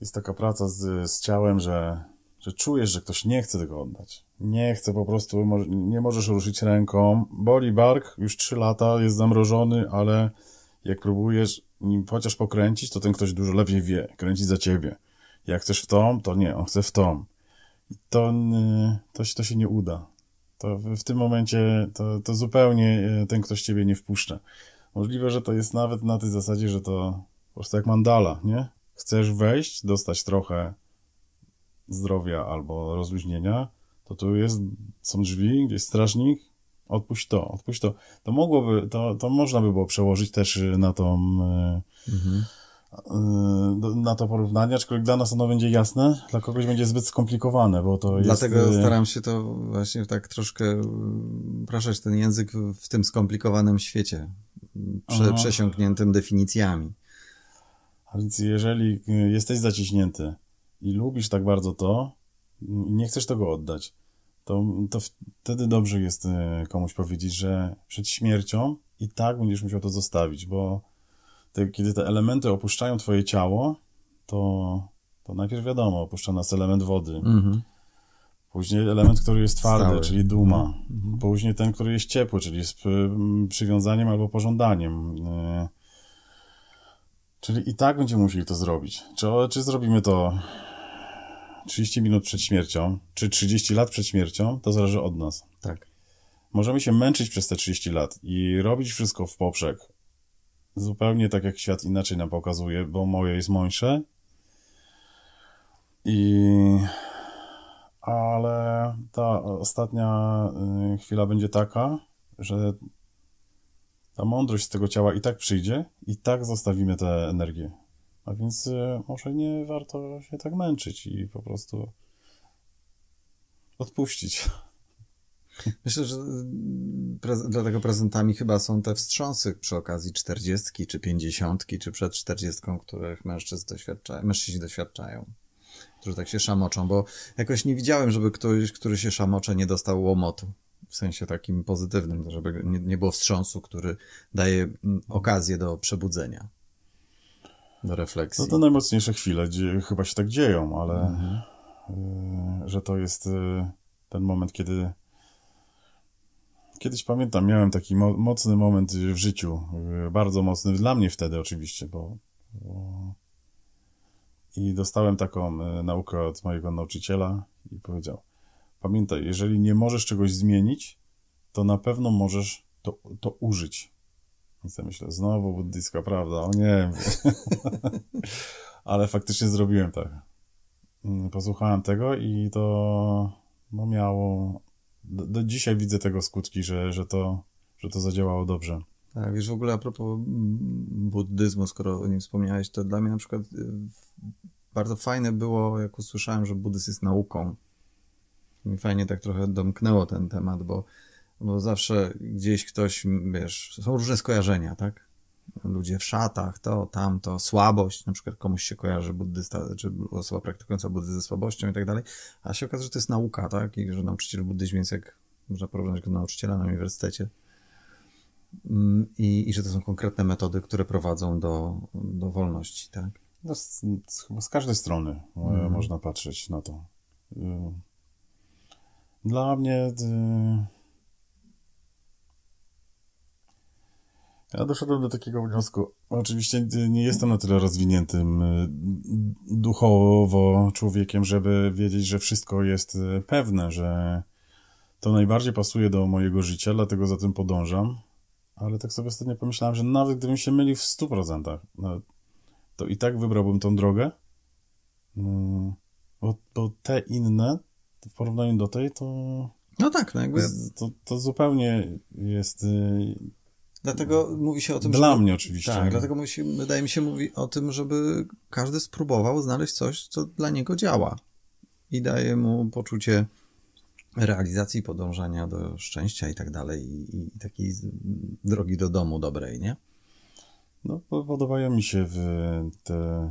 jest taka praca z, z ciałem, że że czujesz, że ktoś nie chce tego oddać. Nie chce po prostu, nie możesz ruszyć ręką. Boli bark, już trzy lata, jest zamrożony, ale jak próbujesz nim chociaż pokręcić, to ten ktoś dużo lepiej wie, kręci za ciebie. Jak chcesz w tą, to nie, on chce w tą. to, y, to, to się nie uda. To w tym momencie to, to zupełnie y, ten ktoś ciebie nie wpuszcza. Możliwe, że to jest nawet na tej zasadzie, że to po prostu jak mandala, nie? Chcesz wejść, dostać trochę zdrowia albo rozluźnienia, to tu jest, są drzwi, gdzieś strażnik, odpuść to, odpuść to. To mogłoby, to, to można by było przełożyć też na tą, mhm. E, na to porównanie, aczkolwiek dla nas ono będzie jasne, dla kogoś będzie zbyt skomplikowane, bo to Dlatego jest... staram się to właśnie tak troszkę praszać ten język w tym skomplikowanym świecie, prze, przesiąkniętym definicjami. A więc jeżeli e, jesteś zaciśnięty, i lubisz tak bardzo to i nie chcesz tego oddać, to, to wtedy dobrze jest e, komuś powiedzieć, że przed śmiercią i tak będziesz musiał to zostawić, bo te, kiedy te elementy opuszczają twoje ciało, to, to najpierw wiadomo, opuszcza nas element wody. Mhm. Później element, który jest twardy, Stały. czyli duma. Mhm. mhm. Później ten, który jest ciepły, czyli jest y, przywiązaniem albo pożądaniem. Y, czyli i tak będziemy musieli to zrobić. Czy, czy zrobimy to 30 minut przed śmiercią, czy 30 lat przed śmiercią, to zależy od nas. Tak. Możemy się męczyć przez te 30 lat i robić wszystko w poprzek. Zupełnie tak, jak świat inaczej nam pokazuje, bo moje jest mąńsze. I... Ale ta ostatnia y, chwila będzie taka, że ta mądrość z tego ciała i tak przyjdzie, i tak zostawimy tę energię. A więc e, może nie warto się tak męczyć i po prostu odpuścić. Myślę, że mm, prez- dlatego prezentami chyba są te wstrząsy przy okazji czterdziestki, czy pięćdziesiątki, czy przed czterdziestką, których mężczyzn mężczyźni doświadczają, którzy tak się szamoczą, bo jakoś nie widziałem, żeby ktoś, który się szamocze, nie dostał łomotu. W sensie takim pozytywnym, żeby nie, nie było wstrząsu, który daje mm, okazję do przebudzenia refleksji. No to najmocniejsze chwile chyba się tak dzieją, ale mhm. E, że to jest e, ten moment, kiedy kiedyś pamiętam, miałem taki mocny moment w życiu, e, bardzo mocny dla mnie wtedy oczywiście, bo, bo... i dostałem taką naukę od mojego nauczyciela i powiedział, pamiętaj, jeżeli nie możesz czegoś zmienić, to na pewno możesz to, to użyć. Ja myślę, znowu buddyjska prawda, o nie. Ale faktycznie zrobiłem tak. Mm, posłuchałem tego i to no miało... Do, do dzisiaj widzę tego skutki, że, że, to, że to zadziałało dobrze. Tak, wiesz, w ogóle a propos buddyzmu, skoro o nim wspomniałeś, to dla mnie na przykład y, bardzo fajne było, jak usłyszałem, że buddyzm jest nauką. Mi fajnie tak trochę domknęło ten temat, bo bo zawsze gdzieś ktoś, wiesz, są różne skojarzenia, tak? Ludzie w szatach, to, tamto, słabość, na przykład komuś się kojarzy buddysta, czy osoba praktykująca Buddy ze słabością i tak dalej, a się okazuje, że to jest nauka, tak? I że nauczyciel buddyzmu jest jak, można porównać go do nauczyciela na uniwersytecie. Mm, I, I że to są konkretne metody, które prowadzą do, do wolności, tak? No, z, chyba z każdej strony e, mhm. można patrzeć na to. E, dla mnie e, Ja doszedłem do takiego wniosku. Oczywiście nie jestem na tyle rozwiniętym y, duchowo człowiekiem, żeby wiedzieć, że wszystko jest y, pewne, że to najbardziej pasuje do mojego życia, dlatego za tym podążam. Ale tak sobie ostatnio pomyślałem, że nawet gdybym się mylił w 100%, no, to i tak wybrałbym tą drogę. Mm, bo, bo te inne w porównaniu do tej to. No tak, no jakby. To, to zupełnie jest y, Dlatego mówi się o tym. Dla żeby... mnie oczywiście. Tak, dlatego mówi się, wydaje mi się, mówi o tym, żeby każdy spróbował znaleźć coś, co dla niego działa i daje mu poczucie realizacji, podążania do szczęścia i tak dalej, i, i takiej drogi do domu dobrej, nie? No, podobają mi się te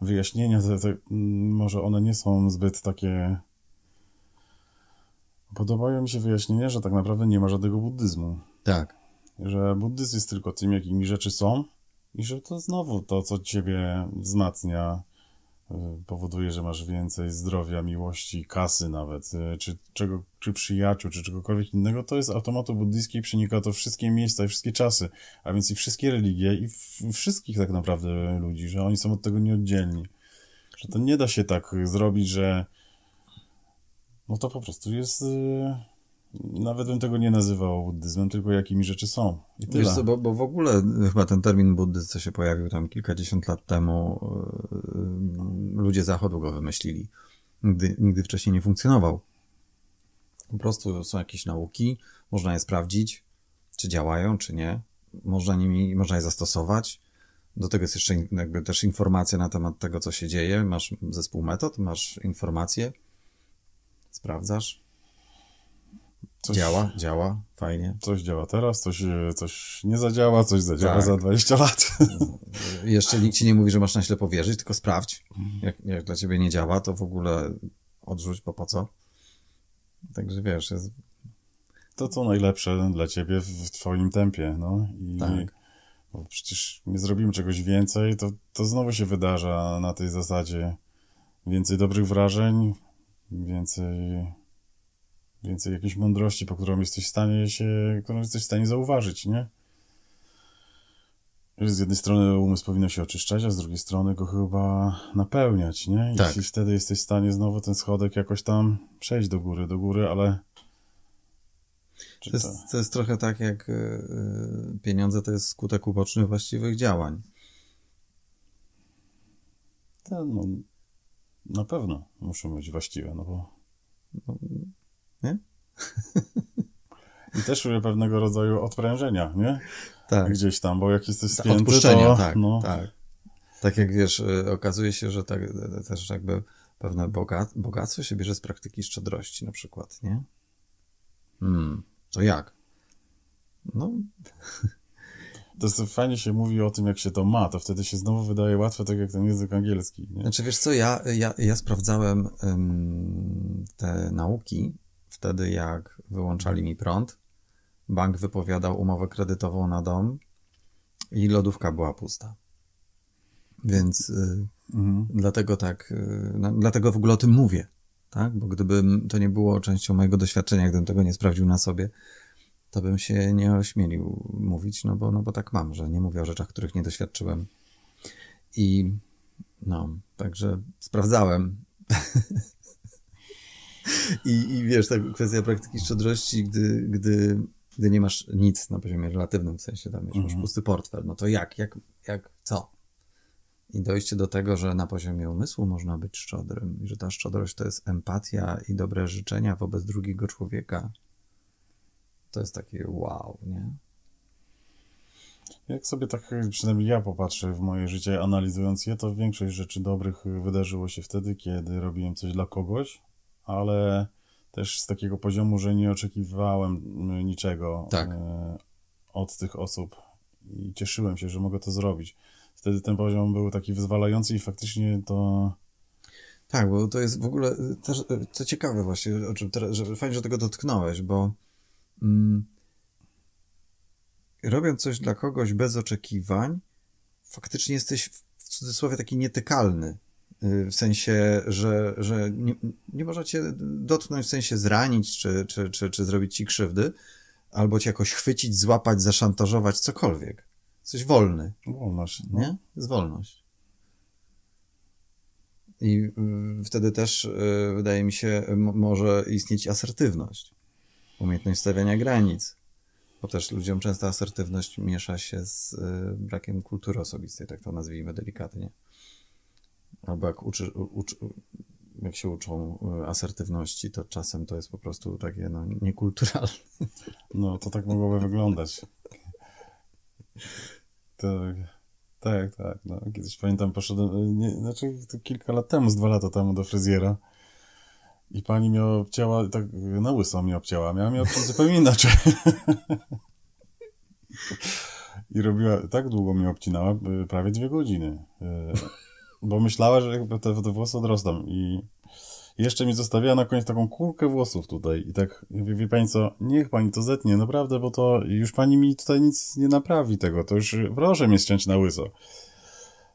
wyjaśnienia, te, te, może one nie są zbyt takie. Podobają mi się wyjaśnienia, że tak naprawdę nie ma żadnego buddyzmu. Tak że buddyzm jest tylko tym, jakimi rzeczy są i że to znowu to, co ciebie wzmacnia, y, powoduje, że masz więcej zdrowia, miłości, kasy nawet, y, czy, czego, czy przyjaciół, czy czegokolwiek innego, to jest automatu i przenika to wszystkie miejsca i wszystkie czasy, a więc i wszystkie religie i wszystkich tak naprawdę ludzi, że oni są od tego nieoddzielni. Że to nie da się tak zrobić, że no to po prostu jest y, nawet bym tego nie nazywał buddyzmem, tylko jakimi rzeczy są. I tyle. Wiesz co, bo, bo w ogóle e, chyba ten termin buddyzm, co się pojawił tam kilkadziesiąt lat temu, yy, ludzie zachodu go wymyślili. Nigdy, nigdy wcześniej nie funkcjonował. Po prostu są jakieś nauki, można je sprawdzić, czy działają, czy nie. Można, nimi, można je zastosować. Do tego jest jeszcze jakby też informacja na temat tego, co się dzieje. Masz zespół metod, masz informacje, sprawdzasz, Coś... Działa, działa, fajnie. Coś działa teraz, coś, e, coś nie zadziała, coś zadziała tak. za 20 lat. Jeszcze nikt ci nie mówi, że masz na ślepo wierzyć, tylko sprawdź. Jak, jak dla ciebie nie działa, to w ogóle odrzuć, bo po co? Także wiesz, jest... To, co najlepsze dla ciebie w twoim tempie, no. I tak. Bo przecież nie zrobimy czegoś więcej, to, to znowu się wydarza na tej zasadzie więcej dobrych wrażeń, więcej więcej jakiejś mądrości, po którą jesteś w stanie się, którą jesteś w stanie zauważyć, nie? Z jednej strony umysł powinno się oczyszczać, a z drugiej strony go chyba napełniać, nie? I tak. wtedy jesteś w stanie znowu ten schodek jakoś tam przejść do góry, do góry, ale... To jest, to... jest, trochę tak, jak e, e, pieniądze to jest skutek uboczny właściwych działań. To, no, na pewno muszą być właściwe, no bo... No nie? I też pewnego rodzaju odprężenia, nie? Tak. Gdzieś tam, bo jak jesteś tak, spięty, Odpuszczenia, to... tak, no... tak. Tak jak wiesz, y, okazuje się, że tak, y, y, też jakby pewne bogactwo się bierze z praktyki szczodrości na przykład, nie? Hmm, to jak? No... To jest, fajnie się mówi o tym, jak się to ma, to wtedy się znowu wydaje łatwe, tak jak ten język angielski. Nie? Znaczy, wiesz co, ja, ja, ja sprawdzałem um, te nauki wtedy, jak wyłączali mi prąd. Bank wypowiadał umowę kredytową na dom i lodówka była pusta. Więc y, mhm. dlatego tak, y, no, dlatego w ogóle o tym mówię, tak? Bo gdybym to nie było częścią mojego doświadczenia, gdybym tego nie sprawdził na sobie, to bym się nie ośmielił mówić, no bo, no bo tak mam, że nie mówię o rzeczach, których nie doświadczyłem. I no, także sprawdzałem I, I wiesz, tak kwestia praktyki szczodrości, gdy, gdy, gdy nie masz nic na poziomie relatywnym, w sensie tam wiesz, masz mhm. pusty portfel, no to jak, jak, jak, co? I dojście do tego, że na poziomie umysłu można być szczodrym, i że ta szczodrość to jest empatia i dobre życzenia wobec drugiego człowieka, to jest takie wow, nie? Jak sobie tak przynajmniej ja popatrzę w moje życie, analizując je, to większość rzeczy dobrych wydarzyło się wtedy, kiedy robiłem coś dla kogoś, ale też z takiego poziomu, że nie oczekiwałem y, niczego tak. Y, od tych osób i cieszyłem się, że mogę to zrobić. Wtedy ten poziom był taki wyzwalający i faktycznie to. Tak, bo to jest w ogóle y, też, co ciekawe właśnie, o czym teraz, że fajnie, że tego dotknąłeś, bo mm, robiąc coś dla kogoś bez oczekiwań, faktycznie jesteś w cudzysłowie taki nietykalny. Y, w sensie, że, że nie, nie możecie dotknąć, w sensie zranić czy, czy, czy, czy zrobić ci krzywdy, albo cię jakoś chwycić, złapać, zaszantażować, cokolwiek. coś wolny. Wolność. No. Nie? Jest wolność. I y, wtedy też, y, wydaje mi się, może istnieć asertywność, umiejętność stawiania granic, bo też ludziom często asertywność miesza się z brakiem kultury osobistej, tak to nazwijmy delikatnie albo jak, uczy, uczy, jak się uczą y, asertywności, to czasem to jest po prostu takie no, niekulturalne. No, to tak mogłoby wyglądać. Tak, tak, tak. No. Kiedyś pamiętam, poszedłem, y, nie, znaczy kilka lat temu, z dwa lata temu do fryzjera i pani mnie obcięła, tak na łysą mnie obcięła, miała mnie zupełnie inaczej. I robiła, tak długo mnie obcinała, y, prawie dwie godziny bo myślała, że jakby te, te włosy odrosną i jeszcze mi zostawiła na koniec taką kulkę włosów tutaj i tak, wie, wie pani co, niech pani to zetnie, naprawdę, bo to już pani mi tutaj nic nie naprawi tego, to już proszę mnie ściąć na łyso.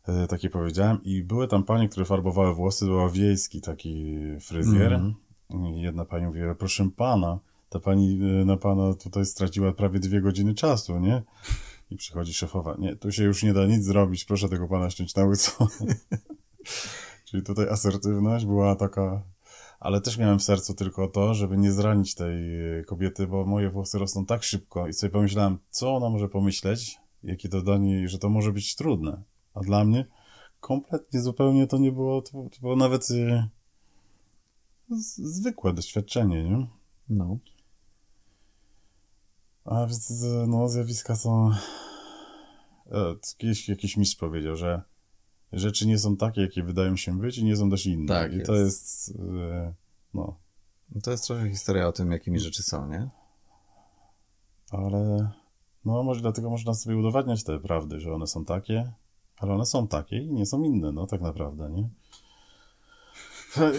E, takie powiedziałem i były tam panie, które farbowały włosy, była wiejski taki fryzjer. Mm -hmm. Jedna pani mówiła, e, proszę pana, ta pani e, na pana tutaj straciła prawie dwie godziny czasu, nie? I przychodzi szefowa. Nie, tu się już nie da nic zrobić, proszę tego pana ściąć na łyso. Czyli tutaj asertywność była taka ale też miałem w sercu tylko to, żeby nie zranić tej kobiety, bo moje włosy rosną tak szybko i sobie pomyślałem, co ona może pomyśleć, jakie to dla niej, że to może być trudne. A dla mnie kompletnie, zupełnie to nie było, to było nawet y, zwykłe doświadczenie, nie? No. A więc no, zjawiska są. Jakiś, e, jakiś mistrz powiedział, że rzeczy nie są takie, jakie wydają się być, i nie są też inne. Tak. I jest. to jest. E, no. no. To jest trochę historia o tym, jakimi rzeczy są, nie? Ale. No, może dlatego można sobie udowadniać te prawdy, że one są takie, ale one są takie i nie są inne, no tak naprawdę, nie?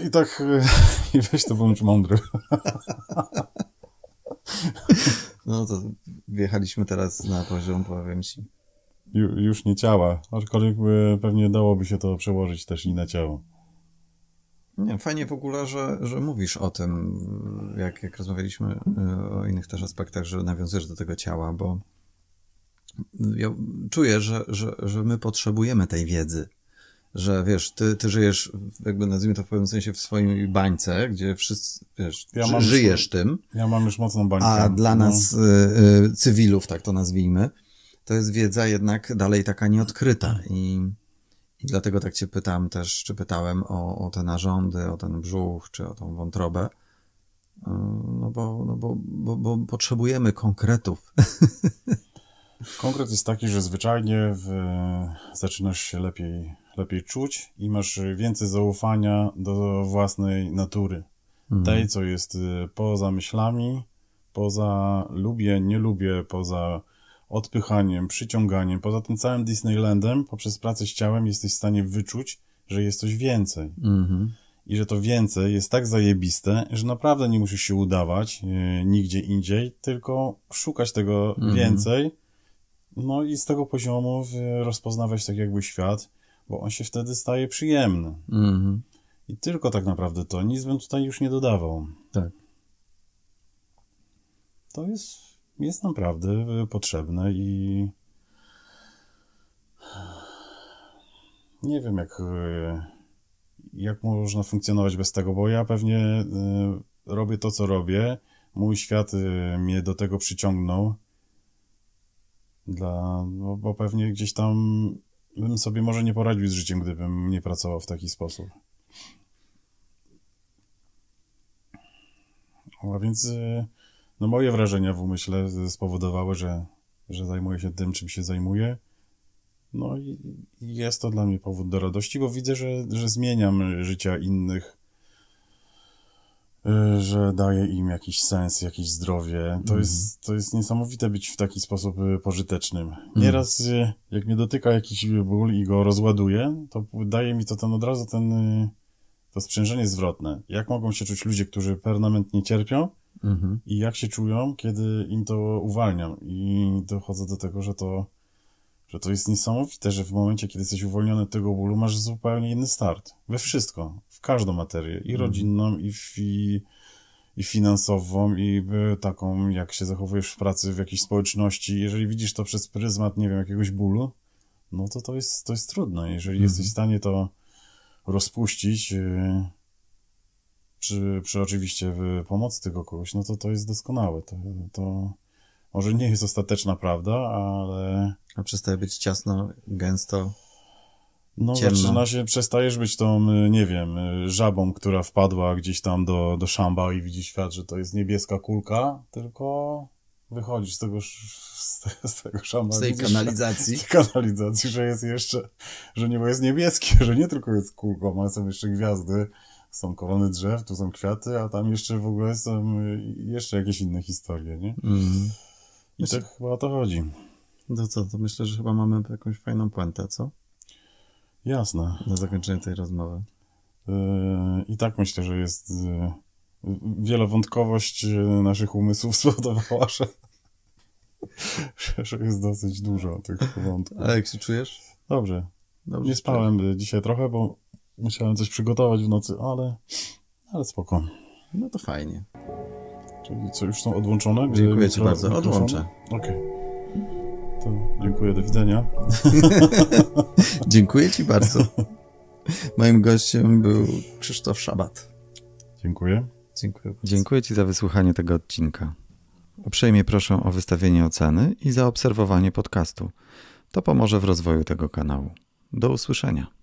I tak. E, I weź to bądź mądry. No to wjechaliśmy teraz na poziom, powiem ci. Ju, już nie ciała, aczkolwiek pewnie dałoby się to przełożyć też i na ciało. Nie, fajnie w ogóle, że, że mówisz o tym, jak, jak rozmawialiśmy y, o innych też aspektach, że nawiązujesz do tego ciała, bo ja czuję, że, że, że my potrzebujemy tej wiedzy że wiesz, ty, ty żyjesz, jakby nazwijmy to w pewnym sensie, w swojej bańce, gdzie wszyscy, wiesz, ja żyjesz już, tym. Ja mam już mocną bańkę. A dla no. nas, y, y, cywilów, tak to nazwijmy, to jest wiedza jednak dalej taka nieodkryta i, i dlatego tak cię pytam też, czy pytałem o, o te narządy, o ten brzuch, czy o tą wątrobę, y, no bo, no bo, bo, bo potrzebujemy konkretów. Konkret jest taki, że zwyczajnie w... zaczynasz się lepiej lepiej czuć i masz więcej zaufania do własnej natury. Mhm. Tej, co jest y, poza myślami, poza lubię, nie lubię, poza odpychaniem, przyciąganiem, poza tym całym Disneylandem, poprzez pracę z ciałem jesteś w stanie wyczuć, że jest coś więcej. Mhm. I że to więcej jest tak zajebiste, że naprawdę nie musisz się udawać yy, nigdzie indziej, tylko szukać tego mhm. więcej. No i z tego poziomu y, rozpoznawać tak jakby świat bo on się wtedy staje przyjemny. Mhm. I tylko tak naprawdę to. Nic bym tutaj już nie dodawał. Tak. To jest, jest naprawdę potrzebne i nie wiem, jak, jak można funkcjonować bez tego, bo ja pewnie e, robię to, co robię. Mój świat e, mnie do tego przyciągnął. Dla, no, bo pewnie gdzieś tam bym sobie może nie poradził z życiem, gdybym nie pracował w taki sposób. A więc y, no moje wrażenia w umyśle spowodowały, że, że zajmuję się tym, czym się zajmuję. No i jest to dla mnie powód do radości, bo widzę, że, że zmieniam życia innych Y, że daje im jakiś sens, jakieś zdrowie. To, mhm. jest, to jest niesamowite być w taki sposób y, pożytecznym. Mhm. Nieraz y, jak mnie dotyka jakiś ból i go rozładuje, to daje mi to ten od razu ten, to sprzężenie zwrotne. Jak mogą się czuć ludzie, którzy permanentnie cierpią mhm. i jak się czują, kiedy im to uwalniam i dochodzę do tego, że to że to jest niesamowite, że w momencie, kiedy jesteś uwolniony od tego bólu, masz zupełnie inny start. We wszystko, w każdą materię, i mhm. rodzinną, i, fi, i finansową, i y, taką, jak się zachowujesz w pracy, w jakiejś społeczności. Jeżeli widzisz to przez pryzmat, nie wiem, jakiegoś bólu, no to to jest, to jest trudne. Jeżeli mm jesteś w stanie to rozpuścić, y, przy, przy oczywiście y, pomocy tego kogoś, no to to jest doskonałe. To, to może nie jest ostateczna prawda, ale a przestaje być ciasno, gęsto. No, ciemno. zaczyna się, przestajesz być tą, y, nie wiem, y, żabą, która wpadła gdzieś tam do, do szamba i widzi świat, że to jest niebieska kulka, tylko wychodzisz z tego, z, te, z tego szamba. Z tej widzisz, kanalizacji. Z tej kanalizacji, że jest jeszcze, że niebo jest niebieskie, że nie tylko jest kulką, ale są jeszcze gwiazdy, są korony drzew, tu są kwiaty, a tam jeszcze w ogóle są y, jeszcze jakieś inne historie, nie? Mm. I znaczy- tak chyba o to chodzi. No co, to myślę, że chyba mamy jakąś fajną puentę, co? Jasne. Na zakończenie tej rozmowy. E, I tak myślę, że jest... wiele wielowątkowość e, naszych umysłów spowodowała, że, że jest dosyć dużo tych wątków. A jak się czujesz? Dobrze. Dobrze Nie spałem czuję. dzisiaj trochę, bo musiałem coś przygotować w nocy, ale, ale spoko. No to fajnie. Czyli co, już są odłączone? Dziękuję Ci bardzo. Odłączę. Okej. Okay to dziękuję, do widzenia. dziękuję Ci bardzo. Moim gościem był Krzysztof Szabat. Dziękuję. Dziękuję, dziękuję Ci za wysłuchanie tego odcinka. Uprzejmie proszę o wystawienie oceny i zaobserwowanie podcastu. To pomoże w rozwoju tego kanału. Do usłyszenia.